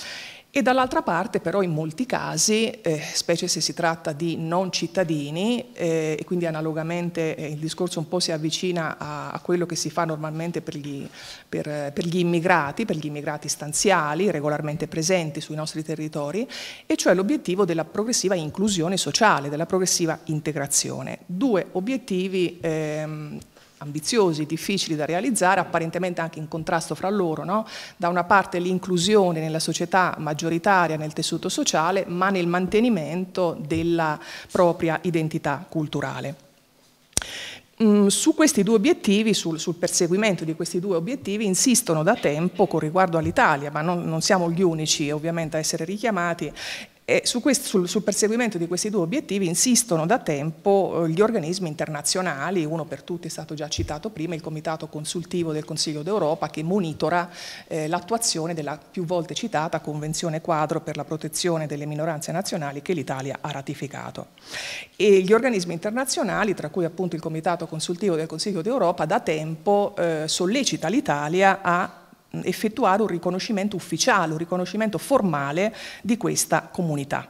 e dall'altra parte però in molti casi, eh, specie se si tratta di non cittadini, eh, e quindi analogamente eh, il discorso un po' si avvicina a, a quello che si fa normalmente per gli, per, per gli, immigrati, per gli immigrati stanziali regolarmente presenti sui nostri territori, e cioè l'obiettivo della progressiva inclusione sociale, della progressiva integrazione. Due obiettivi ehm, ambiziosi, difficili da realizzare, apparentemente anche in contrasto fra loro, no? da una parte l'inclusione nella società maggioritaria, nel tessuto sociale, ma nel mantenimento della propria identità culturale mm, su questi due obiettivi, sul, sul, perseguimento di questi due obiettivi, insistono da tempo con riguardo all'Italia, ma non, non, siamo gli unici ovviamente a essere richiamati, su questo, sul, sul, perseguimento di questi due obiettivi insistono da tempo eh, gli organismi internazionali, uno per tutti è stato già citato prima, il Comitato Consultivo del Consiglio d'Europa che monitora eh, l'attuazione della più volte citata Convenzione quadro per la protezione delle minoranze nazionali che l'Italia ha ratificato. E gli organismi internazionali, tra cui appunto il Comitato Consultivo del Consiglio d'Europa, da tempo eh, sollecita l'Italia a effettuare un riconoscimento ufficiale, un riconoscimento formale di questa comunità.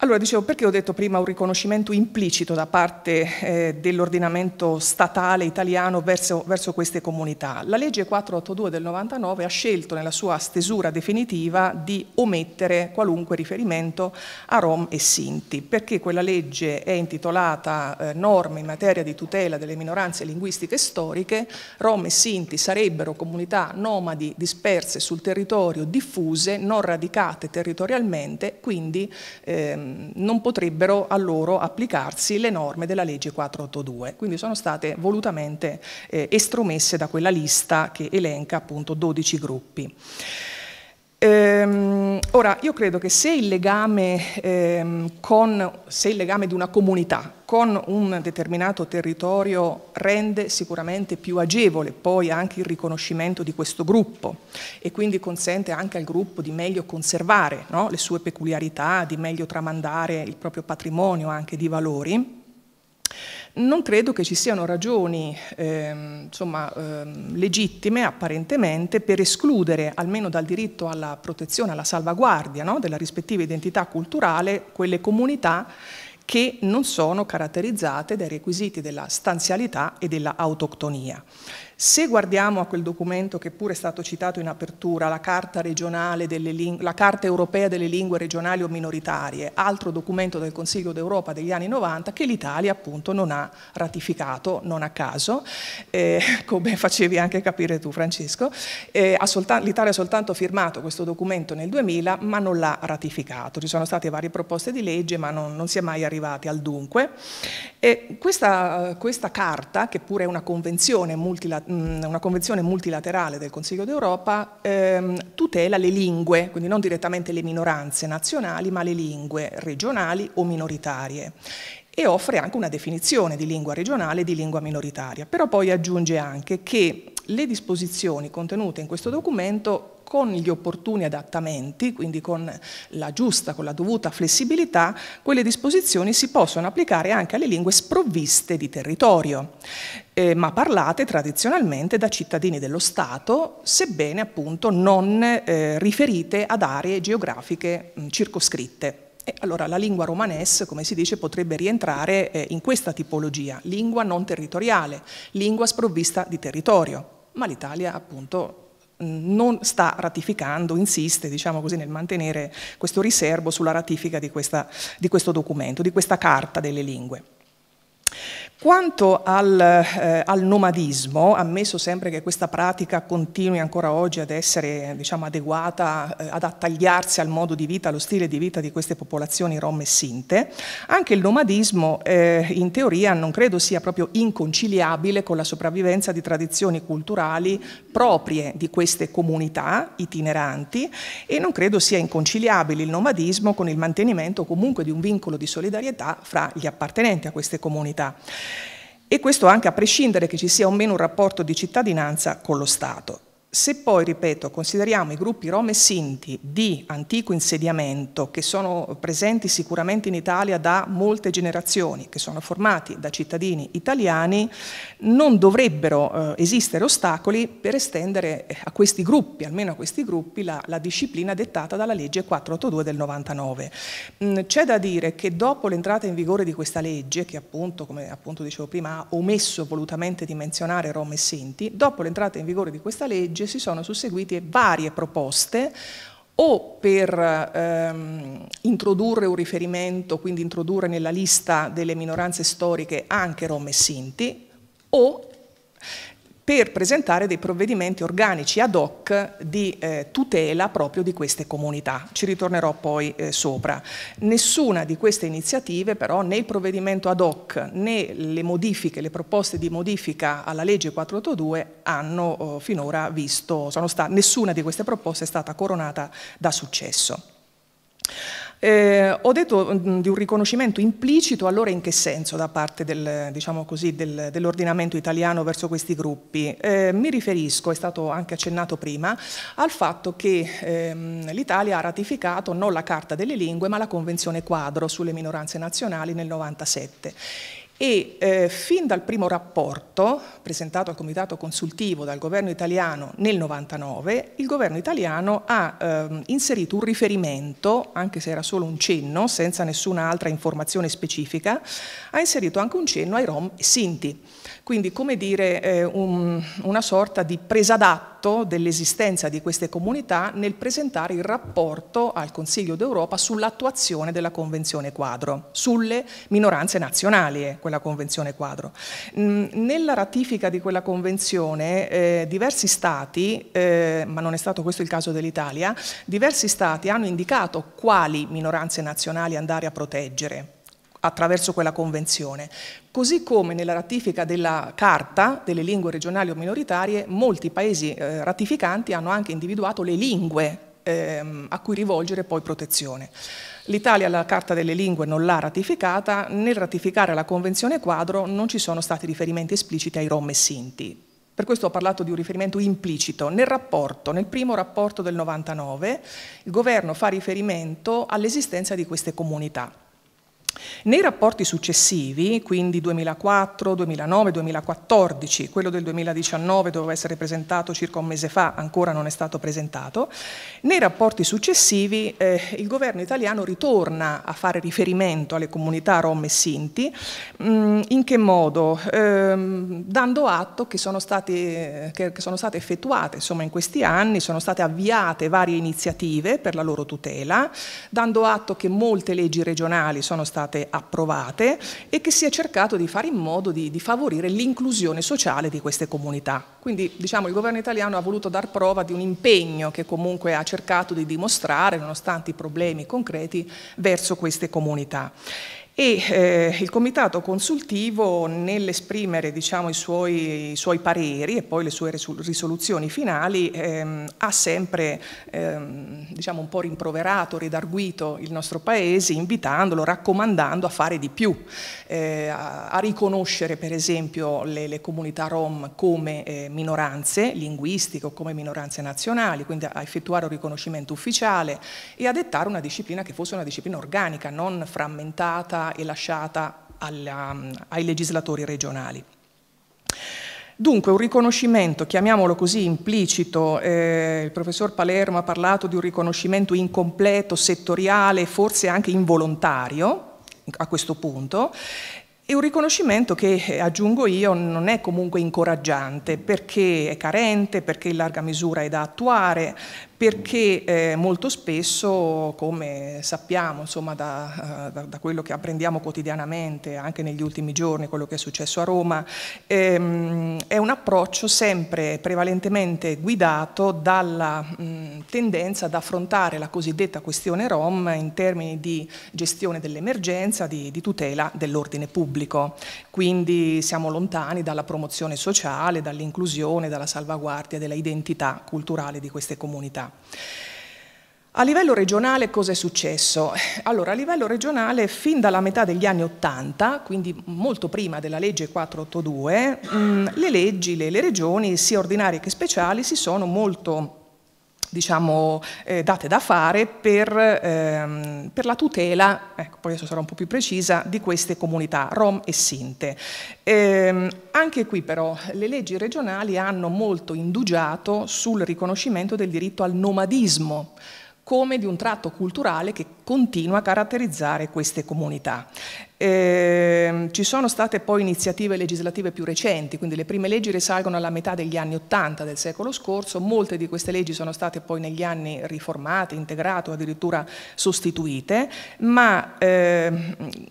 Allora, dicevo, perché ho detto prima un riconoscimento implicito da parte eh, dell'ordinamento statale italiano verso, verso, queste comunità? La legge 482 del 99 ha scelto nella sua stesura definitiva di omettere qualunque riferimento a Rom e Sinti, perché quella legge è intitolata eh, Norme in materia di tutela delle minoranze linguistiche storiche, Rom e Sinti sarebbero comunità nomadi disperse sul territorio, diffuse, non radicate territorialmente, quindi... Ehm, Ehm, non potrebbero a loro applicarsi le norme della legge 482, quindi sono state volutamente eh, estromesse da quella lista che elenca appunto 12 gruppi. Ehm, ora, io credo che se il, legame, ehm, con, se il legame di una comunità con un determinato territorio rende sicuramente più agevole poi anche il riconoscimento di questo gruppo e quindi consente anche al gruppo di meglio conservare no? le sue peculiarità, di meglio tramandare il proprio patrimonio anche di valori, non credo che ci siano ragioni ehm, insomma, ehm, legittime apparentemente per escludere almeno dal diritto alla protezione, alla salvaguardia no, della rispettiva identità culturale quelle comunità che non sono caratterizzate dai requisiti della stanzialità e della autoctonia. Se guardiamo a quel documento che pure è stato citato in apertura, la Carta, la Carta europea delle lingue regionali o minoritarie, altro documento del Consiglio d'Europa degli anni 90 che l'Italia appunto non ha ratificato, non a caso, eh, come facevi anche capire tu Francesco, eh, l'Italia ha soltanto firmato questo documento nel 2000 ma non l'ha ratificato, ci sono state varie proposte di legge ma non, non si è mai arrivati al dunque. E questa, questa carta, che pure è una convenzione multilaterale, una convenzione multilaterale del Consiglio d'Europa ehm, tutela le lingue, quindi non direttamente le minoranze nazionali, ma le lingue regionali o minoritarie e offre anche una definizione di lingua regionale e di lingua minoritaria. Però poi aggiunge anche che le disposizioni contenute in questo documento con gli opportuni adattamenti, quindi con la giusta, con la dovuta flessibilità, quelle disposizioni si possono applicare anche alle lingue sprovviste di territorio, eh, ma parlate tradizionalmente da cittadini dello Stato, sebbene appunto non eh, riferite ad aree geografiche mh, circoscritte. E allora la lingua romanes, come si dice, potrebbe rientrare eh, in questa tipologia, lingua non territoriale, lingua sprovvista di territorio, ma l'Italia appunto non sta ratificando, insiste diciamo così, nel mantenere questo riservo sulla ratifica di, questa, di questo documento, di questa Carta delle lingue. Quanto al, eh, al, nomadismo, ammesso sempre che questa pratica continui ancora oggi ad essere diciamo, adeguata, eh, ad attagliarsi al modo di vita, allo stile di vita di queste popolazioni rom e sinte, anche il nomadismo eh, in teoria non credo sia proprio inconciliabile con la sopravvivenza di tradizioni culturali proprie di queste comunità itineranti e non credo sia inconciliabile il nomadismo con il mantenimento comunque di un vincolo di solidarietà fra gli appartenenti a queste comunità e questo anche a prescindere che ci sia o meno un rapporto di cittadinanza con lo Stato. Se poi, ripeto, consideriamo i gruppi Rom e Sinti di antico insediamento, che sono presenti sicuramente in Italia da molte generazioni, che sono formati da cittadini italiani, non dovrebbero eh, esistere ostacoli per estendere eh, a questi gruppi, almeno a questi gruppi, la, la disciplina dettata dalla legge 482 del 99. Mm, c'è da dire che dopo l'entrata in vigore di questa legge, che appunto, come appunto dicevo prima, ha omesso volutamente di menzionare Rom e Sinti, dopo l'entrata in vigore di questa legge, legge si sono susseguite varie proposte o per ehm, introdurre un riferimento, quindi introdurre nella lista delle minoranze storiche anche Rom e Sinti, o per presentare dei provvedimenti organici ad hoc di eh, tutela proprio di queste comunità. Ci ritornerò poi eh, sopra. Nessuna di queste iniziative però né il provvedimento ad hoc né le modifiche, le proposte di modifica alla legge 482 hanno eh, finora visto, nessuna di queste proposte è stata coronata da successo. Eh, ho detto mm, di un riconoscimento implicito, allora in che senso da parte del, diciamo del, dell'ordinamento italiano verso questi gruppi? Eh, mi riferisco, è stato anche accennato prima, al fatto che ehm, l'Italia ha ratificato non la Carta delle Lingue ma la Convenzione quadro sulle minoranze nazionali nel 1997 e eh, fin dal primo rapporto presentato al Comitato Consultivo dal governo italiano nel 99, il governo italiano ha ehm, inserito un riferimento, anche se era solo un cenno, senza nessuna altra informazione specifica, ha inserito anche un cenno ai Rom e Sinti. Quindi, come dire, eh, un, una sorta di presa d'atto dell'esistenza di queste comunità nel presentare il rapporto al Consiglio d'Europa sull'attuazione della Convenzione quadro, sulle minoranze nazionali, eh, quella Convenzione quadro. Mm, nella ratifica di quella Convenzione, eh, diversi Stati, eh, ma non è stato questo il caso dell'Italia, diversi Stati hanno indicato quali minoranze nazionali andare a proteggere attraverso quella convenzione. Così come nella ratifica della Carta delle lingue regionali o minoritarie, molti paesi eh, ratificanti hanno anche individuato le lingue ehm, a cui rivolgere poi protezione. L'Italia la Carta delle Lingue non l'ha ratificata, nel ratificare la Convenzione quadro non ci sono stati riferimenti espliciti ai Rom e Sinti. Per questo ho parlato di un riferimento implicito. Nel rapporto, nel primo rapporto del 99, il governo fa riferimento all'esistenza di queste comunità. Nei rapporti successivi, quindi 2004, 2009, 2014, quello del 2019 doveva essere presentato circa un mese fa, ancora non è stato presentato, nei rapporti successivi eh, il governo italiano ritorna a fare riferimento alle comunità rom e sinti, mh, mm, in che modo? Ehm, dando atto che sono, state, eh, che sono state effettuate insomma, in questi anni, sono state avviate varie iniziative per la loro tutela, dando atto che molte leggi regionali sono state state approvate e che si è cercato di fare in modo di, di favorire l'inclusione sociale di queste comunità. Quindi diciamo, il governo italiano ha voluto dar prova di un impegno che comunque ha cercato di dimostrare, nonostante i problemi concreti, verso queste comunità e eh, il comitato consultivo nell'esprimere diciamo, i, i, suoi, pareri e poi le sue risoluzioni finali ehm, ha sempre ehm, diciamo, un po' rimproverato, ridarguito il nostro Paese invitandolo, raccomandando a fare di più, eh, a, a, riconoscere per esempio le, le comunità rom come eh, minoranze linguistiche o come minoranze nazionali, quindi a effettuare un riconoscimento ufficiale e a dettare una disciplina che fosse una disciplina organica, non frammentata facoltà è lasciata alla, mm, ai legislatori regionali. Dunque un riconoscimento, chiamiamolo così, implicito, eh, il professor Palermo ha parlato di un riconoscimento incompleto, settoriale, forse anche involontario a questo punto, e un riconoscimento che, eh, aggiungo io, non è comunque incoraggiante perché è carente, perché in larga misura è da attuare, perché eh, molto spesso, come sappiamo insomma, da, eh, da, da, quello che apprendiamo quotidianamente, anche negli ultimi giorni, quello che è successo a Roma, ehm, è un approccio sempre prevalentemente guidato dalla mh, mm, tendenza ad affrontare la cosiddetta questione Rom in termini di gestione dell'emergenza, di, di tutela dell'ordine pubblico. Quindi siamo lontani dalla promozione sociale, dall'inclusione, dalla salvaguardia della identità culturale di queste comunità. A livello regionale cosa è successo? Allora, a livello regionale fin dalla metà degli anni Ottanta, quindi molto prima della legge 482, mm, le leggi, le, le regioni, sia ordinarie che speciali, si sono molto diciamo, eh, date da fare per, ehm, per la tutela, ecco, poi adesso sarò un po' più precisa, di queste comunità Rom e Sinte. Ehm, anche qui però le leggi regionali hanno molto indugiato sul riconoscimento del diritto al nomadismo come di un tratto culturale che continua a caratterizzare queste comunità. Eh, ci sono state poi iniziative legislative più recenti, quindi le prime leggi risalgono alla metà degli anni Ottanta del secolo scorso, molte di queste leggi sono state poi negli anni riformate, integrate o addirittura sostituite, ma eh,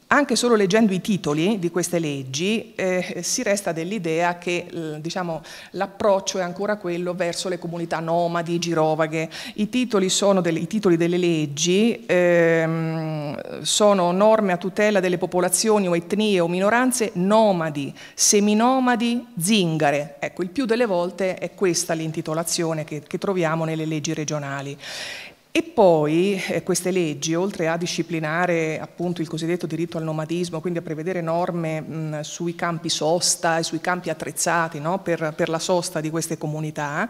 anche solo leggendo i titoli di queste leggi eh, si resta dell'idea che diciamo, l'approccio è ancora quello verso le comunità nomadi, girovaghe. I titoli, delle, i titoli delle leggi eh, Ehm, sono norme a tutela delle popolazioni o etnie o minoranze nomadi, seminomadi, zingare. Ecco, il più delle volte è questa l'intitolazione che, che troviamo nelle leggi regionali. E poi eh, queste leggi, oltre a disciplinare appunto il cosiddetto diritto al nomadismo, quindi a prevedere norme mh, sui campi sosta e sui campi attrezzati no? per, per la sosta di queste comunità,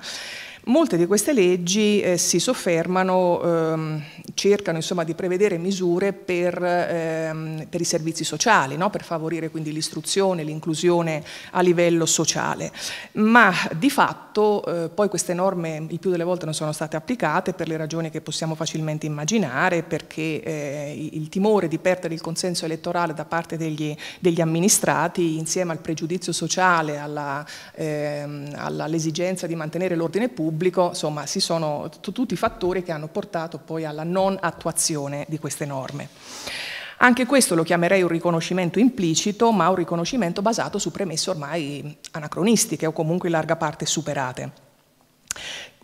Molte di queste leggi eh, si soffermano, ehm, cercano insomma, di prevedere misure per, ehm, per i servizi sociali, no? per favorire quindi l'istruzione, l'inclusione a livello sociale, ma di fatto eh, poi queste norme il più delle volte non sono state applicate per le ragioni che possiamo facilmente immaginare, perché eh, il timore di perdere il consenso elettorale da parte degli, degli amministrati insieme al pregiudizio sociale, ehm, all'esigenza ehm, all di mantenere l'ordine pubblico, pubblico, insomma si sono tutti fattori che hanno portato poi alla non attuazione di queste norme. Anche questo lo chiamerei un riconoscimento implicito, ma un riconoscimento basato su premesse ormai anacronistiche o comunque in larga parte superate.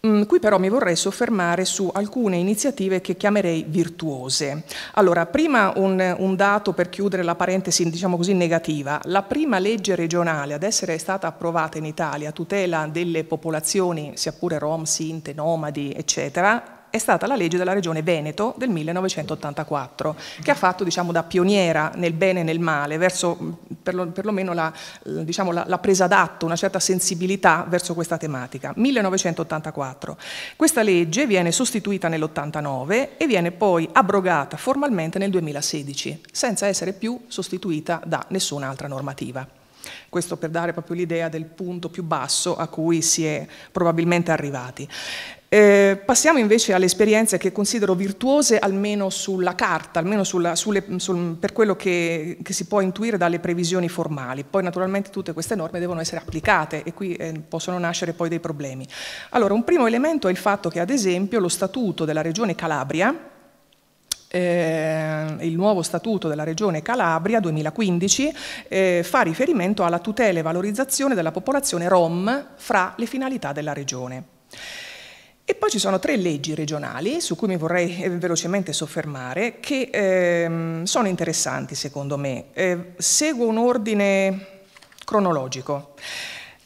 Mm, qui però mi vorrei soffermare su alcune iniziative che chiamerei virtuose. Allora, prima un, un dato per chiudere la parentesi, diciamo così, negativa. La prima legge regionale ad essere stata approvata in Italia a tutela delle popolazioni, sia pure rom, sinte, nomadi, eccetera, è stata la legge della regione Veneto del 1984, che ha fatto diciamo, da pioniera nel bene e nel male, verso mm, perlomeno la, mm, diciamo, la, la presa d'atto, una certa sensibilità verso questa tematica. 1984. Questa legge viene sostituita nell'89 e viene poi abrogata formalmente nel 2016, senza essere più sostituita da nessun'altra normativa. Questo per dare proprio l'idea del punto più basso a cui si è probabilmente arrivati. Eh, passiamo invece alle esperienze che considero virtuose almeno sulla carta, almeno sulla, sulle, sul, per quello che, che, si può intuire dalle previsioni formali. Poi naturalmente tutte queste norme devono essere applicate e qui eh, possono nascere poi dei problemi. Allora, un primo elemento è il fatto che ad esempio lo statuto della regione Calabria, eh, il nuovo statuto della Regione Calabria 2015 eh, fa riferimento alla tutela e valorizzazione della popolazione rom fra le finalità della Regione. E poi ci sono tre leggi regionali su cui mi vorrei eh, velocemente soffermare che ehm, sono interessanti secondo me. Eh, seguo un ordine cronologico.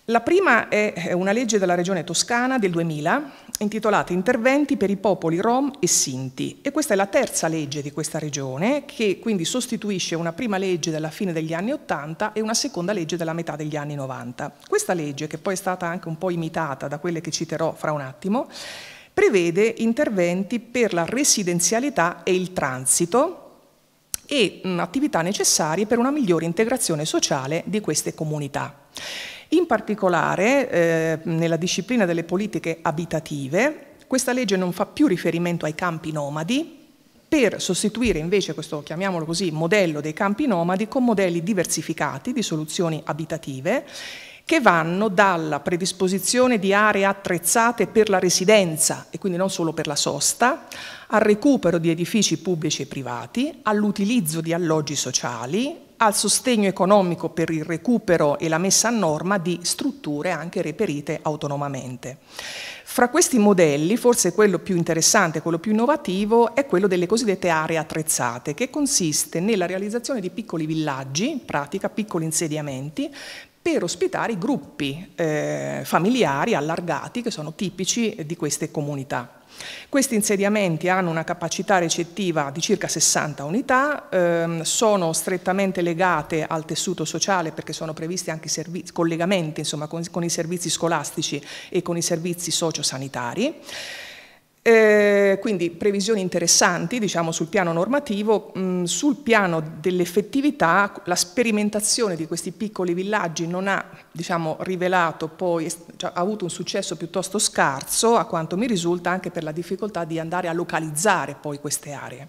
La prima è una legge della Regione Toscana del 2000 intitolata Interventi per i popoli Rom e Sinti e questa è la terza legge di questa regione che quindi sostituisce una prima legge della fine degli anni 80 e una seconda legge della metà degli anni 90. Questa legge, che poi è stata anche un po' imitata da quelle che citerò fra un attimo, prevede interventi per la residenzialità e il transito e mh, attività necessarie per una migliore integrazione sociale di queste comunità. In particolare, eh, nella disciplina delle politiche abitative, questa legge non fa più riferimento ai campi nomadi, per sostituire invece questo, chiamiamolo così, modello dei campi nomadi con modelli diversificati di soluzioni abitative che vanno dalla predisposizione di aree attrezzate per la residenza e quindi non solo per la sosta, al recupero di edifici pubblici e privati, all'utilizzo di alloggi sociali, al sostegno economico per il recupero e la messa a norma di strutture anche reperite autonomamente. Fra questi modelli, forse quello più interessante, quello più innovativo, è quello delle cosiddette aree attrezzate, che consiste nella realizzazione di piccoli villaggi, in pratica piccoli insediamenti, per ospitare i gruppi eh, familiari allargati che sono tipici di queste comunità. Questi insediamenti hanno una capacità recettiva di circa 60 unità, ehm, sono strettamente legate al tessuto sociale perché sono previsti anche servizi, collegamenti insomma, con, con i servizi scolastici e con i servizi sociosanitari. Eh, quindi previsioni interessanti diciamo, sul piano normativo, mh, mm, sul piano dell'effettività la sperimentazione di questi piccoli villaggi non ha diciamo, rivelato poi, cioè, ha avuto un successo piuttosto scarso a quanto mi risulta anche per la difficoltà di andare a localizzare poi queste aree.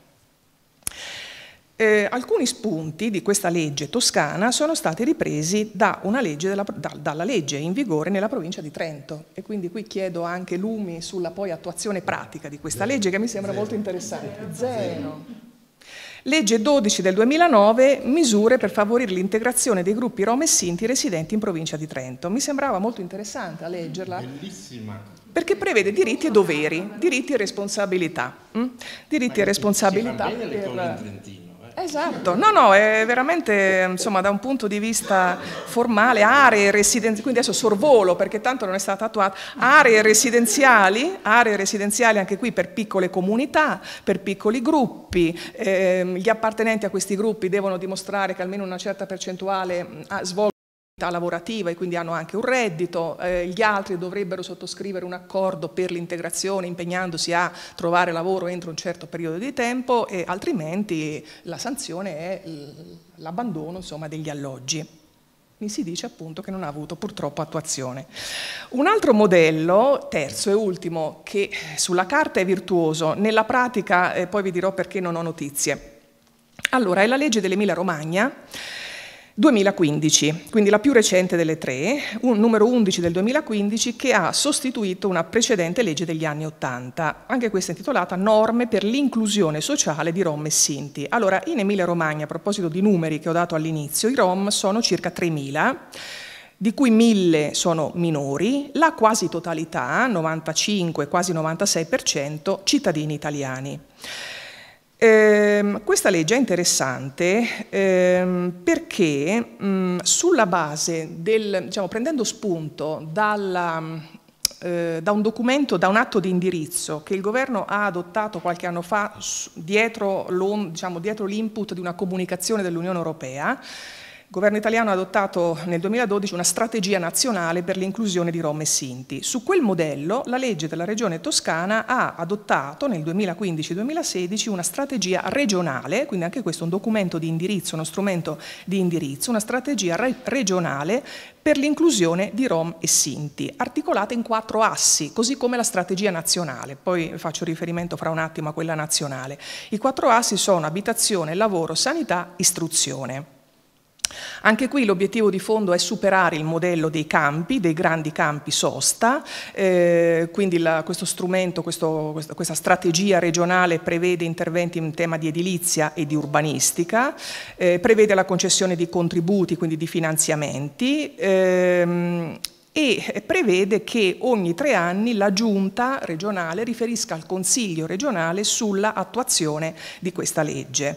Eh, alcuni spunti di questa legge toscana sono stati ripresi da legge della, da, dalla legge in vigore nella provincia di Trento e quindi qui chiedo anche lumi sulla poi attuazione pratica di questa Zero. legge che mi sembra Zero. molto interessante. Zero. Zero. Legge 12 del 2009, misure per favorire l'integrazione dei gruppi rom e sinti residenti in provincia di Trento. Mi sembrava molto interessante a leggerla. Bellissima perché prevede diritti e doveri, diritti e responsabilità. Hm? Diritti e responsabilità.
Per...
Esatto, no, no, è veramente insomma da un punto di vista formale, aree residenziali, quindi adesso sorvolo perché tanto non è stata attuata, aree residenziali, aree residenziali anche qui per piccole comunità, per piccoli gruppi, eh, gli appartenenti a questi gruppi devono dimostrare che almeno una certa percentuale mm, svolge lavorativa e quindi hanno anche un reddito, eh, gli altri dovrebbero sottoscrivere un accordo per l'integrazione impegnandosi a trovare lavoro entro un certo periodo di tempo e altrimenti la sanzione è l'abbandono insomma, degli alloggi. Mi si dice appunto che non ha avuto purtroppo attuazione. Un altro modello, terzo e ultimo, che sulla carta è virtuoso, nella pratica eh, poi vi dirò perché non ho notizie. Allora, è la legge dell'Emilia Romagna 2015, quindi la più recente delle tre, un numero 11 del 2015 che ha sostituito una precedente legge degli anni 80, anche questa intitolata Norme per l'inclusione sociale di Rom e Sinti. Allora, in Emilia-Romagna, a proposito di numeri che ho dato all'inizio, i Rom sono circa 3.000 di cui mille sono minori, la quasi totalità, 95, quasi 96%, cittadini italiani. Eh, questa legge è interessante eh, perché mh, mm, sulla base del, diciamo, prendendo spunto dalla, eh, da un documento, da un atto di indirizzo che il governo ha adottato qualche anno fa diciamo, dietro, l'input di una comunicazione dell'Unione Europea, il governo italiano ha adottato nel 2012 una strategia nazionale per l'inclusione di Rom e Sinti. Su quel modello la legge della regione toscana ha adottato nel 2015-2016 una strategia regionale, quindi anche questo è un documento di indirizzo, uno strumento di indirizzo, una strategia re regionale per l'inclusione di Rom e Sinti, articolata in quattro assi, così come la strategia nazionale, poi faccio riferimento fra un attimo a quella nazionale. I quattro assi sono abitazione, lavoro, sanità, istruzione. Anche qui l'obiettivo di fondo è superare il modello dei campi, dei grandi campi sosta, eh, quindi la, questo strumento, questo, questa strategia regionale prevede interventi in tema di edilizia e di urbanistica, eh, prevede la concessione di contributi, quindi di finanziamenti. Ehm, e prevede che ogni tre anni la giunta regionale riferisca al Consiglio regionale sulla attuazione di questa legge.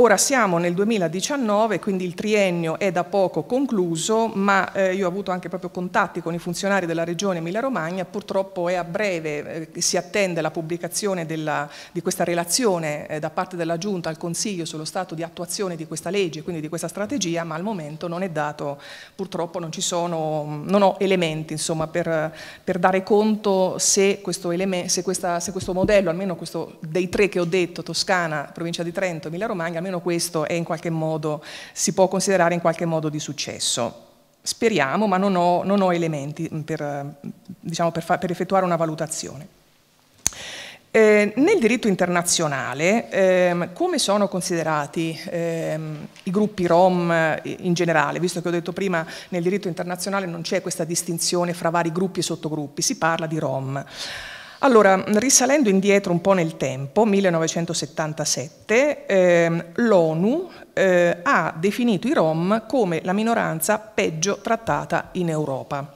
Ora siamo nel 2019, quindi il triennio è da poco concluso, ma eh, io ho avuto anche proprio contatti con i funzionari della Regione Emilia-Romagna, purtroppo è a breve, eh, si attende la pubblicazione della, di questa relazione eh, da parte della Giunta al Consiglio sullo stato di attuazione di questa legge, quindi di questa strategia, ma al momento non è dato, purtroppo non, ci sono, non ho elementi insomma, per, per, dare conto se questo, se, questa, se questo modello, almeno questo, dei tre che ho detto, Toscana, provincia di Trento, Emilia-Romagna, almeno questo modo, si può considerare in qualche modo di successo. Speriamo, ma non ho, non ho elementi mm, per, mm, diciamo, per, per effettuare una valutazione. Eh, nel diritto internazionale, ehm, come sono considerati ehm, i gruppi Rom eh, in generale? Visto che ho detto prima, nel diritto internazionale non c'è questa distinzione fra vari gruppi e sottogruppi, si parla di Rom. Allora, risalendo indietro un po' nel tempo, 1977, eh, l'ONU eh, ha definito i Rom come la minoranza peggio trattata in Europa.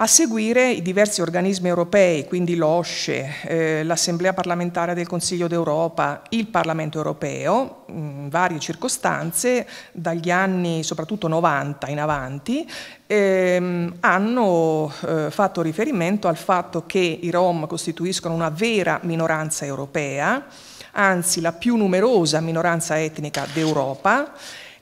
A seguire i diversi organismi europei, quindi l'OSCE, eh, l'Assemblea parlamentare del Consiglio d'Europa, il Parlamento europeo, in mm, varie circostanze, dagli anni soprattutto 90 in avanti, ehm, hanno eh, fatto riferimento al fatto che i Rom costituiscono una vera minoranza europea, anzi la più numerosa minoranza etnica d'Europa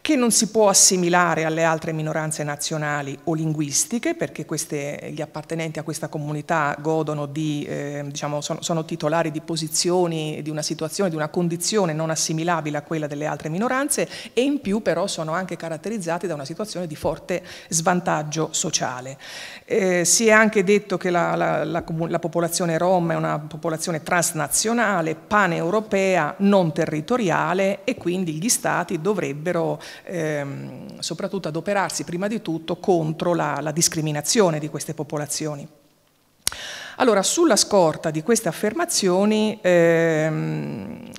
che non si può assimilare alle altre minoranze nazionali o linguistiche, perché queste, gli appartenenti a questa comunità godono di, eh, diciamo, sono, sono, titolari di posizioni, di una situazione, di una condizione non assimilabile a quella delle altre minoranze e in più però sono anche caratterizzati da una situazione di forte svantaggio sociale. Eh, si è anche detto che la, la, la, la popolazione rom è una popolazione transnazionale, paneuropea, non territoriale e quindi gli stati dovrebbero ehm, soprattutto adoperarsi prima di tutto contro la, la discriminazione di queste popolazioni. Allora, sulla scorta di queste affermazioni, ehm,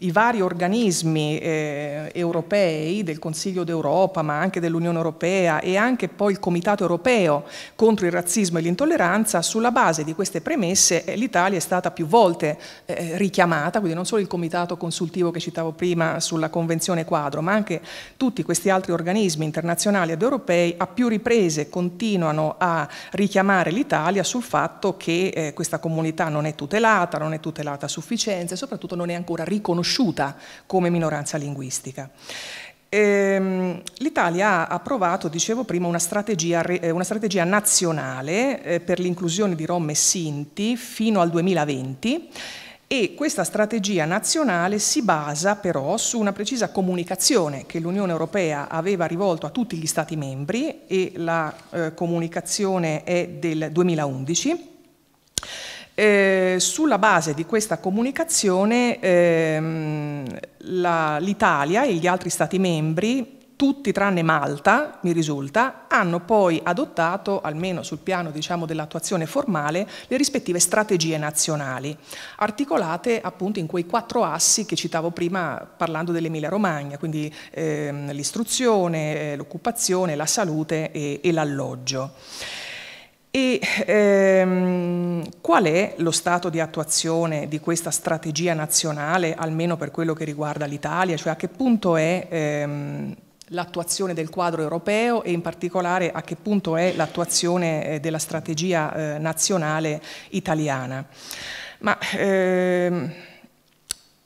i vari organismi eh, europei del Consiglio d'Europa, ma anche dell'Unione Europea e anche poi il Comitato Europeo contro il razzismo e l'intolleranza, sulla base di queste premesse eh, l'Italia è stata più volte eh, richiamata, quindi non solo il Comitato Consultivo che citavo prima sulla Convenzione Quadro, ma anche tutti questi altri organismi internazionali ed europei a più riprese continuano a richiamare l'Italia sul fatto che eh, questa comunità non è tutelata, non è tutelata a sufficienza e soprattutto non è ancora riconosciuta riconosciuta come minoranza linguistica. Ehm, L'Italia ha approvato, dicevo prima, una strategia, eh, una strategia nazionale eh, per l'inclusione di Rom e Sinti fino al 2020 e questa strategia nazionale si basa però su una precisa comunicazione che l'Unione Europea aveva rivolto a tutti gli Stati membri e la eh, comunicazione è del 2011 eh, sulla base di questa comunicazione ehm, l'Italia e gli altri Stati membri, tutti tranne Malta, mi risulta, hanno poi adottato, almeno sul piano diciamo, dell'attuazione formale, le rispettive strategie nazionali, articolate appunto in quei quattro assi che citavo prima parlando dell'Emilia Romagna, quindi ehm, l'istruzione, eh, l'occupazione, la salute e, e l'alloggio. E ehm, qual è lo stato di attuazione di questa strategia nazionale, almeno per quello che riguarda l'Italia, cioè a che punto è ehm, l'attuazione del quadro europeo e in particolare a che punto è l'attuazione eh, della strategia eh, nazionale italiana. Ma ehm,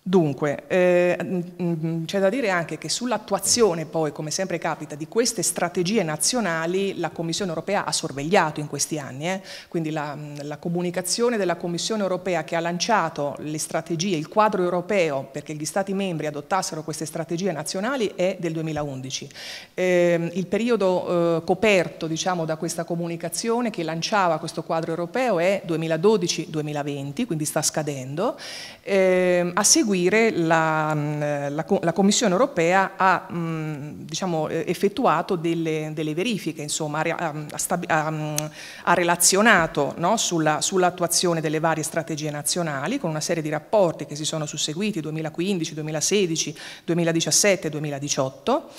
Dunque, eh, mm, mm, mm, c'è da dire anche che sull'attuazione poi, come sempre capita, di queste strategie nazionali la Commissione europea ha sorvegliato in questi anni, eh? quindi la, la, comunicazione della Commissione europea che ha lanciato le strategie, il quadro europeo perché gli Stati membri adottassero queste strategie nazionali è del 2011. Eh, il periodo eh, coperto diciamo, da questa comunicazione che lanciava questo quadro europeo è 2012-2020, quindi sta scadendo, ehm, a seguire seguire la, mm, la, la Commissione europea ha mm, diciamo, eh, effettuato delle, delle verifiche, insomma, ha, mm, ha, ha, relazionato no, sull'attuazione delle varie strategie nazionali con una serie di rapporti che si sono susseguiti 2015, 2016, 2017 e 2018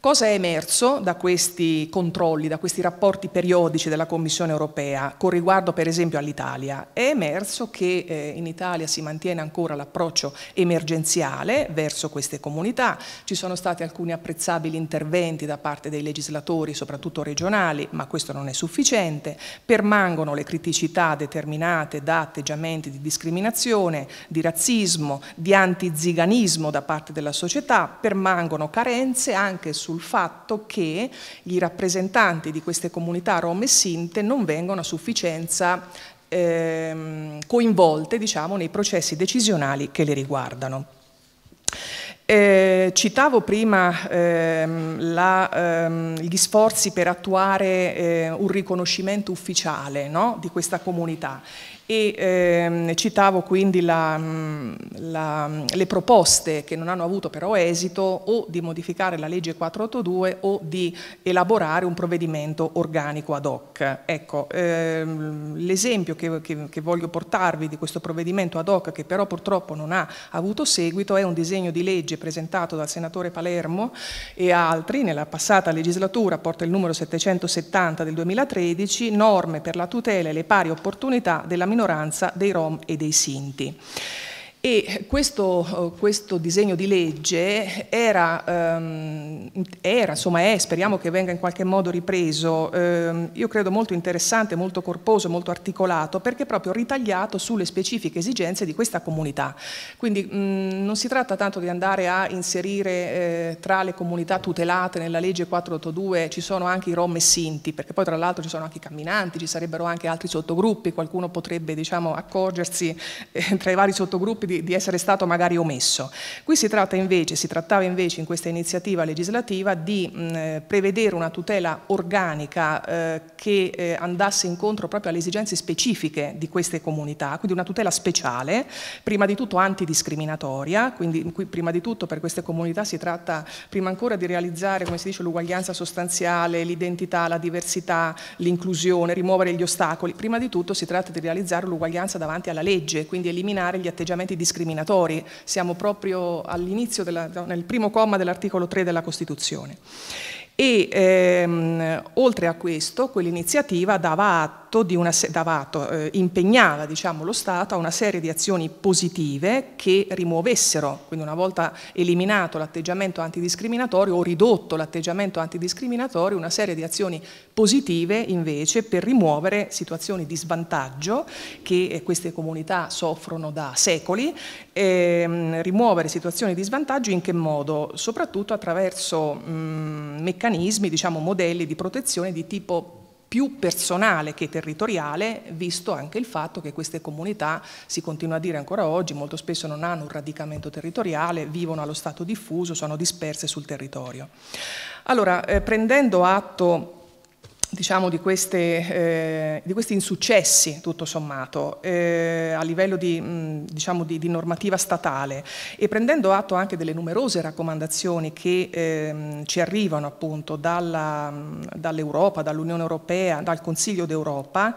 Cosa è emerso da questi controlli, da questi rapporti periodici della Commissione europea con riguardo per esempio all'Italia? È emerso che eh, in Italia si mantiene ancora l'approccio emergenziale verso queste comunità, ci sono stati alcuni apprezzabili interventi da parte dei legislatori, soprattutto regionali, ma questo non è sufficiente, permangono le criticità determinate da atteggiamenti di discriminazione, di razzismo, di antiziganismo da parte della società, permangono carenze anche su sul fatto che i rappresentanti di queste comunità rom e sinte non vengono a sufficienza ehm, coinvolte diciamo, nei processi decisionali che le riguardano. Eh, citavo prima ehm, la, ehm, gli sforzi per attuare eh, un riconoscimento ufficiale no, di questa comunità e ehm, citavo quindi la, mm, la, le proposte che non hanno avuto però esito o di modificare la legge 482 o di elaborare un provvedimento organico ad hoc. Ecco, ehm, l'esempio che, che, che, voglio portarvi di questo provvedimento ad hoc che però purtroppo non ha avuto seguito è un disegno di legge presentato dal senatore Palermo e altri nella passata legislatura, porta il numero 770 del 2013, norme per la tutela e le pari opportunità della minoranza dei Rom e dei Sinti. E questo, eh, questo, disegno di legge era, ehm, era, insomma è, speriamo che venga in qualche modo ripreso, ehm, io credo molto interessante, molto corposo, molto articolato, perché proprio ritagliato sulle specifiche esigenze di questa comunità. Quindi mh, mm, non si tratta tanto di andare a inserire eh, tra le comunità tutelate nella legge 482, ci sono anche i rom e sinti, perché poi tra l'altro ci sono anche i camminanti, ci sarebbero anche altri sottogruppi, qualcuno potrebbe diciamo, accorgersi eh, tra i vari sottogruppi di di, essere stato magari omesso. Qui si, tratta invece, si trattava invece in questa iniziativa legislativa di mh, prevedere una tutela organica eh, che eh, andasse incontro proprio alle esigenze specifiche di queste comunità, quindi una tutela speciale, prima di tutto antidiscriminatoria, quindi qui, prima di tutto per queste comunità si tratta prima ancora di realizzare, come si dice, l'uguaglianza sostanziale, l'identità, la diversità, l'inclusione, rimuovere gli ostacoli, prima di tutto si tratta di realizzare l'uguaglianza davanti alla legge, quindi eliminare gli atteggiamenti discriminatori, siamo proprio all'inizio, nel primo comma dell'articolo 3 della Costituzione e ehm, oltre a questo quell'iniziativa dava atto, una, dava atto eh, impegnava diciamo, lo Stato a una serie di azioni positive che rimuovessero, quindi una volta eliminato l'atteggiamento antidiscriminatorio o ridotto l'atteggiamento antidiscriminatorio, una serie di azioni positive invece per rimuovere situazioni di svantaggio che queste comunità soffrono da secoli e ehm, rimuovere situazioni di svantaggio in che modo? Soprattutto attraverso mh, meccanismi, diciamo modelli di protezione di tipo più personale che territoriale, visto anche il fatto che queste comunità, si continua a dire ancora oggi, molto spesso non hanno un radicamento territoriale, vivono allo stato diffuso, sono disperse sul territorio. Allora, eh, prendendo atto diciamo, di, queste, eh, di, questi insuccessi, tutto sommato, eh, a livello di, mh, diciamo di, di, normativa statale e prendendo atto anche delle numerose raccomandazioni che ehm, ci arrivano appunto dall'Europa, dall dall'Unione Europea, dal Consiglio d'Europa,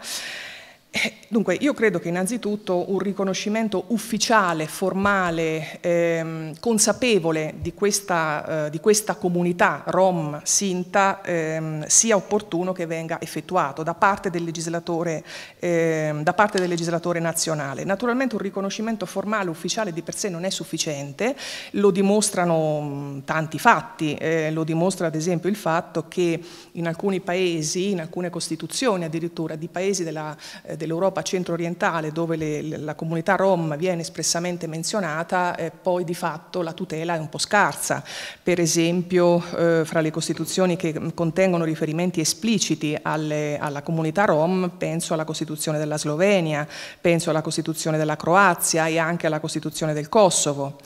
eh, dunque, io credo che innanzitutto un riconoscimento ufficiale, formale, ehm, consapevole di questa, eh, di questa, comunità Rom Sinta ehm, sia opportuno che venga effettuato da parte, ehm, da parte, del legislatore, nazionale. Naturalmente un riconoscimento formale, ufficiale di per sé non è sufficiente, lo dimostrano mm, tanti fatti, eh, lo dimostra ad esempio il fatto che in alcuni paesi, in alcune costituzioni addirittura di paesi della eh, dell'Europa centro-orientale dove le, la comunità rom viene espressamente menzionata, eh, poi di fatto la tutela è un po' scarsa. Per esempio eh, fra le costituzioni che mm, contengono riferimenti espliciti alle, alla comunità rom penso alla Costituzione della Slovenia, penso alla Costituzione della Croazia e anche alla Costituzione del Kosovo.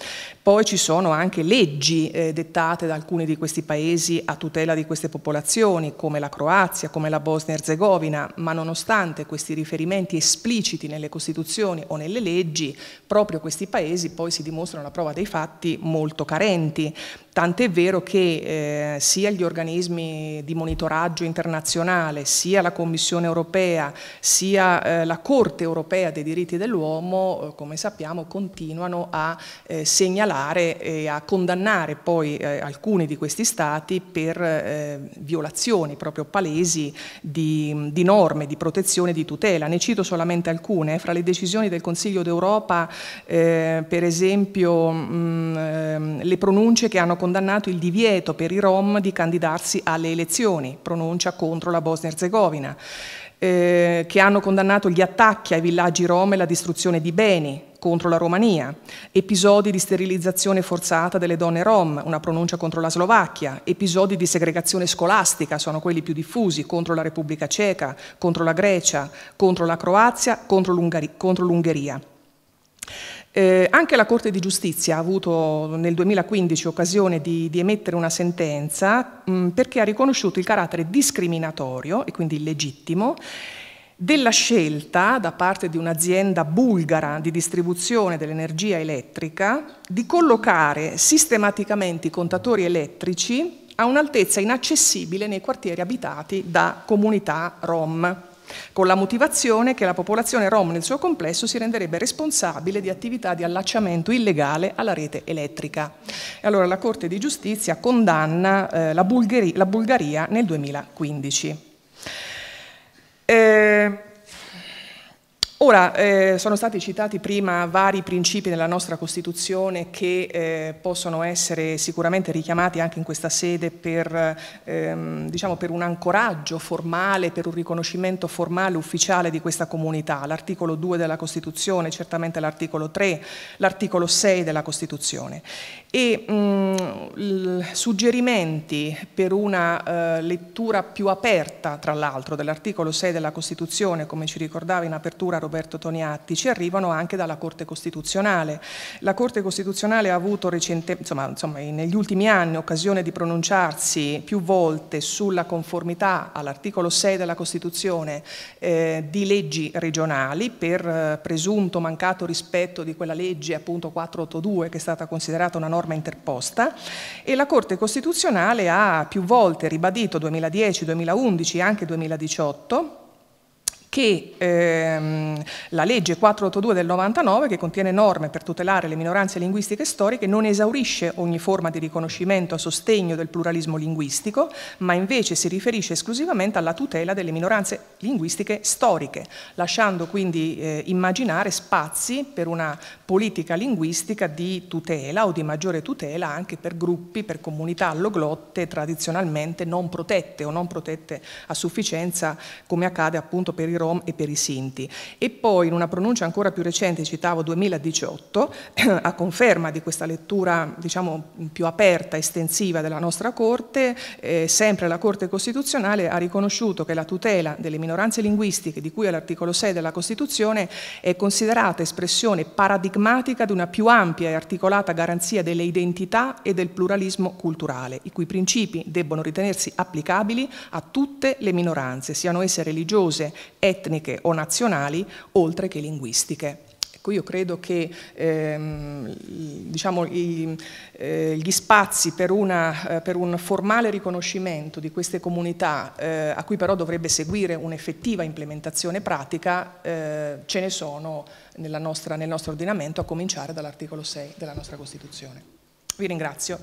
Poi ci sono anche leggi eh, dettate da alcuni di questi paesi a tutela di queste popolazioni, come la Croazia, come la Bosnia-Herzegovina, ma nonostante questi riferimenti espliciti nelle Costituzioni o nelle leggi, proprio questi paesi poi si dimostrano alla prova dei fatti molto carenti Tant'è vero che eh, sia gli organismi di monitoraggio internazionale, sia la Commissione europea, sia eh, la Corte europea dei diritti dell'uomo, eh, come sappiamo, continuano a eh, segnalare e a condannare poi eh, alcuni di questi stati per eh, violazioni proprio palesi di, di, norme di protezione e di tutela. Ne cito solamente alcune. Fra le decisioni del Consiglio d'Europa, per esempio, mh, mm, ehm, le pronunce che hanno condannato condannato il divieto per i Rom di candidarsi alle elezioni, pronuncia contro la Bosnia-Herzegovina, eh, che hanno condannato gli attacchi ai villaggi Rom e la distruzione di beni, contro la Romania, episodi di sterilizzazione forzata delle donne rom, una pronuncia contro la Slovacchia, episodi di segregazione scolastica, sono quelli più diffusi, contro la Repubblica Ceca, contro la Grecia, contro la Croazia, contro, l'Ungheria. Eh, anche la Corte di Giustizia ha avuto nel 2015 occasione di, di emettere una sentenza mh, mm, perché ha riconosciuto il carattere discriminatorio e quindi illegittimo della scelta da parte di un'azienda bulgara di distribuzione dell'energia elettrica di collocare sistematicamente i contatori elettrici a un'altezza inaccessibile nei quartieri abitati da comunità rom con la motivazione che la popolazione rom nel suo complesso si renderebbe responsabile di attività di allacciamento illegale alla rete elettrica. E allora la Corte di Giustizia condanna eh, la, Bulgaria, la, Bulgaria nel 2015. Eh, Ora, eh, sono stati citati prima vari principi della nostra Costituzione che eh, possono essere sicuramente richiamati anche in questa sede per, ehm, diciamo, per, un ancoraggio formale, per un riconoscimento formale ufficiale di questa comunità. L'articolo 2 della Costituzione, certamente l'articolo 3, l'articolo 6 della Costituzione. E mh, mm, suggerimenti per una eh, lettura più aperta, tra l'altro, dell'articolo 6 della Costituzione, come ci ricordava in apertura Roberto Roberto Toniatti, ci arrivano anche dalla Corte Costituzionale. La Corte Costituzionale ha avuto recente, insomma, insomma, negli ultimi anni occasione di pronunciarsi più volte sulla conformità all'articolo 6 della Costituzione eh, di leggi regionali per eh, presunto mancato rispetto di quella legge appunto 482 che è stata considerata una norma interposta e la Corte Costituzionale ha più volte ribadito 2010, 2011 e anche 2018 che ehm, la legge 482 del 99, che contiene norme per tutelare le minoranze linguistiche storiche, non esaurisce ogni forma di riconoscimento a sostegno del pluralismo linguistico, ma invece si riferisce esclusivamente alla tutela delle minoranze linguistiche storiche, lasciando quindi eh, immaginare spazi per una politica linguistica di tutela o di maggiore tutela anche per gruppi, per comunità alloglotte tradizionalmente non protette o non protette a sufficienza, come accade appunto per i romani rom e per i sinti. E poi in una pronuncia ancora più recente, citavo 2018, a conferma di questa lettura diciamo, più aperta, estensiva della nostra Corte, eh, sempre la Corte Costituzionale ha riconosciuto che la tutela delle minoranze linguistiche di cui all'articolo 6 della Costituzione è considerata espressione paradigmatica di una più ampia e articolata garanzia delle identità e del pluralismo culturale, i cui principi debbono ritenersi applicabili a tutte le minoranze, siano esse religiose, etniche, etniche o nazionali, oltre che linguistiche. Ecco, io credo che ehm, diciamo, i, eh, gli spazi per, una, eh, per, un formale riconoscimento di queste comunità, eh, a cui però dovrebbe seguire un'effettiva implementazione pratica, eh, ce ne sono nostra, nel nostro ordinamento, a cominciare dall'articolo 6 della nostra Costituzione. Vi ringrazio.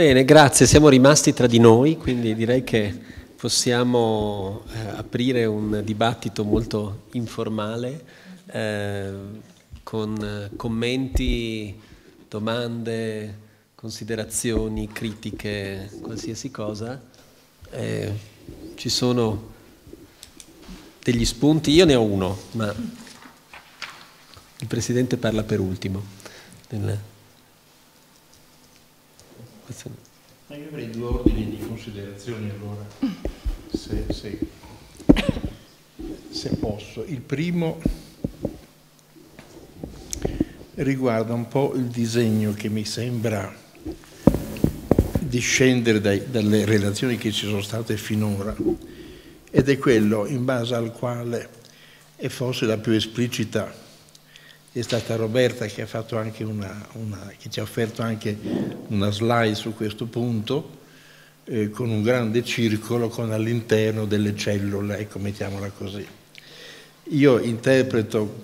Bene, grazie, siamo rimasti tra di noi, quindi direi che possiamo eh, aprire un dibattito molto informale eh, con eh, commenti, domande, considerazioni, critiche, qualsiasi cosa. Eh, ci sono degli spunti, io ne ho uno, ma il Presidente parla per ultimo. Nel
io avrei due ordini di considerazioni allora, se, se, se posso. Il primo riguarda un po' il disegno che mi sembra discendere dai, dalle relazioni che ci sono state finora ed è quello in base al quale, è forse la più esplicita è stata Roberta che, ha una, una, che ci ha offerto anche una slide su questo punto, eh, con un grande circolo con all'interno delle cellule, ecco, mettiamola così. Io interpreto...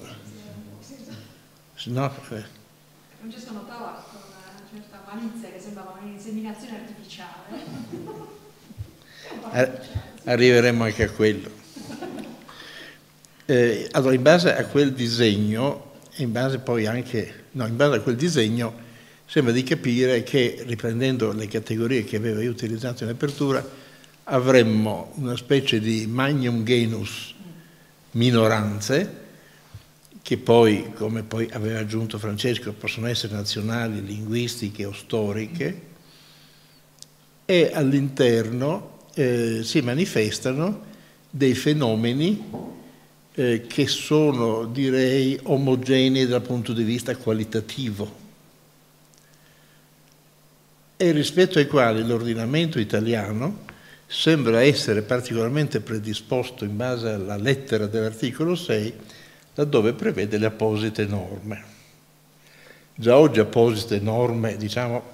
No, eh. Non ci sono con una
certa malizia che sembrava un'inseminazione artificiale.
Arriveremo anche a quello. Eh, allora, in base a quel disegno, in base poi anche, no, in base a quel disegno sembra di capire che riprendendo le categorie che avevo io utilizzato in apertura avremmo una specie di magnum genus minoranze che poi, come poi aveva aggiunto Francesco, possono essere nazionali, linguistiche o storiche e all'interno eh, si manifestano dei fenomeni eh, che sono, direi, omogenei dal punto di vista qualitativo e rispetto ai quali l'ordinamento italiano sembra essere particolarmente predisposto in base alla lettera dell'articolo 6, laddove prevede le apposite norme. Già oggi apposite norme, diciamo,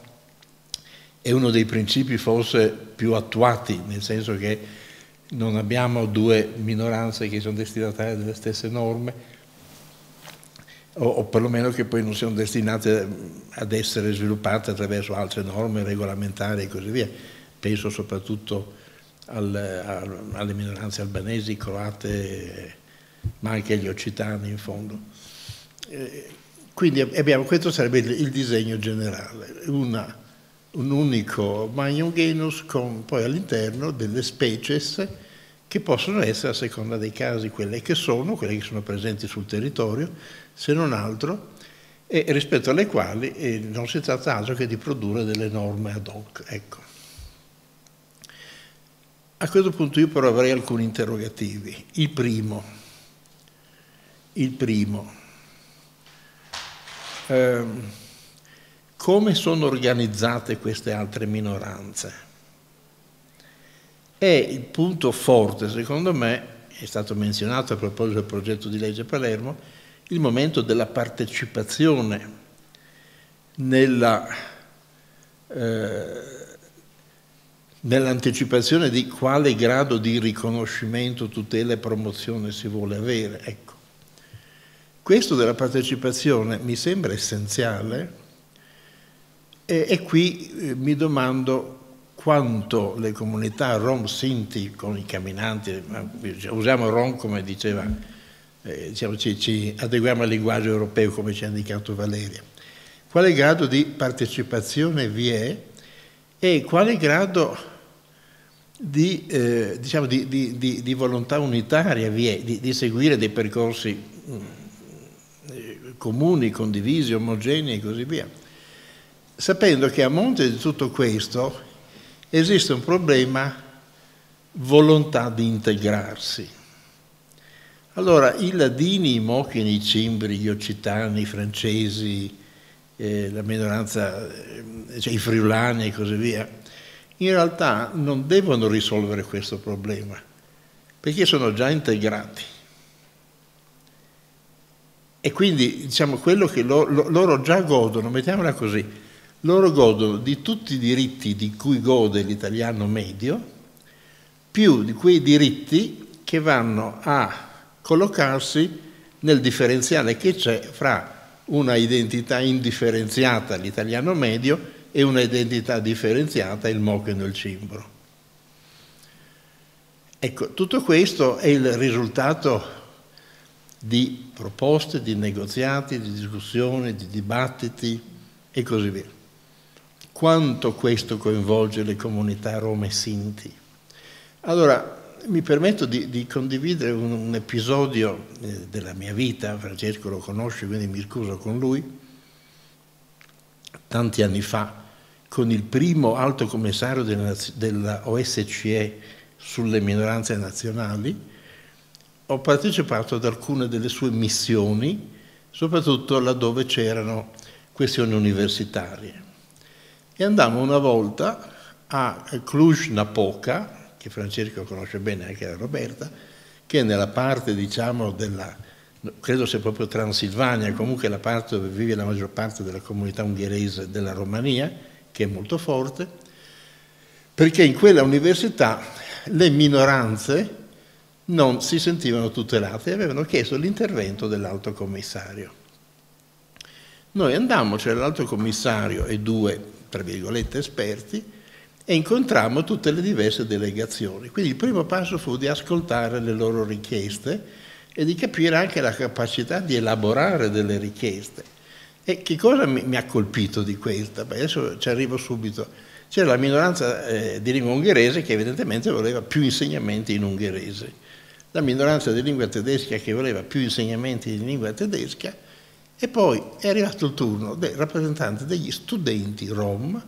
è uno dei principi forse più attuati, nel senso che non abbiamo due minoranze che sono destinatarie delle stesse norme, o, o, perlomeno che poi non siano destinate ad essere sviluppate attraverso altre norme regolamentari e così via. Penso soprattutto al, al, alle minoranze albanesi, croate, ma anche agli occitani in fondo. Eh, quindi abbiamo, questo sarebbe il, il disegno generale, una, un unico magnum genus con poi all'interno delle species che possono essere, a seconda dei casi, quelle che sono, quelle che sono presenti sul territorio, se non altro, e rispetto alle quali eh, non si tratta altro che di produrre delle norme ad hoc. Ecco. A questo punto io però avrei alcuni interrogativi. Il primo, il primo, eh, come sono organizzate queste altre minoranze? E il punto forte, secondo me, è stato menzionato a proposito del progetto di legge Palermo, il momento della partecipazione nella, eh, nell'anticipazione di quale grado di riconoscimento, tutela e promozione si vuole avere. Ecco. Questo della partecipazione mi sembra essenziale e, e qui eh, mi domando quanto le comunità rom sinti con i camminanti, usiamo rom come diceva, eh, diciamo, ci, ci, adeguiamo al linguaggio europeo come ci ha indicato Valeria, quale grado di partecipazione vi è e quale grado di, eh, diciamo, di, di, di volontà unitaria vi è di, seguire dei percorsi mh, mm, eh, comuni, condivisi, omogenei e così via. Sapendo che a monte di tutto questo esiste un problema volontà di integrarsi. Allora, i ladini, i mochini, i cimbri, gli occitani, i francesi, eh, la minoranza, eh, cioè i friulani e così via, in realtà non devono risolvere questo problema, perché sono già integrati. E quindi, diciamo, quello che loro, loro già godono, mettiamola così, loro godono di tutti i diritti di cui gode l'italiano medio, più di quei diritti che vanno a collocarsi nel differenziale che c'è fra una identità indifferenziata, l'italiano medio, e una identità differenziata, il mocheno e il cimbro. Ecco, tutto questo è il risultato di proposte, di negoziati, di discussioni, di dibattiti e così via. Quanto questo coinvolge le comunità rome sinti? Allora, mi permetto di, di condividere un, un episodio eh, della mia vita, Francesco lo conosce, quindi mi scuso con lui, tanti anni fa, con il primo alto commissario della, della OSCE sulle minoranze nazionali, ho partecipato ad alcune delle sue missioni, soprattutto laddove c'erano questioni universitarie e andammo una volta a Cluj-Napoca, che Francesco conosce bene anche da Roberta, che è nella parte, diciamo, della, credo sia proprio Transilvania, comunque la parte dove vive la maggior parte della comunità ungherese della Romania, che è molto forte, perché in quella università le minoranze non si sentivano tutelate e avevano chiesto l'intervento dell'alto commissario. Noi andammo, c'era l'alto commissario e due tra virgolette, esperti, e incontrammo tutte le diverse delegazioni. Quindi il primo passo fu di ascoltare le loro richieste e di capire anche la capacità di elaborare delle richieste. E che cosa mi, mi ha colpito di questa? Beh, adesso ci arrivo subito. C'era la minoranza eh, di lingua ungherese che evidentemente voleva più insegnamenti in ungherese, la minoranza di lingua tedesca che voleva più insegnamenti in lingua tedesca, e poi è arrivato il turno del rappresentante degli studenti rom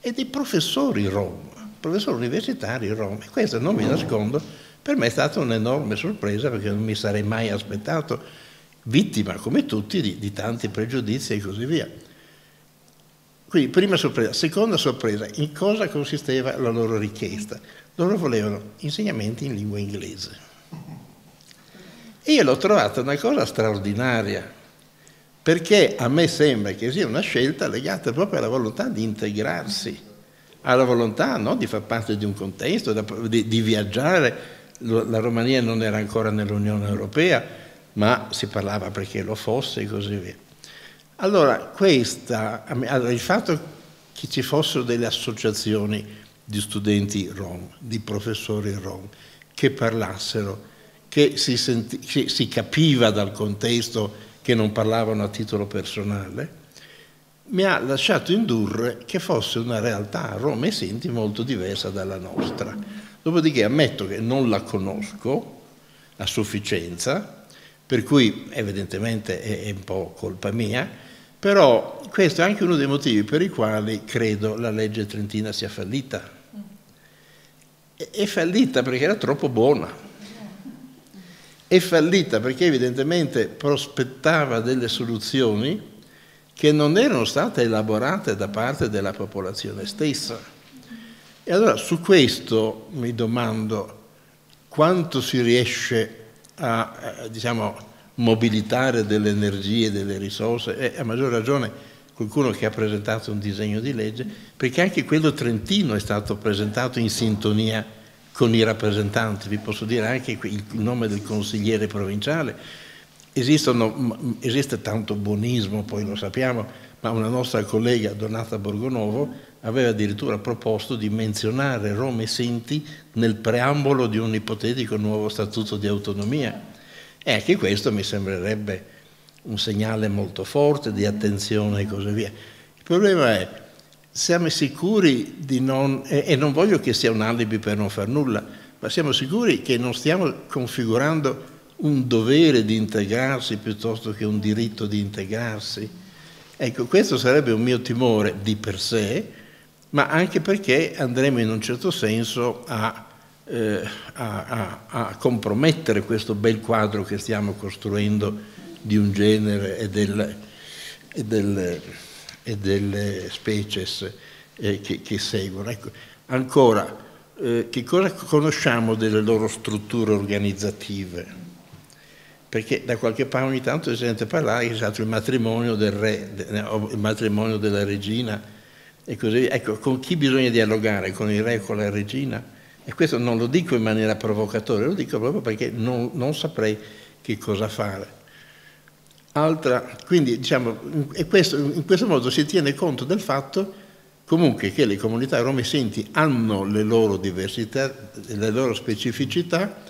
e dei professori rom, professori universitari rom. E questo, non vi nascondo, per me è stata un'enorme sorpresa perché non mi sarei mai aspettato, vittima come tutti di, di tanti pregiudizi e così via. Quindi prima sorpresa, seconda sorpresa, in cosa consisteva la loro richiesta? Loro volevano insegnamenti in lingua inglese. E io l'ho trovata una cosa straordinaria, perché a me sembra che sia una scelta legata proprio alla volontà di integrarsi, alla volontà no? di far parte di un contesto, di, di viaggiare. La Romania non era ancora nell'Unione Europea, ma si parlava perché lo fosse e così via. Allora, questa, il fatto che ci fossero delle associazioni di studenti rom, di professori rom, che parlassero, che si, senti, che si capiva dal contesto che non parlavano a titolo personale, mi ha lasciato indurre che fosse una realtà a Roma e Sinti molto diversa dalla nostra. Dopodiché ammetto che non la conosco a sufficienza, per cui evidentemente è un po' colpa mia, però questo è anche uno dei motivi per i quali credo la legge trentina sia fallita. È fallita perché era troppo buona è fallita perché evidentemente prospettava delle soluzioni che non erano state elaborate da parte della popolazione stessa. E allora su questo mi domando quanto si riesce a eh, diciamo, mobilitare delle energie, delle risorse, e a maggior ragione qualcuno che ha presentato un disegno di legge, perché anche quello trentino è stato presentato in sintonia con i rappresentanti, vi posso dire anche il nome del consigliere provinciale. Esistono, esiste tanto buonismo, poi lo sappiamo, ma una nostra collega Donata Borgonovo aveva addirittura proposto di menzionare Roma e Sinti nel preambolo di un ipotetico nuovo statuto di autonomia. E anche questo mi sembrerebbe un segnale molto forte di attenzione e così via. Il problema è siamo sicuri di non, e non voglio che sia un alibi per non far nulla, ma siamo sicuri che non stiamo configurando un dovere di integrarsi piuttosto che un diritto di integrarsi. Ecco, questo sarebbe un mio timore di per sé, ma anche perché andremo in un certo senso a, eh, a, a, a compromettere questo bel quadro che stiamo costruendo di un genere e del, e del e delle species eh, che, che, seguono. Ecco, ancora, eh, che cosa conosciamo delle loro strutture organizzative? Perché da qualche parte ogni tanto si sente parlare che c'è stato il matrimonio del re, il matrimonio della regina e così via. Ecco, con chi bisogna dialogare? Con il re o con la regina? E questo non lo dico in maniera provocatoria, lo dico proprio perché non, non saprei che cosa fare. Altra, quindi diciamo, in questo, in questo modo si tiene conto del fatto comunque che le comunità romesenti hanno le loro diversità, le loro specificità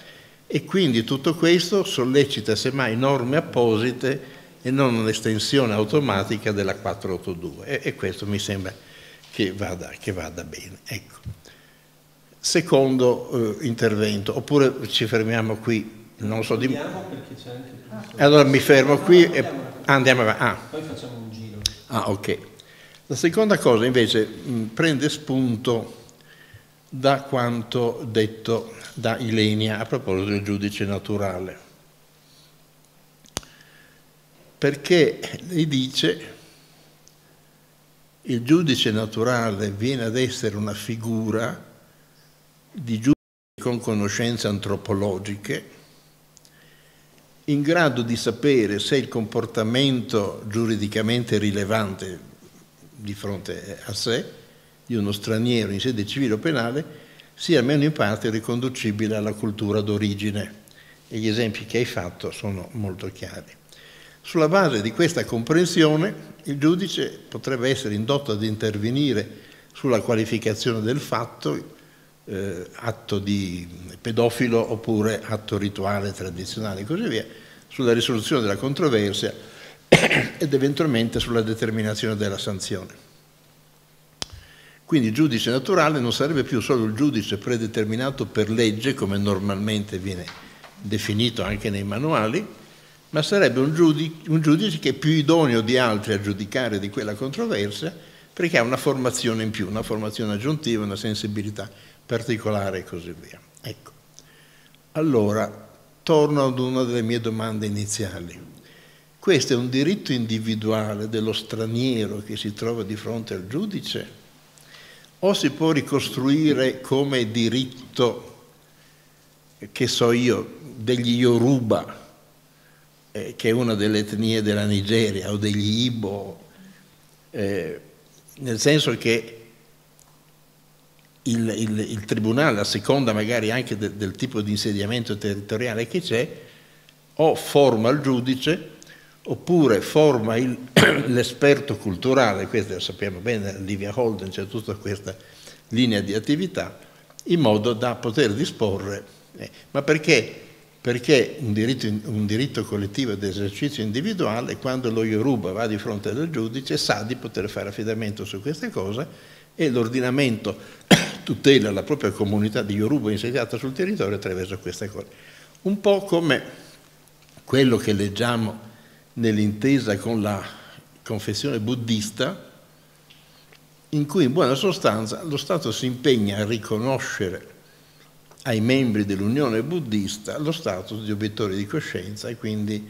e quindi tutto questo sollecita semmai norme apposite e non un'estensione automatica della 482 e, e questo mi sembra che vada, che vada bene. Ecco. Secondo eh, intervento, oppure ci fermiamo qui non so di...
Allora mi fermo qui e andiamo avanti. Ah. Poi facciamo un giro.
Ah, ok. La seconda cosa invece prende spunto da quanto detto da Ilenia a proposito del giudice naturale. Perché lei dice il giudice naturale viene ad essere una figura di giudice con conoscenze antropologiche in grado di sapere se il comportamento giuridicamente rilevante di fronte a sé di uno straniero in sede civile o penale sia almeno in parte riconducibile alla cultura d'origine. E gli esempi che hai fatto sono molto chiari. Sulla base di questa comprensione il giudice potrebbe essere indotto ad intervenire sulla qualificazione del fatto eh, atto di pedofilo oppure atto rituale tradizionale e così via, sulla risoluzione della controversia ed eventualmente sulla determinazione della sanzione. Quindi il giudice naturale non sarebbe più solo il giudice predeterminato per legge, come normalmente viene definito anche nei manuali, ma sarebbe un giudice, un giudice, che è più idoneo di altri a giudicare di quella controversia perché ha una formazione in più, una formazione aggiuntiva, una sensibilità, particolare e così via. Ecco. Allora, torno ad una delle mie domande iniziali. Questo è un diritto individuale dello straniero che si trova di fronte al giudice o si può ricostruire come diritto, che so io, degli Yoruba, eh, che è una delle etnie della Nigeria, o degli Ibo, eh, nel senso che il, il, il tribunale, a seconda magari anche de, del tipo di insediamento territoriale che c'è, o forma il giudice oppure forma l'esperto culturale, questo lo sappiamo bene, Livia Holden c'è tutta questa linea di attività, in modo da poter disporre. Eh, ma perché? Perché un diritto, un diritto collettivo di esercizio individuale, quando lo Yoruba va di fronte al giudice, sa di poter fare affidamento su queste cose e l'ordinamento tutela la propria comunità di Yoruba insediata sul territorio attraverso queste cose. Un po' come quello che leggiamo nell'intesa con la confessione buddista, in cui in buona sostanza lo Stato si impegna a riconoscere ai membri dell'Unione buddista lo status di obiettore di coscienza e quindi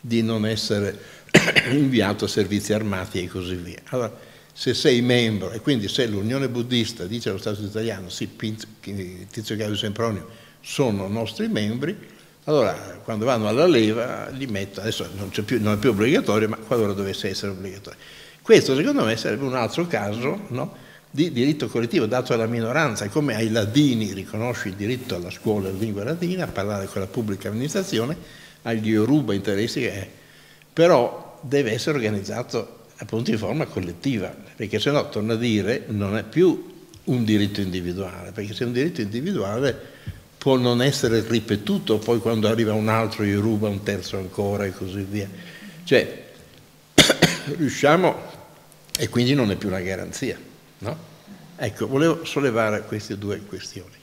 di non essere inviato a servizi armati e così via. Allora, se sei membro e quindi se l'Unione Buddista dice allo Stato italiano sì, Tizio Gaudio Sempronio sono nostri membri, allora quando vanno alla leva li metto, adesso non, più, non è più obbligatorio, ma qualora dovesse essere obbligatorio. Questo secondo me sarebbe un altro caso no, di diritto collettivo dato alla minoranza, come ai ladini riconosci il diritto alla scuola in lingua latina, a parlare con la pubblica amministrazione, agli Yoruba interessi, eh, però deve essere organizzato appunto in forma collettiva, perché se no, torna a dire, non è più un diritto individuale, perché se è un diritto individuale può non essere ripetuto, poi quando arriva un altro gli ruba un terzo ancora e così via. Cioè, riusciamo, e quindi non è più una garanzia, no? Ecco, volevo sollevare queste due questioni.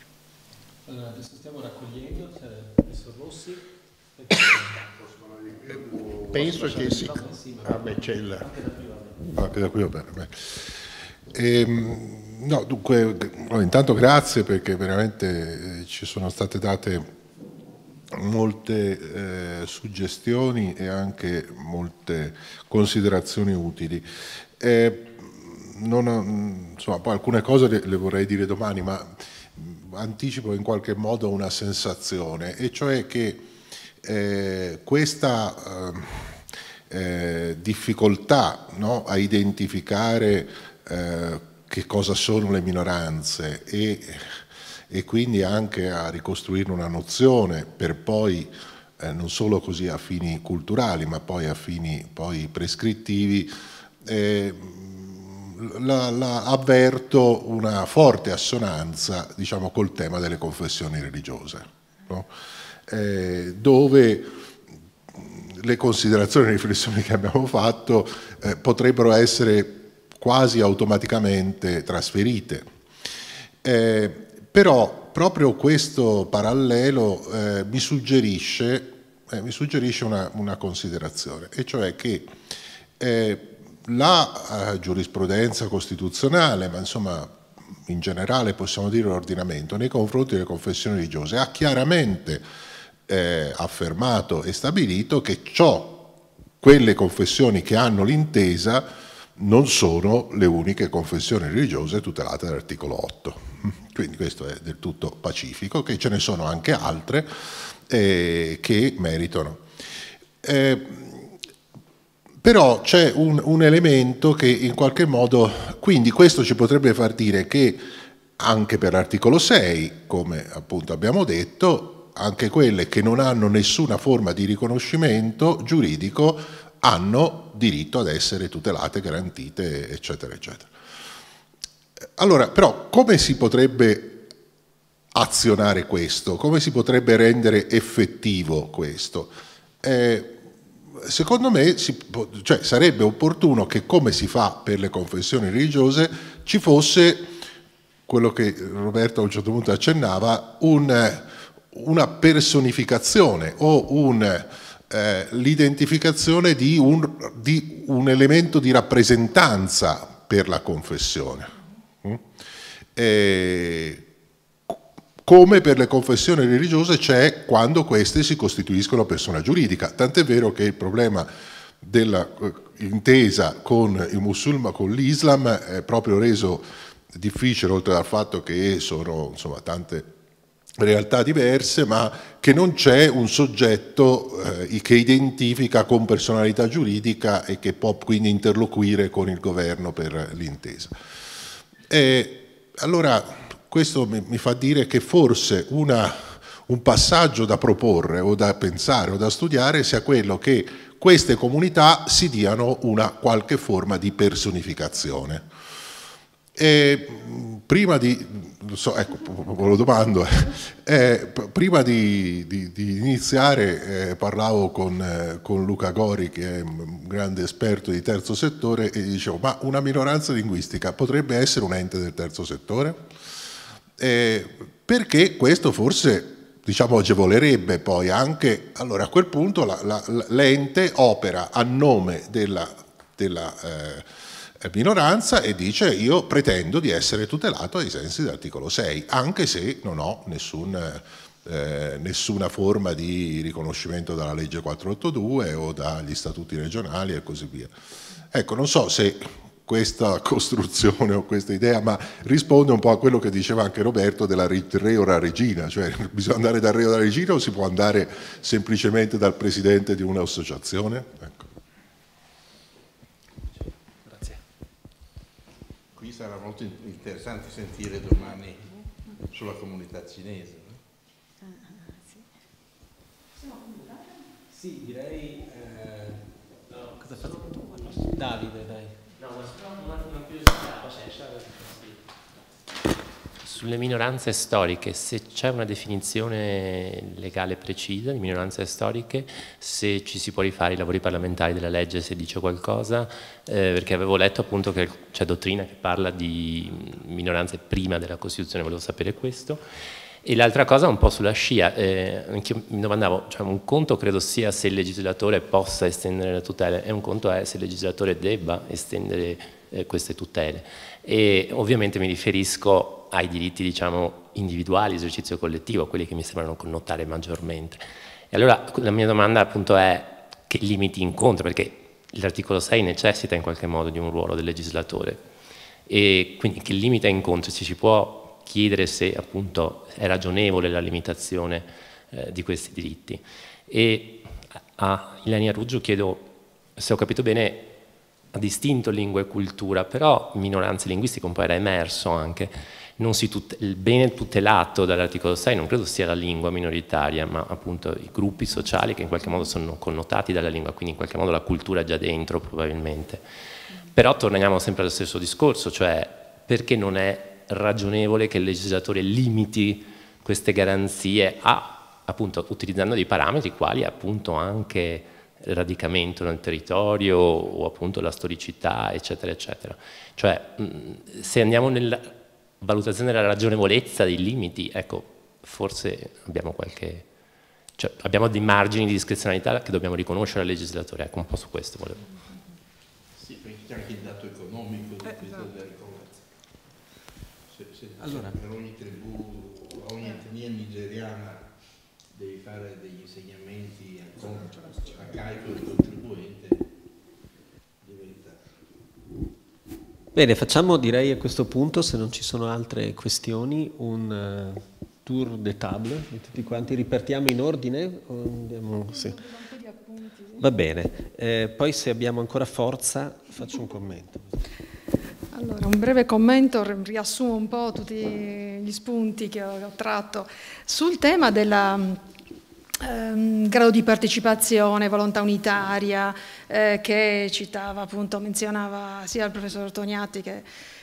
Allora, adesso stiamo
raccogliendo, c'è il professor Rossi. Penso che sì. Ah beh, c'è il
anche ah, da qui va bene. E, no, dunque, intanto grazie perché veramente eh, ci sono state date molte eh, suggestioni e anche molte considerazioni utili. Eh, non, insomma, poi alcune cose le, le, vorrei dire domani, ma mm, anticipo in qualche modo una sensazione, e cioè che eh, questa ehm, eh, difficoltà no, a identificare eh, che cosa sono le minoranze e, e, quindi anche a ricostruire una nozione per poi eh, non solo così a fini culturali ma poi a fini poi prescrittivi, ehm, la, la avverto una forte assonanza diciamo, col tema delle confessioni religiose, no? Eh, dove le considerazioni e le riflessioni che abbiamo fatto eh, potrebbero essere quasi automaticamente trasferite. Eh, però proprio questo parallelo eh, mi suggerisce, eh, mi suggerisce una, una, considerazione, e cioè che eh, la eh, giurisprudenza costituzionale, ma insomma in generale possiamo dire l'ordinamento, nei confronti delle confessioni religiose ha chiaramente eh, affermato e stabilito che ciò, quelle confessioni che hanno l'intesa non sono le uniche confessioni religiose tutelate dall'articolo 8. Quindi questo è del tutto pacifico, che ce ne sono anche altre eh, che meritano. Eh, però c'è un, un elemento che in qualche modo, quindi questo ci potrebbe far dire che anche per l'articolo 6, come appunto abbiamo detto, anche quelle che non hanno nessuna forma di riconoscimento giuridico, hanno diritto ad essere tutelate, garantite, eccetera, eccetera. Allora, però, come si potrebbe azionare questo? Come si potrebbe rendere effettivo questo? Eh, secondo me si, cioè, sarebbe opportuno che, come si fa per le confessioni religiose, ci fosse quello che Roberto a un certo punto accennava, un una personificazione o un, eh, l'identificazione di un, di un, elemento di rappresentanza per la confessione. Mm? E come per le confessioni religiose c'è quando queste si costituiscono persona giuridica, tant'è vero che il problema dell'intesa eh, con il musulmani, con l'Islam, è proprio reso difficile, oltre al fatto che sono insomma, tante realtà diverse, ma che non c'è un soggetto eh, che identifica con personalità giuridica e che può quindi interloquire con il governo per l'intesa. allora questo mi, mi, fa dire che forse una, un passaggio da proporre o da pensare o da studiare sia quello che queste comunità si diano una qualche forma di personificazione e prima di, so, ecco, ve lo domando, eh, eh prima di, di, di iniziare eh, parlavo con, eh, con, Luca Gori che è un grande esperto di terzo settore e dicevo ma una minoranza linguistica potrebbe essere un ente del terzo settore? perché questo forse diciamo agevolerebbe poi anche, allora a quel punto l'ente opera a nome della, della eh, minoranza e dice io pretendo di essere tutelato ai sensi dell'articolo 6, anche se non ho nessun, eh, nessuna forma di riconoscimento dalla legge 482 o dagli statuti regionali e così via. Ecco, non so se questa costruzione o questa idea, ma risponde un po' a quello che diceva anche Roberto della re o la regina, cioè bisogna andare dal re o la regina o si può andare semplicemente dal presidente di un'associazione? Ecco.
molto interessante sentire domani sulla comunità cinese.
No? sì. direi... Eh... No, cosa Davide, dai. No, ma una, una curiosità.
Sulle minoranze storiche, se c'è una definizione legale precisa di minoranze storiche, se ci si può rifare i lavori parlamentari della legge, se dice qualcosa, eh, perché avevo letto appunto che c'è dottrina che parla di minoranze prima della Costituzione, volevo sapere questo. E l'altra cosa un po' sulla scia, eh, anch'io mi domandavo, cioè un conto credo sia se il legislatore possa estendere le tutele e un conto è se il legislatore debba estendere eh, queste tutele e ovviamente mi riferisco ai diritti diciamo, individuali, esercizio collettivo, quelli che mi sembrano connotare maggiormente. E allora ecco, la mia domanda appunto è che limiti incontro, perché l'articolo 6 necessita in qualche modo di un ruolo del legislatore e quindi che limita incontra, ci si può chiedere se appunto è ragionevole la limitazione eh, di questi diritti. E a Ilenia Ruggio chiedo se ho capito bene ha distinto lingua e cultura, però minoranze linguistiche un po' era emerso anche. Tut il bene tutelato dall'articolo 6 non credo sia la lingua minoritaria, ma appunto i gruppi sociali che in qualche modo sono connotati dalla lingua, quindi in qualche modo la cultura è già dentro probabilmente. Però torniamo sempre allo stesso discorso, cioè perché non è ragionevole che il legislatore limiti queste garanzie a, appunto, utilizzando dei parametri quali appunto anche radicamento nel territorio o appunto la storicità, eccetera, eccetera. Cioè, mm, se andiamo nella valutazione della ragionevolezza dei limiti, ecco, forse abbiamo qualche... Cioè, abbiamo dei margini di discrezionalità che dobbiamo riconoscere al legislatore, ecco, un po' su questo volevo.
Sì, perché anche il dato economico eh, esatto. della ricorrenza. Allora, carico del contribuente diventa.
Bene, facciamo direi a questo punto, se non ci sono altre questioni, un uh, tour de table di tutti quanti. Ripartiamo in ordine? Andiamo, sì. Va bene, eh, poi se abbiamo ancora forza faccio un commento.
Allora, un breve commento, riassumo un po' tutti gli spunti che ho tratto. Sul tema della Ehm, grado di partecipazione, volontà unitaria, eh, che citava appunto, menzionava sia il professor Toniatti che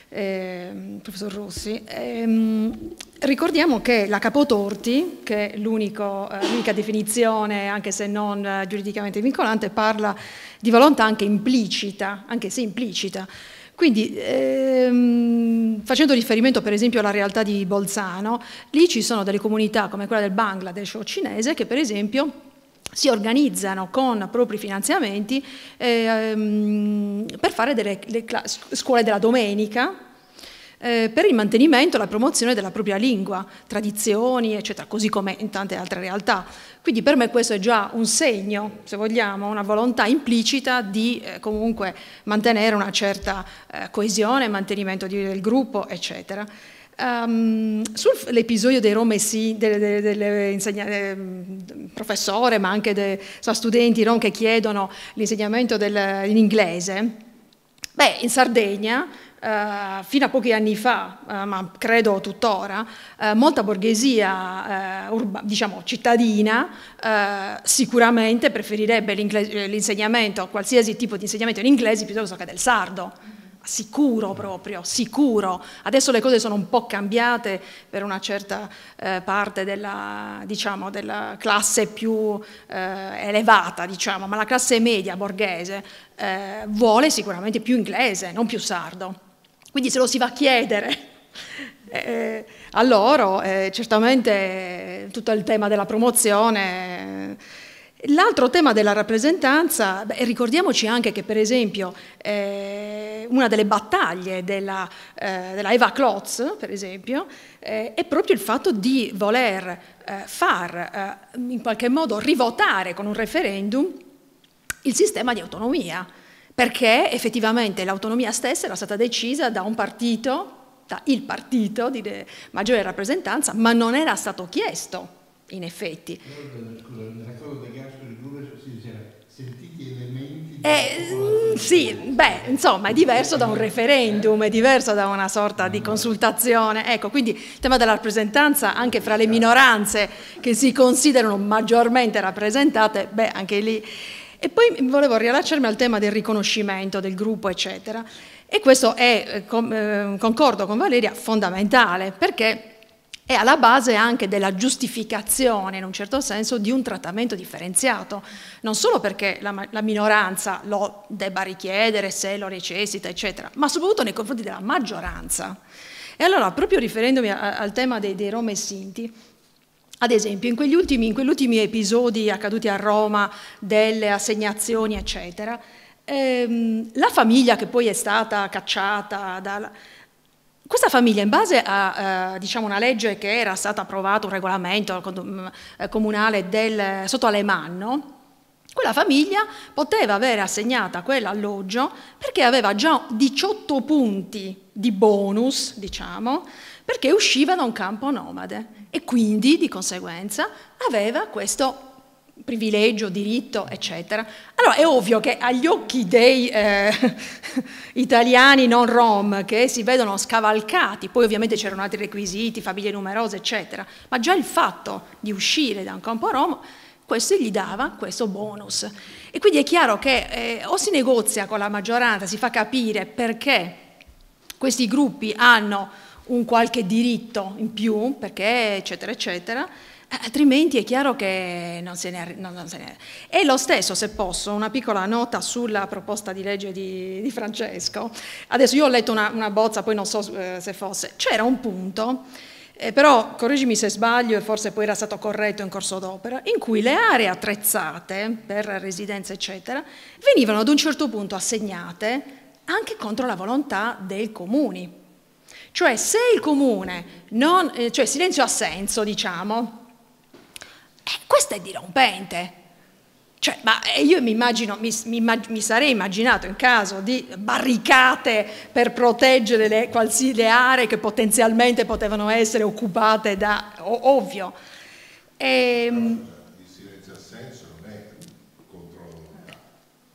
eh, il professor Rossi. Ehm, ricordiamo che la Capotorti, che è eh, l'unica definizione, anche se non eh, giuridicamente vincolante, parla di volontà anche implicita, anche se implicita. Quindi ehm, facendo riferimento per esempio alla realtà di Bolzano, lì ci sono delle comunità come quella del Bangladesh o cinese che per esempio si organizzano con propri finanziamenti ehm, per fare delle, delle scuole della domenica eh, per il mantenimento e la promozione della propria lingua, tradizioni, eccetera, così come in tante altre realtà. Quindi per me questo è già un segno, se vogliamo, una volontà implicita di eh, comunque mantenere una certa eh, coesione, mantenimento di, del gruppo, eccetera. Um, ehm, sull'episodio dei romessi, delle, delle, eh, delle professore, ma anche dei so, studenti rom che chiedono l'insegnamento dell'inglese, in beh, in Sardegna Uh, fino a pochi anni fa, uh, ma credo tuttora, uh, molta borghesia urba, diciamo, cittadina sicuramente preferirebbe l'insegnamento, qualsiasi tipo di insegnamento in inglese piuttosto che del sardo. Sicuro proprio, sicuro. Adesso le cose sono un po' cambiate per una certa parte della, diciamo, della, classe più elevata, diciamo, ma la classe media borghese vuole sicuramente più inglese, non più sardo. Quindi se lo si va a chiedere eh, eh a loro, eh, certamente tutto il tema della promozione. L'altro tema della rappresentanza, beh, ricordiamoci anche che per esempio eh, una delle battaglie della, eh, della Eva Klotz, per esempio, eh, è proprio il fatto di voler eh, far eh, in qualche modo rivotare con un referendum il sistema di autonomia perché effettivamente l'autonomia stessa era stata decisa da un partito, da il partito di maggiore rappresentanza, ma non era stato chiesto, in effetti.
Scusa, nell'accordo di Gastro si diceva sentiti
elementi... Eh, sì, beh, insomma, è diverso da un referendum, è diverso da una sorta di consultazione. Ecco, quindi il tema della rappresentanza anche fra le minoranze che si considerano maggiormente rappresentate, beh, anche lì e poi volevo riallacciarmi al tema del riconoscimento del gruppo, eccetera. E questo è, eh, ehm, concordo con Valeria, fondamentale, perché è alla base anche della giustificazione, in un certo senso, di un trattamento differenziato, non solo perché la, la, minoranza lo debba richiedere, se lo necessita, eccetera, ma soprattutto nei confronti della maggioranza. E allora, proprio riferendomi al tema dei, dei Roma e Sinti, ad esempio, in quegli, ultimi, in quegli episodi accaduti a Roma delle assegnazioni, eccetera, ehm, la famiglia che poi è stata cacciata dalla... Questa famiglia, in base a eh, diciamo una legge che era stata approvata, un regolamento mm, eh, comunale del, sotto Alemanno, quella famiglia poteva avere assegnata quell'alloggio perché aveva già 18 punti di bonus, diciamo, perché usciva da un campo nomade e quindi di conseguenza aveva questo privilegio, diritto, eccetera. Allora è ovvio che agli occhi dei eh, italiani non rom che si vedono scavalcati, poi ovviamente c'erano altri requisiti, famiglie numerose, eccetera, ma già il fatto di uscire da un campo rom, questo gli dava questo bonus. E quindi è chiaro che eh, o si negozia con la maggioranza, si fa capire perché questi gruppi hanno un qualche diritto in più, perché eccetera eccetera, eh, altrimenti è chiaro che non se ne, arri- ne E lo stesso, se posso, una piccola nota sulla proposta di legge di, di Francesco. Adesso io ho letto una, una bozza, poi non so eh, se fosse. C'era un punto, eh, però correggimi se sbaglio e forse poi era stato corretto in corso d'opera, in cui le aree attrezzate per residenze, eccetera, venivano ad un certo punto assegnate anche contro la volontà dei comuni cioè se il comune, non, eh, cioè silenzio ha senso, diciamo, eh, questo è dirompente. Cioè, ma eh, io mi, immagino, mi, mi, mi, sarei immaginato in caso di barricate per proteggere le, le aree che potenzialmente potevano essere occupate da... ovvio. Ehm,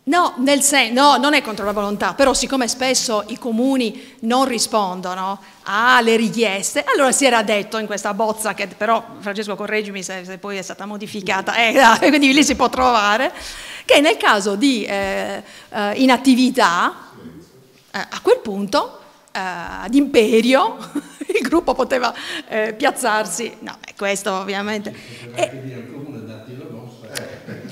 No, nel sen- no, non è contro la volontà, però siccome spesso i comuni non rispondono alle richieste, allora si era detto in questa bozza, che però Francesco correggimi se, se poi è stata modificata, eh, no, quindi lì si può trovare, che nel caso di eh, eh, inattività, eh, a quel punto eh, ad imperio il gruppo poteva eh, piazzarsi, no, questo ovviamente... E,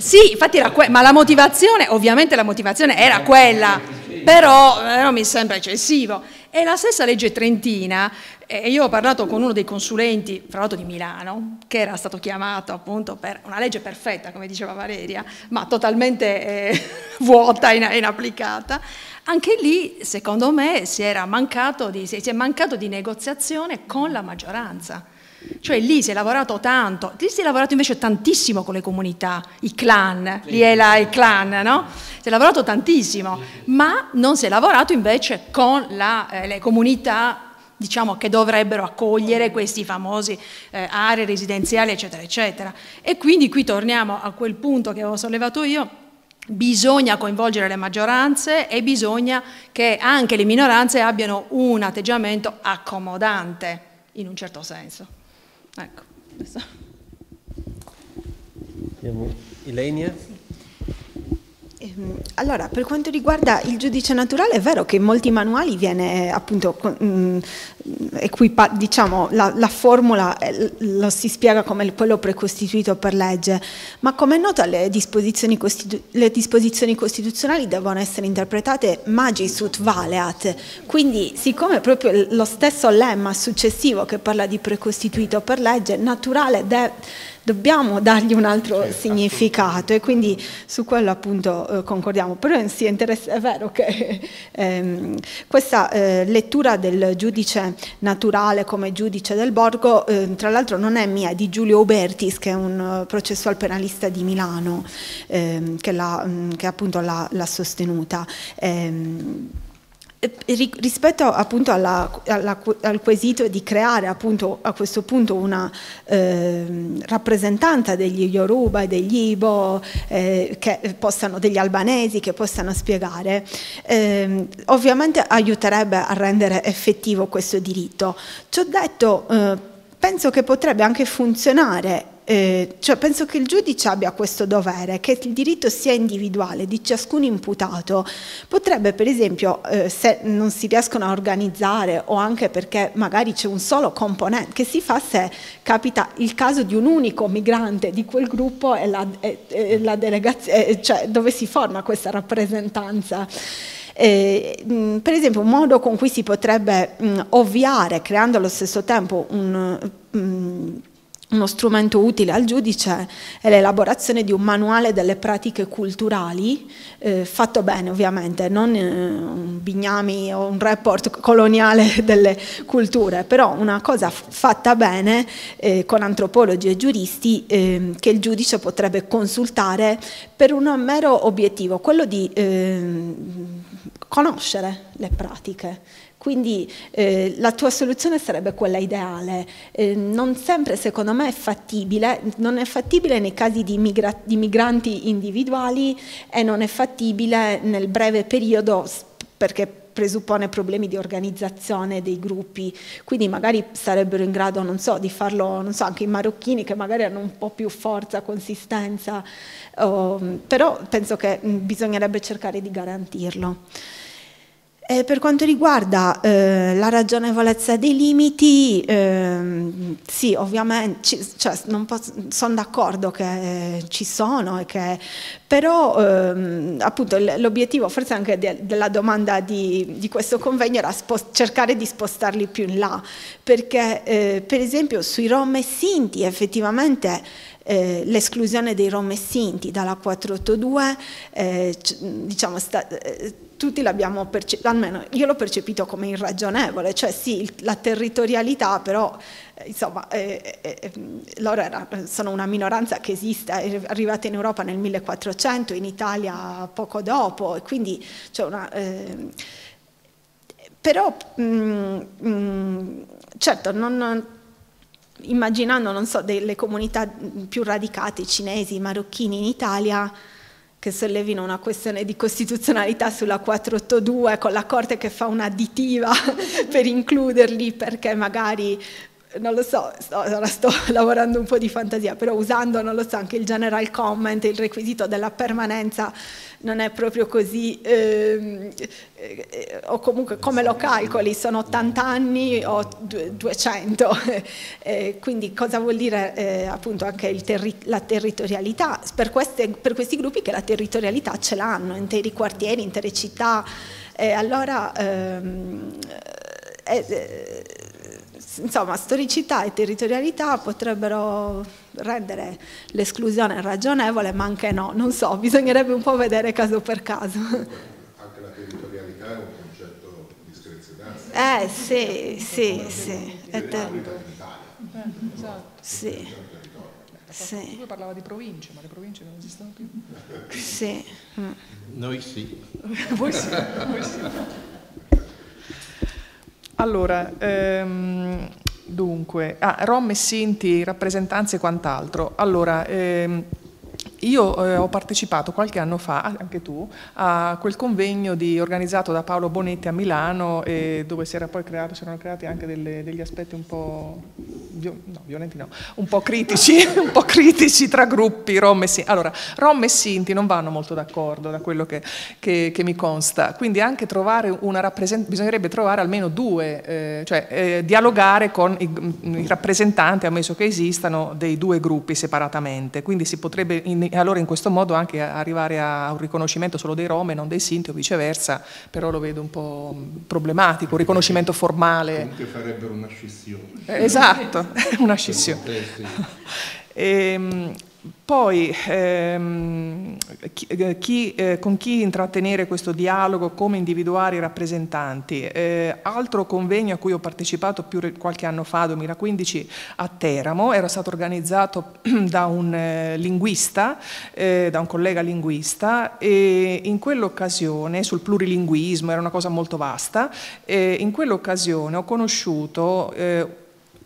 sì, infatti era quella, ma la motivazione, ovviamente la motivazione era quella, però eh, mi sembra eccessivo. E la stessa legge trentina, e io ho parlato con uno dei consulenti, fra l'altro di Milano, che era stato chiamato appunto per una legge perfetta, come diceva Valeria, ma totalmente eh, vuota e in, inapplicata, anche lì secondo me si, mancato di, si è mancato di negoziazione con la maggioranza cioè lì si è lavorato tanto, lì si è lavorato invece tantissimo con le comunità, i clan, sì. lì è la, il clan, no? Si è lavorato tantissimo, ma non si è lavorato invece con la, eh, le comunità diciamo, che dovrebbero accogliere questi famosi eh, aree residenziali, eccetera, eccetera. E quindi qui torniamo a quel punto che avevo sollevato io, bisogna coinvolgere le maggioranze e bisogna che anche le minoranze abbiano un atteggiamento accomodante, in un certo senso. Ecco, questo.
Abbiamo Ilenia.
Ehm, allora, per quanto riguarda il giudice naturale, è vero che in molti manuali viene eh, appunto mm, equipa, diciamo, la, la formula eh, lo si spiega come quello precostituito per legge, ma come è noto le disposizioni, le disposizioni costituzionali devono essere interpretate magis ut valeat, quindi siccome proprio lo stesso lemma successivo che parla di precostituito per legge, naturale deve dobbiamo dargli un altro esatto. significato e quindi su quello appunto eh, concordiamo. Però sì, è vero che ehm, questa eh, lettura del giudice naturale come giudice del borgo, eh, tra l'altro non è mia, è di Giulio Ubertis, che è un eh, processual penalista di Milano, ehm, che, mm, che, appunto l'ha sostenuta. Ehm, eh, rispetto appunto alla, alla, al quesito di creare appunto a questo punto una eh, rappresentanza degli Yoruba e degli Ibo eh, che possano, degli albanesi che possano spiegare, eh, ovviamente aiuterebbe a rendere effettivo questo diritto. Ciò detto, eh, penso che potrebbe anche funzionare eh, cioè penso che il giudice abbia questo dovere, che il diritto sia individuale di ciascun imputato. Potrebbe per esempio, eh, se non si riescono a organizzare o anche perché magari c'è un solo componente, che si fa se capita il caso di un unico migrante di quel gruppo e la, e, e la delegazione, cioè dove si forma questa rappresentanza. Eh, mh, per esempio, un modo con cui si potrebbe mh, ovviare, creando allo stesso tempo un, mh, uno strumento utile al giudice è l'elaborazione di un manuale delle pratiche culturali, eh, fatto bene ovviamente, non eh, un bignami o un report coloniale delle culture, però una cosa fatta bene eh, con antropologi e giuristi ehm, che il giudice potrebbe consultare per un mero obiettivo, quello di ehm, conoscere le pratiche. Quindi eh, la tua soluzione sarebbe quella ideale. Eh, non sempre, secondo me, è fattibile, non è fattibile nei casi di, migra- di migranti individuali e non è fattibile nel breve periodo perché presuppone problemi di organizzazione dei gruppi, quindi magari sarebbero in grado, non so, di farlo, non so, anche i marocchini che magari hanno un po' più forza, consistenza, um, però penso che mm, bisognerebbe cercare di garantirlo. Eh, per quanto riguarda eh, la ragionevolezza dei limiti, ehm, sì, ovviamente ci, cioè, sono d'accordo che eh, ci sono, che, però ehm, appunto l'obiettivo forse anche de della domanda di, di, questo convegno era cercare di spostarli più in là, perché eh, per esempio sui Rom e Sinti effettivamente eh, l'esclusione dei Rom e Sinti dalla 482 eh, diciamo, sta, eh, tutti l'abbiamo percepito, almeno io l'ho percepito come irragionevole, cioè sì, la territorialità però, eh, insomma, eh, eh, eh, loro era, sono una minoranza che esiste, è arrivata in Europa nel 1400, in Italia poco dopo, e quindi c'è cioè, una eh, però mh, mm, mh, mm, certo non, immaginando non so, delle comunità più radicate cinesi, marocchini in Italia che sollevino una questione di costituzionalità sulla 482 con la Corte che fa un'additiva per includerli perché magari non lo so, sto, sto, lavorando un po' di fantasia, però usando, non lo so, anche il general comment, il requisito della permanenza non è proprio così, eh, eh, o comunque come lo calcoli, sono 80 anni o 200, eh, quindi cosa vuol dire eh, appunto anche terri la territorialità, per, queste, per questi gruppi che la territorialità ce l'hanno, interi quartieri, intere città, eh, allora ehm, eh, insomma, storicità e territorialità potrebbero rendere l'esclusione ragionevole, ma anche no, non so, bisognerebbe un po' vedere caso per caso. Anche la territorialità è un
concetto discrezionale. Eh sì, sì, sì. È eh, esatto.
Sì. Sì. Lui parlava di province, ma le province non esistono più. Sì.
Mm.
Noi sì.
Voi sì. Voi sì. Allora, ehm, dunque, ah, Rom e Sinti, rappresentanze e quant'altro. Allora, ehm, io eh, ho partecipato qualche anno fa, anche tu, a quel convegno di, organizzato da Paolo Bonetti a Milano eh, dove si, creato, si, erano creati anche delle, degli aspetti un po', no, violenti no, un po' critici, un po' critici tra gruppi Rom e Sinti. Allora, Rom e Sinti non vanno molto d'accordo da quello che, che, che, mi consta, quindi anche trovare una rappresentazione, bisognerebbe trovare almeno due, eh, cioè eh, dialogare con i, i rappresentanti, ammesso che esistano, dei due gruppi separatamente, quindi si potrebbe in, e allora in questo modo anche arrivare a un riconoscimento solo dei Rom e non dei Sinti o viceversa, però lo vedo un po' problematico, un riconoscimento formale.
Comunque farebbero una
scissione. Eh, esatto, una scissione. E,
eh ehm, poi ehm, eh, chi, eh, con chi intrattenere questo dialogo, come individuare i rappresentanti. Eh, altro convegno a cui ho partecipato più qualche anno fa, 2015, a Teramo, era stato organizzato da un eh, linguista, eh, da un collega linguista e in quell'occasione, sul plurilinguismo, era una cosa molto vasta, eh, in quell'occasione ho conosciuto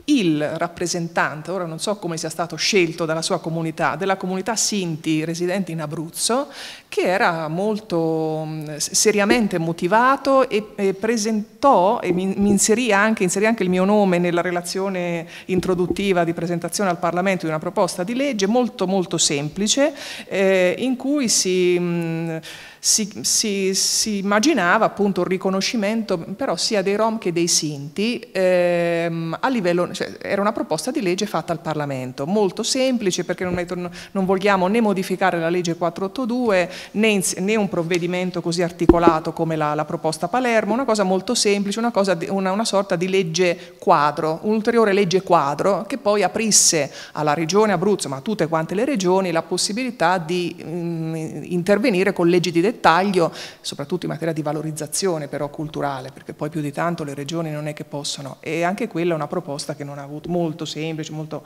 il rappresentante, ora non so come sia stato scelto dalla sua comunità, della comunità Sinti residente in Abruzzo, che era molto mm, seriamente motivato e, e presentò, e mi, mi inserì, anche, inserì anche il mio nome nella relazione introduttiva di presentazione al Parlamento di una proposta di legge molto molto semplice eh, in cui si... Mm, si, si, si, immaginava appunto il riconoscimento però sia dei Rom che dei Sinti ehm, a livello, cioè, era una proposta di legge fatta al Parlamento, molto semplice perché non, non, vogliamo né modificare la legge 482 né, né un provvedimento così articolato come la, la, proposta Palermo, una cosa molto semplice, una, cosa, una, una sorta di legge quadro, un'ulteriore legge quadro che poi aprisse alla regione Abruzzo, ma a tutte quante le regioni, la possibilità di mh, mm, intervenire con leggi di dettaglio, soprattutto in materia di valorizzazione però culturale, perché poi più di tanto le regioni non è che possono. E anche quella è una proposta che non ha avuto, molto semplice, molto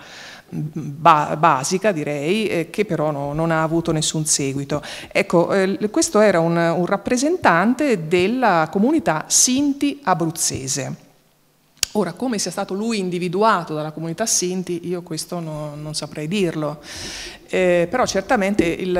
mm, ba basica direi, eh, che però no, non ha avuto nessun seguito. Ecco, Ecco, eh, questo era un, un rappresentante della comunità Sinti abruzzese. Ora, come sia stato lui individuato dalla comunità Sinti, io questo no, non saprei dirlo. Eh, però certamente il,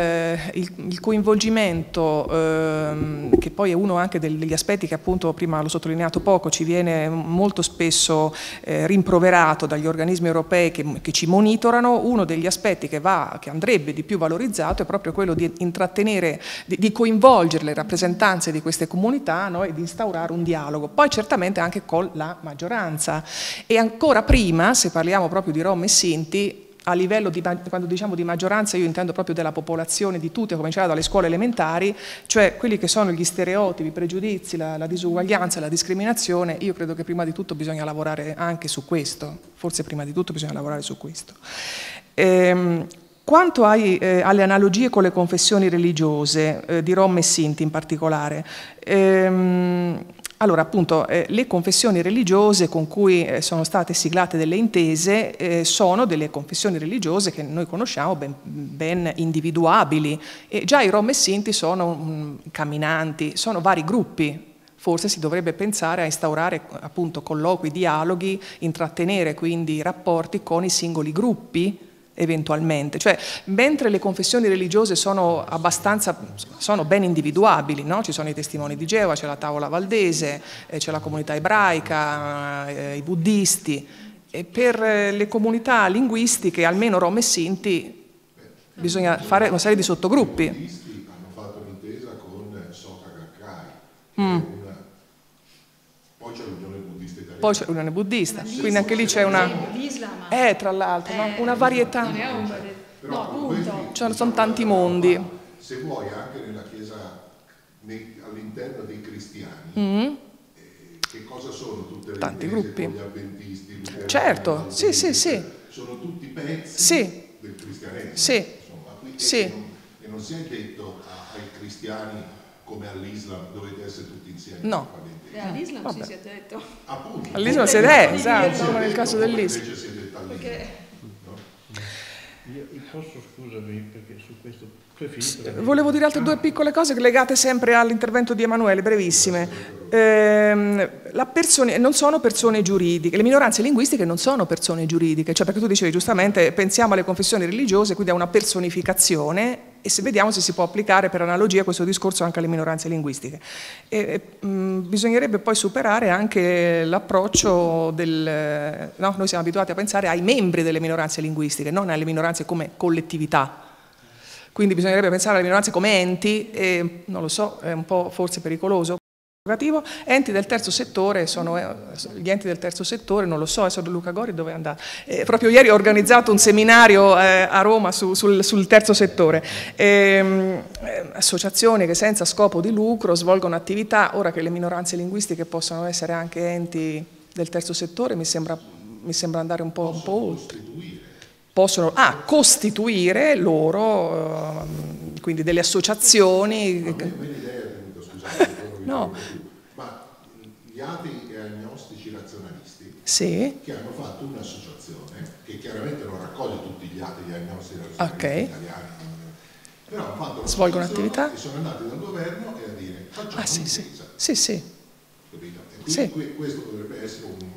il, il coinvolgimento, ehm, che poi è uno anche degli aspetti che appunto prima l'ho sottolineato poco, ci viene molto spesso eh, rimproverato dagli organismi europei che, che, ci monitorano, uno degli aspetti che, va, che, andrebbe di più valorizzato è proprio quello di intrattenere, di, di coinvolgere le rappresentanze di queste comunità no, e di instaurare un dialogo, poi certamente anche con la maggioranza. E ancora prima, se parliamo proprio di Rom e Sinti, a livello di, quando diciamo di maggioranza io intendo proprio della popolazione di tutte, a cominciare dalle scuole elementari, cioè quelli che sono gli stereotipi, i pregiudizi, la, la disuguaglianza, la discriminazione, io credo che prima di tutto bisogna lavorare anche su questo, forse prima di tutto bisogna lavorare su questo. Ehm, quanto ai, eh, alle analogie con le confessioni religiose, eh, di Rom e Sinti in particolare, ehm, allora, appunto, eh, le confessioni religiose con cui eh, sono state siglate delle intese eh, sono delle confessioni religiose che noi conosciamo ben, ben individuabili e già i Rom e Sinti sono mh, mm, camminanti, sono vari gruppi forse si dovrebbe pensare a instaurare appunto colloqui, dialoghi, intrattenere quindi rapporti con i singoli gruppi eventualmente. Cioè, mentre le confessioni religiose sono abbastanza, sono ben individuabili, no? ci sono i testimoni di Geova, c'è la tavola valdese, eh, c'è la comunità ebraica, eh, i buddisti, e per eh, le comunità linguistiche, almeno Rom e Sinti, bisogna fare una serie di sottogruppi. I buddisti hanno fatto un'intesa con Soka Gakkai, mm. poi c'è l'Unione Buddista Italiana. Poi c'è l'Unione Buddista, quindi anche lì c'è una... L'Islam è eh, tra l'altro, eh, una varietà. Non è
un... Però, no, appunto.
Cioè, sono tanti mondi.
Se vuoi, anche nella Chiesa, all'interno dei
cristiani, mm -hmm.
che cosa sono tutte le tanti chiese, gruppi. gli avventisti? certo, sì, sì, sì. Sono tutti pezzi sì. del cristianesimo. Sì, insomma, sì. E non, e non si è detto ai cristiani come all'Islam dovete essere tutti insieme. No. Eh, All'Islam Vabbè. si è
detto. Appunto.
Ah, All'Islam si è detto, esatto,
nel caso dell'Islam. Perché...
No? Io posso, scusami,
perché su questo Volevo
dire altre due piccole cose legate sempre all'intervento di Emanuele, brevissime. Eh, persone, non sono persone giuridiche, le minoranze linguistiche non sono persone giuridiche, cioè perché tu dicevi giustamente pensiamo alle confessioni religiose, quindi a una personificazione e se vediamo se si può applicare per analogia questo discorso anche alle minoranze linguistiche. E, mh, mm, bisognerebbe poi superare anche l'approccio del... No, noi siamo abituati a pensare ai membri delle minoranze linguistiche, non alle minoranze come collettività quindi bisognerebbe pensare alle minoranze come enti, e, non lo so, è un po' forse pericoloso. Enti del terzo settore sono eh, gli enti del terzo settore, non lo so, è solo Luca Gori dove è andato. Eh, proprio ieri ho organizzato un seminario eh, a Roma su, sul, sul, terzo settore. Ehm, eh, associazioni che senza scopo di lucro svolgono attività, ora che le minoranze linguistiche possono essere anche enti del terzo settore, mi sembra, mi sembra andare un po', un po oltre possono ah, costituire loro eh, quindi delle associazioni. Ma
un'idea è venuta, scusate,
no. ma
gli atei e agnostici razionalisti sì. che hanno fatto un'associazione che chiaramente non raccoglie tutti gli atei e agnostici razionalisti okay. italiani, però hanno fatto svolgono attività e sono andati dal governo e a dire facciamo ah, sì, Sì, sì. Capito? E quindi sì. questo potrebbe essere un,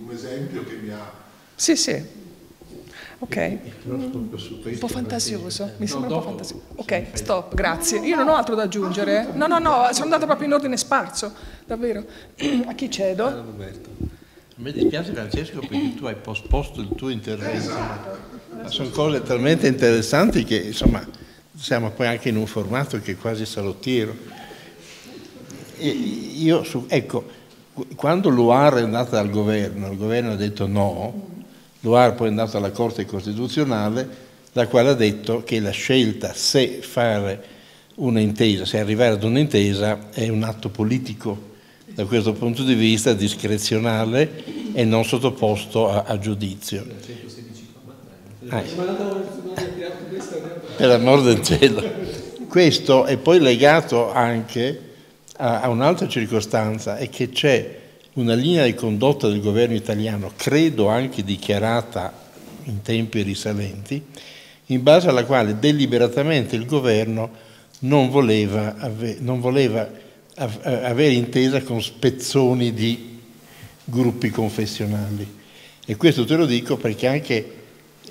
un, un esempio che mi ha...
Sì, sì Ok,
un po' fantasioso,
mi sembra un po' fantasioso. Ok, stop, grazie. Io non ho altro da aggiungere. Eh. No, no, no, sono andato proprio in ordine sparso, davvero. A chi cedo? Ah,
A me dispiace Francesco perché tu hai posposto il tuo intervento. Esatto. Ma sono cose talmente interessanti che insomma siamo poi anche in un formato che è quasi salottiero. E io, ecco, quando Luar è andata al governo, il governo ha detto no, poi è andato alla Corte Costituzionale, la quale ha detto che la scelta se fare un'intesa, se arrivare ad un'intesa, è un atto politico da questo punto di vista discrezionale e non sottoposto a, a giudizio. Ah.
Per amor del cielo.
Questo è poi legato anche a, a un'altra circostanza, è che c'è una linea di condotta del governo italiano, credo anche dichiarata in tempi risalenti, in base alla quale deliberatamente il governo non voleva, non voleva eh, avere intesa con spezzoni di gruppi confessionali. E questo te lo dico perché anche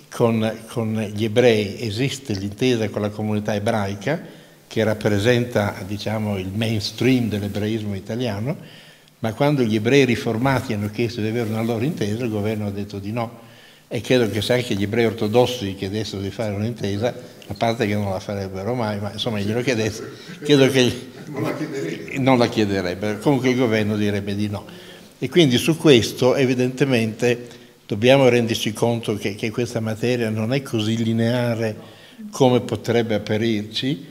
con, con gli ebrei esiste l'intesa con la comunità ebraica, che rappresenta diciamo, il mainstream dell'ebraismo italiano, ma quando gli ebrei riformati hanno chiesto di avere una loro intesa, il governo ha detto di no. E credo che se anche gli ebrei ortodossi chiedessero di fare un'intesa, a parte che non la farebbero mai, ma insomma glielo chiedessero, credo che non la, chiederebbero. Comunque il governo direbbe di no. E quindi su questo evidentemente dobbiamo renderci conto che, che questa materia non è così lineare come potrebbe apparirci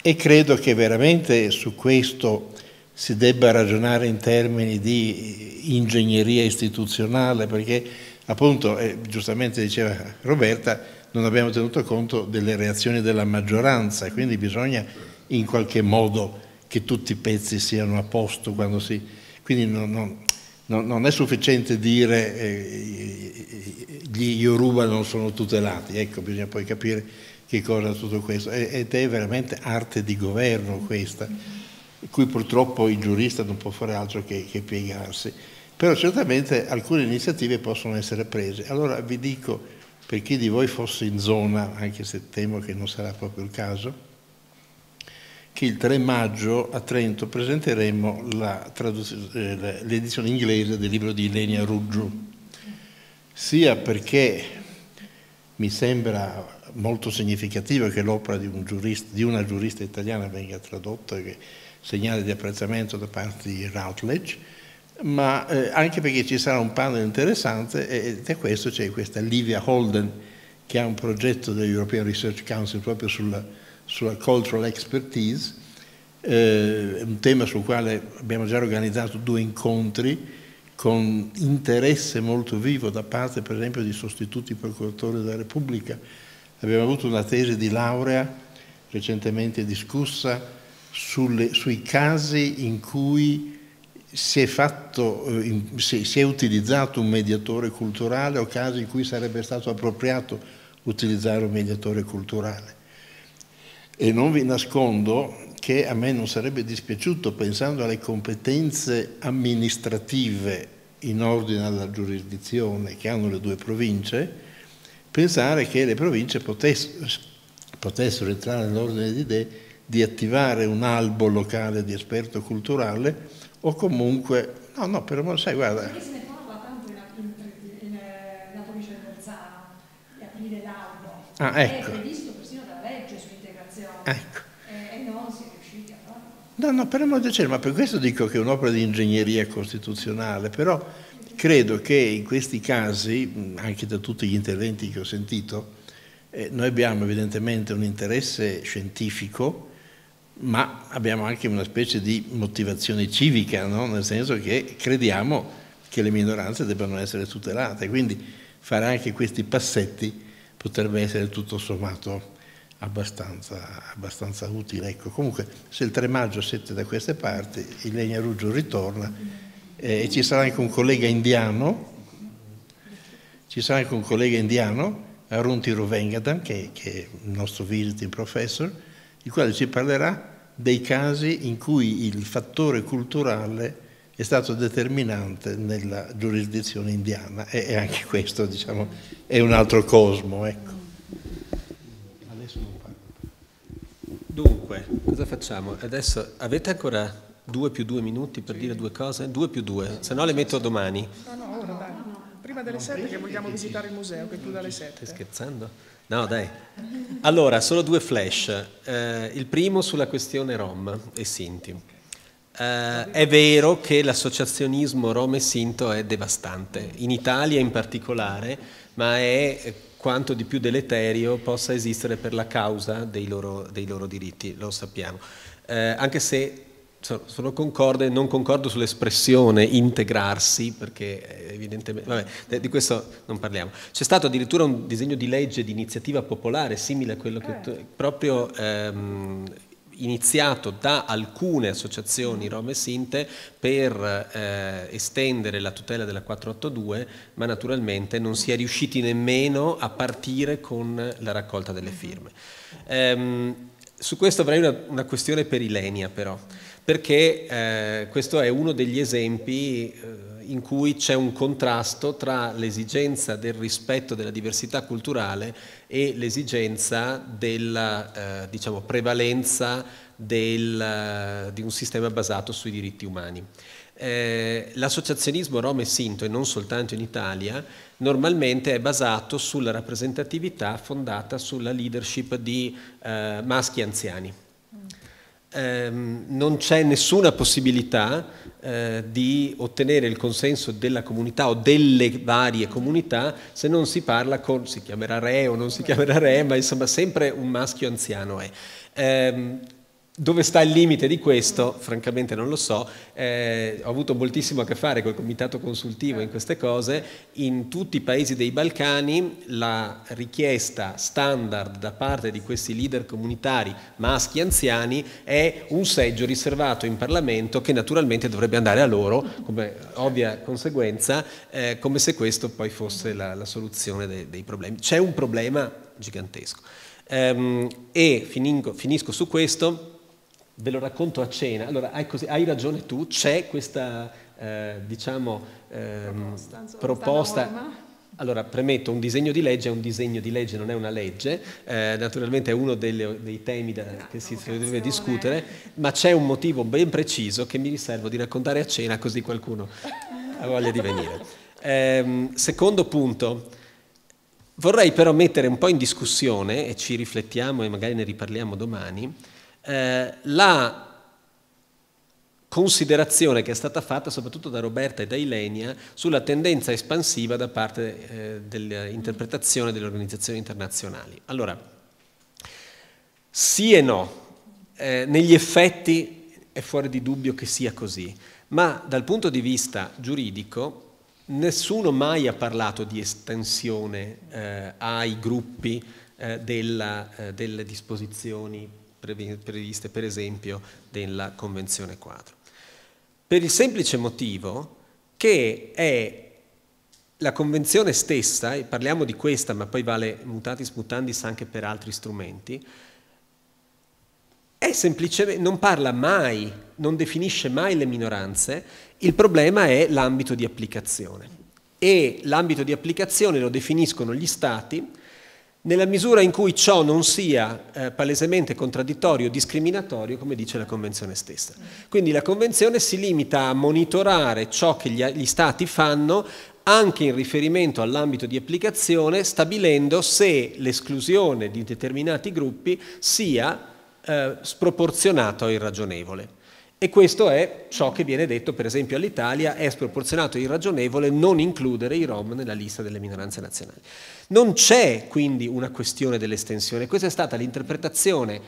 e credo che veramente su questo si debba ragionare in termini di ingegneria istituzionale, perché appunto, eh, giustamente diceva Roberta, non abbiamo tenuto conto delle reazioni della maggioranza, quindi bisogna in qualche modo che tutti i pezzi siano a posto quando si... Quindi non, non, non, è sufficiente dire eh, gli Yoruba non sono tutelati, ecco, bisogna poi capire che cosa tutto questo, ed è veramente arte di governo questa cui purtroppo il giurista non può fare altro che, che piegarsi. Però certamente alcune iniziative possono essere prese. Allora vi dico, per chi di voi fosse in zona, anche se temo che non sarà proprio il caso, che il 3 maggio a Trento presenteremo eh, l'edizione inglese del libro di Ilenia Ruggiu, sia perché mi sembra molto significativo che l'opera di, un di una giurista italiana venga tradotta, che segnale di apprezzamento da parte di Routledge, ma eh, anche perché ci sarà un panel interessante e da questo c'è questa Livia Holden che ha un progetto dell'European Research Council proprio sulla, sulla cultural expertise, eh, un tema sul quale abbiamo già organizzato due incontri con interesse molto vivo da parte per esempio di sostituti procuratori della Repubblica. Abbiamo avuto una tesi di laurea recentemente discussa sulle, sui casi in cui si è, fatto, eh, si è utilizzato un mediatore culturale o casi in cui sarebbe stato appropriato utilizzare un mediatore culturale. E non vi nascondo che a me non sarebbe dispiaciuto, pensando alle competenze amministrative in ordine alla giurisdizione che hanno le due province, pensare che le province potessero, potessero entrare nell'ordine di idee di attivare un albo locale di esperto culturale o comunque, no, no, per amore, sai, guarda... Perché
se ne parla tanto in, eh, la provincia di Bolzano, di aprire l'albo. Ah, ecco. È previsto persino dalla legge sull'integrazione. Ecco. E, e, non
si è riusciti a farlo. No, no, per amore del cielo, ma per questo dico che è un'opera di ingegneria costituzionale, però credo che in questi casi, anche da tutti gli interventi che ho sentito, eh, noi abbiamo evidentemente un interesse scientifico ma abbiamo anche una specie di motivazione civica, no? nel senso che crediamo che le minoranze debbano essere tutelate, quindi fare anche questi passetti potrebbe essere tutto sommato abbastanza, abbastanza utile. Ecco, comunque se il 3 maggio siete da queste parti, il Legnaruggio ritorna eh, e ci sarà anche un collega indiano, ci sarà anche un collega indiano, Arunti Rovengadam, che, che è il nostro visiting professor, il quale ci parlerà dei casi in cui il fattore culturale è stato determinante nella giurisdizione indiana e, anche questo diciamo, è un altro cosmo. Ecco.
Dunque, cosa facciamo? Adesso avete ancora due più due minuti per sì. dire due cose? Due più due, se no le metto domani.
No, no, ora dai. Prima delle sette che vogliamo visitare il museo, che è più dalle sette.
Stai scherzando? No, dai. Allora, solo due flash. Eh, il primo sulla questione Rom e Sinti. Eh, è vero che l'associazionismo Rom e Sinto è devastante, in Italia in particolare, ma è quanto di più deleterio possa esistere per la causa dei loro, dei loro diritti, lo sappiamo. Eh, anche se sono concorde, non concordo sull'espressione integrarsi, perché eh, evidentemente, vabbè, eh, di questo non parliamo. C'è stato addirittura un disegno di legge di iniziativa popolare simile a quello che eh. tu, proprio ehm, iniziato da alcune associazioni mm-hmm. Rome e Sinte per eh, estendere la tutela della 482, ma naturalmente non si è riusciti nemmeno a partire con la raccolta delle mm-hmm. firme. Ehm, su questo avrei una, una questione per Ilenia però perché eh, questo è uno degli esempi eh, in cui c'è un contrasto tra l'esigenza del rispetto della diversità culturale e l'esigenza della eh, diciamo, prevalenza del, eh, di un sistema basato sui diritti umani. Eh, l'associazionismo Roma e Sinto, e non soltanto in Italia, normalmente è basato sulla rappresentatività fondata sulla leadership di eh, maschi anziani ehm, non c'è nessuna possibilità eh, di ottenere il consenso della comunità o delle varie comunità se non si parla con, si chiamerà re o non si chiamerà re, ma insomma sempre un maschio anziano è. Ehm, dove sta il limite di questo? Francamente non lo so, eh, ho avuto moltissimo a che fare col comitato consultivo in queste cose, in tutti i paesi dei Balcani la richiesta standard da parte di questi leader comunitari maschi e anziani è un seggio riservato in Parlamento che naturalmente dovrebbe andare a loro, come ovvia conseguenza, eh, come se questo poi fosse la, la soluzione dei, dei problemi. C'è un problema gigantesco. Um, e finisco, finisco su questo ve lo racconto a cena. Allora, hai, così, hai ragione tu, c'è questa, eh, diciamo, ehm, proposta. Allora, premetto, un disegno di legge è un disegno di legge, non è una legge, eh, naturalmente è uno delle, dei temi da, che si deve discutere, ma c'è un motivo ben preciso che mi riservo di raccontare a cena così qualcuno ha voglia di venire. Eh, secondo punto, vorrei però mettere un po' in discussione, e ci riflettiamo e magari ne riparliamo domani, eh, la considerazione che è stata fatta soprattutto da Roberta e da Ilenia sulla tendenza espansiva da parte eh, dell'interpretazione delle organizzazioni internazionali. Allora, sì e no, eh, negli effetti è fuori di dubbio che sia così, ma dal punto di vista giuridico nessuno mai ha parlato di estensione eh, ai gruppi eh, della, eh, delle disposizioni previste per esempio della Convenzione quadro. Per il semplice motivo che è la Convenzione stessa, e parliamo di questa, ma poi vale mutatis mutandis anche per altri strumenti, è semplicemente, non parla mai, non definisce mai le minoranze, il problema è l'ambito di applicazione. E l'ambito di applicazione lo definiscono gli Stati nella misura in cui ciò non sia eh, palesemente contraddittorio o discriminatorio, come dice la Convenzione stessa. Quindi la Convenzione si limita a monitorare ciò che gli, gli Stati fanno anche in riferimento all'ambito di applicazione, stabilendo se l'esclusione di determinati gruppi sia eh, sproporzionata o irragionevole. E questo è ciò che viene detto, per esempio, all'Italia, è sproporzionato e irragionevole non includere i Rom nella lista delle minoranze nazionali. Non c'è quindi una questione dell'estensione, questa è stata l'interpretazione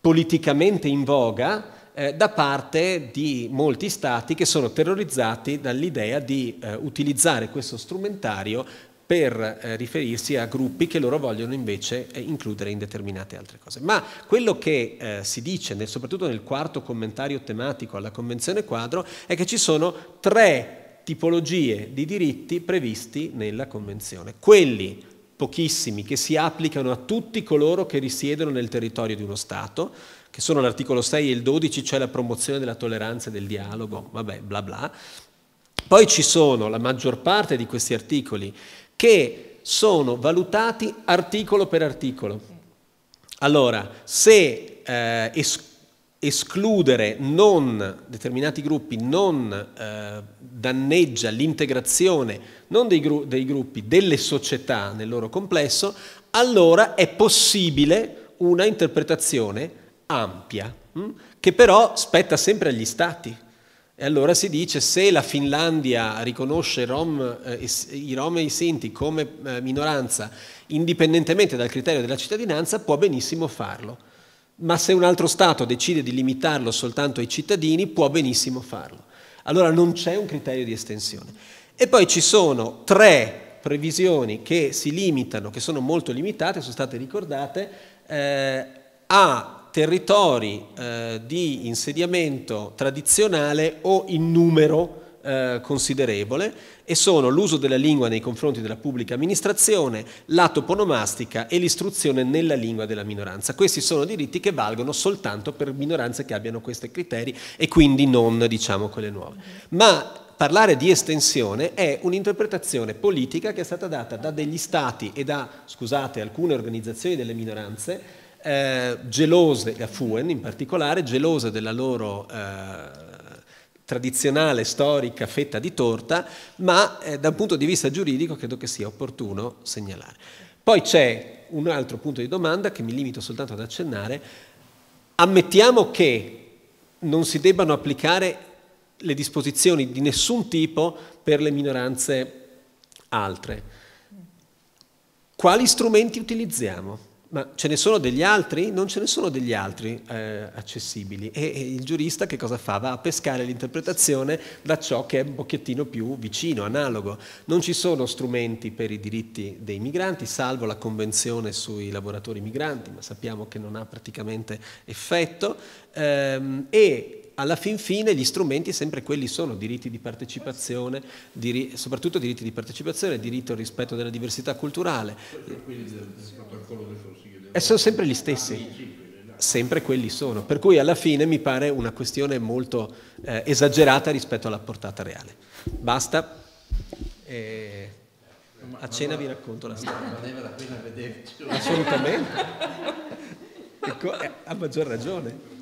politicamente in voga eh, da parte di molti stati che sono terrorizzati dall'idea di eh, utilizzare questo strumentario per eh, riferirsi a gruppi che loro vogliono invece eh, includere in determinate altre cose. Ma quello che eh, si dice, nel, soprattutto nel quarto commentario tematico alla Convenzione quadro, è che ci sono tre tipologie di diritti previsti nella Convenzione. Quelli pochissimi che si applicano a tutti coloro che risiedono nel territorio di uno Stato, che sono l'articolo 6 e il 12, cioè la promozione della tolleranza e del dialogo, vabbè, bla bla. Poi ci sono la maggior parte di questi articoli che sono valutati articolo per articolo. Allora, se eh, es escludere non determinati gruppi non eh, danneggia l'integrazione non dei, gru dei gruppi, delle società nel loro complesso, allora è possibile una interpretazione ampia, mh? Hm, che però spetta sempre agli stati. E allora si dice se la Finlandia riconosce Rom, eh, i Rom e i Sinti come eh, minoranza indipendentemente dal criterio della cittadinanza può benissimo farlo, ma se un altro Stato decide di limitarlo soltanto ai cittadini può benissimo farlo. Allora non c'è un criterio di estensione. E poi ci sono tre previsioni che si limitano, che sono molto limitate, sono state ricordate, eh, a territori eh, di insediamento tradizionale o in numero eh, considerevole e sono l'uso della lingua nei confronti della pubblica amministrazione, la toponomastica e l'istruzione nella lingua della minoranza. Questi sono diritti che valgono soltanto per minoranze che abbiano questi criteri e quindi non diciamo quelle nuove. Ma parlare di estensione è un'interpretazione politica che è stata data da degli stati e da, scusate, alcune organizzazioni delle minoranze eh, gelose, a Fuen in particolare, gelose della loro eh, tradizionale, storica fetta di torta, ma eh, da un punto di vista giuridico credo che sia opportuno segnalare. Poi c'è un altro punto di domanda che mi limito soltanto ad accennare. Ammettiamo che non si debbano applicare le disposizioni di nessun tipo per le minoranze altre. Quali strumenti utilizziamo? Ma ce ne sono degli altri? Non ce ne sono degli altri eh, accessibili. E, e, il giurista che cosa fa? Va a pescare l'interpretazione da ciò che è un pochettino più vicino, analogo. Non ci sono strumenti per i diritti dei migranti, salvo la convenzione sui lavoratori migranti, ma sappiamo che non ha praticamente effetto. Ehm, e alla fin fine gli strumenti sempre quelli sono diritti di partecipazione, diri, soprattutto diritti di partecipazione, diritto al rispetto della diversità culturale. E sono sempre gli stessi. Sempre quelli sono. Per cui alla fine mi pare una questione molto eh, esagerata rispetto alla portata reale. Basta. Eh, a cena vi racconto la storia. Valeva la pena vederci. Assolutamente. Ecco, eh, a maggior ragione.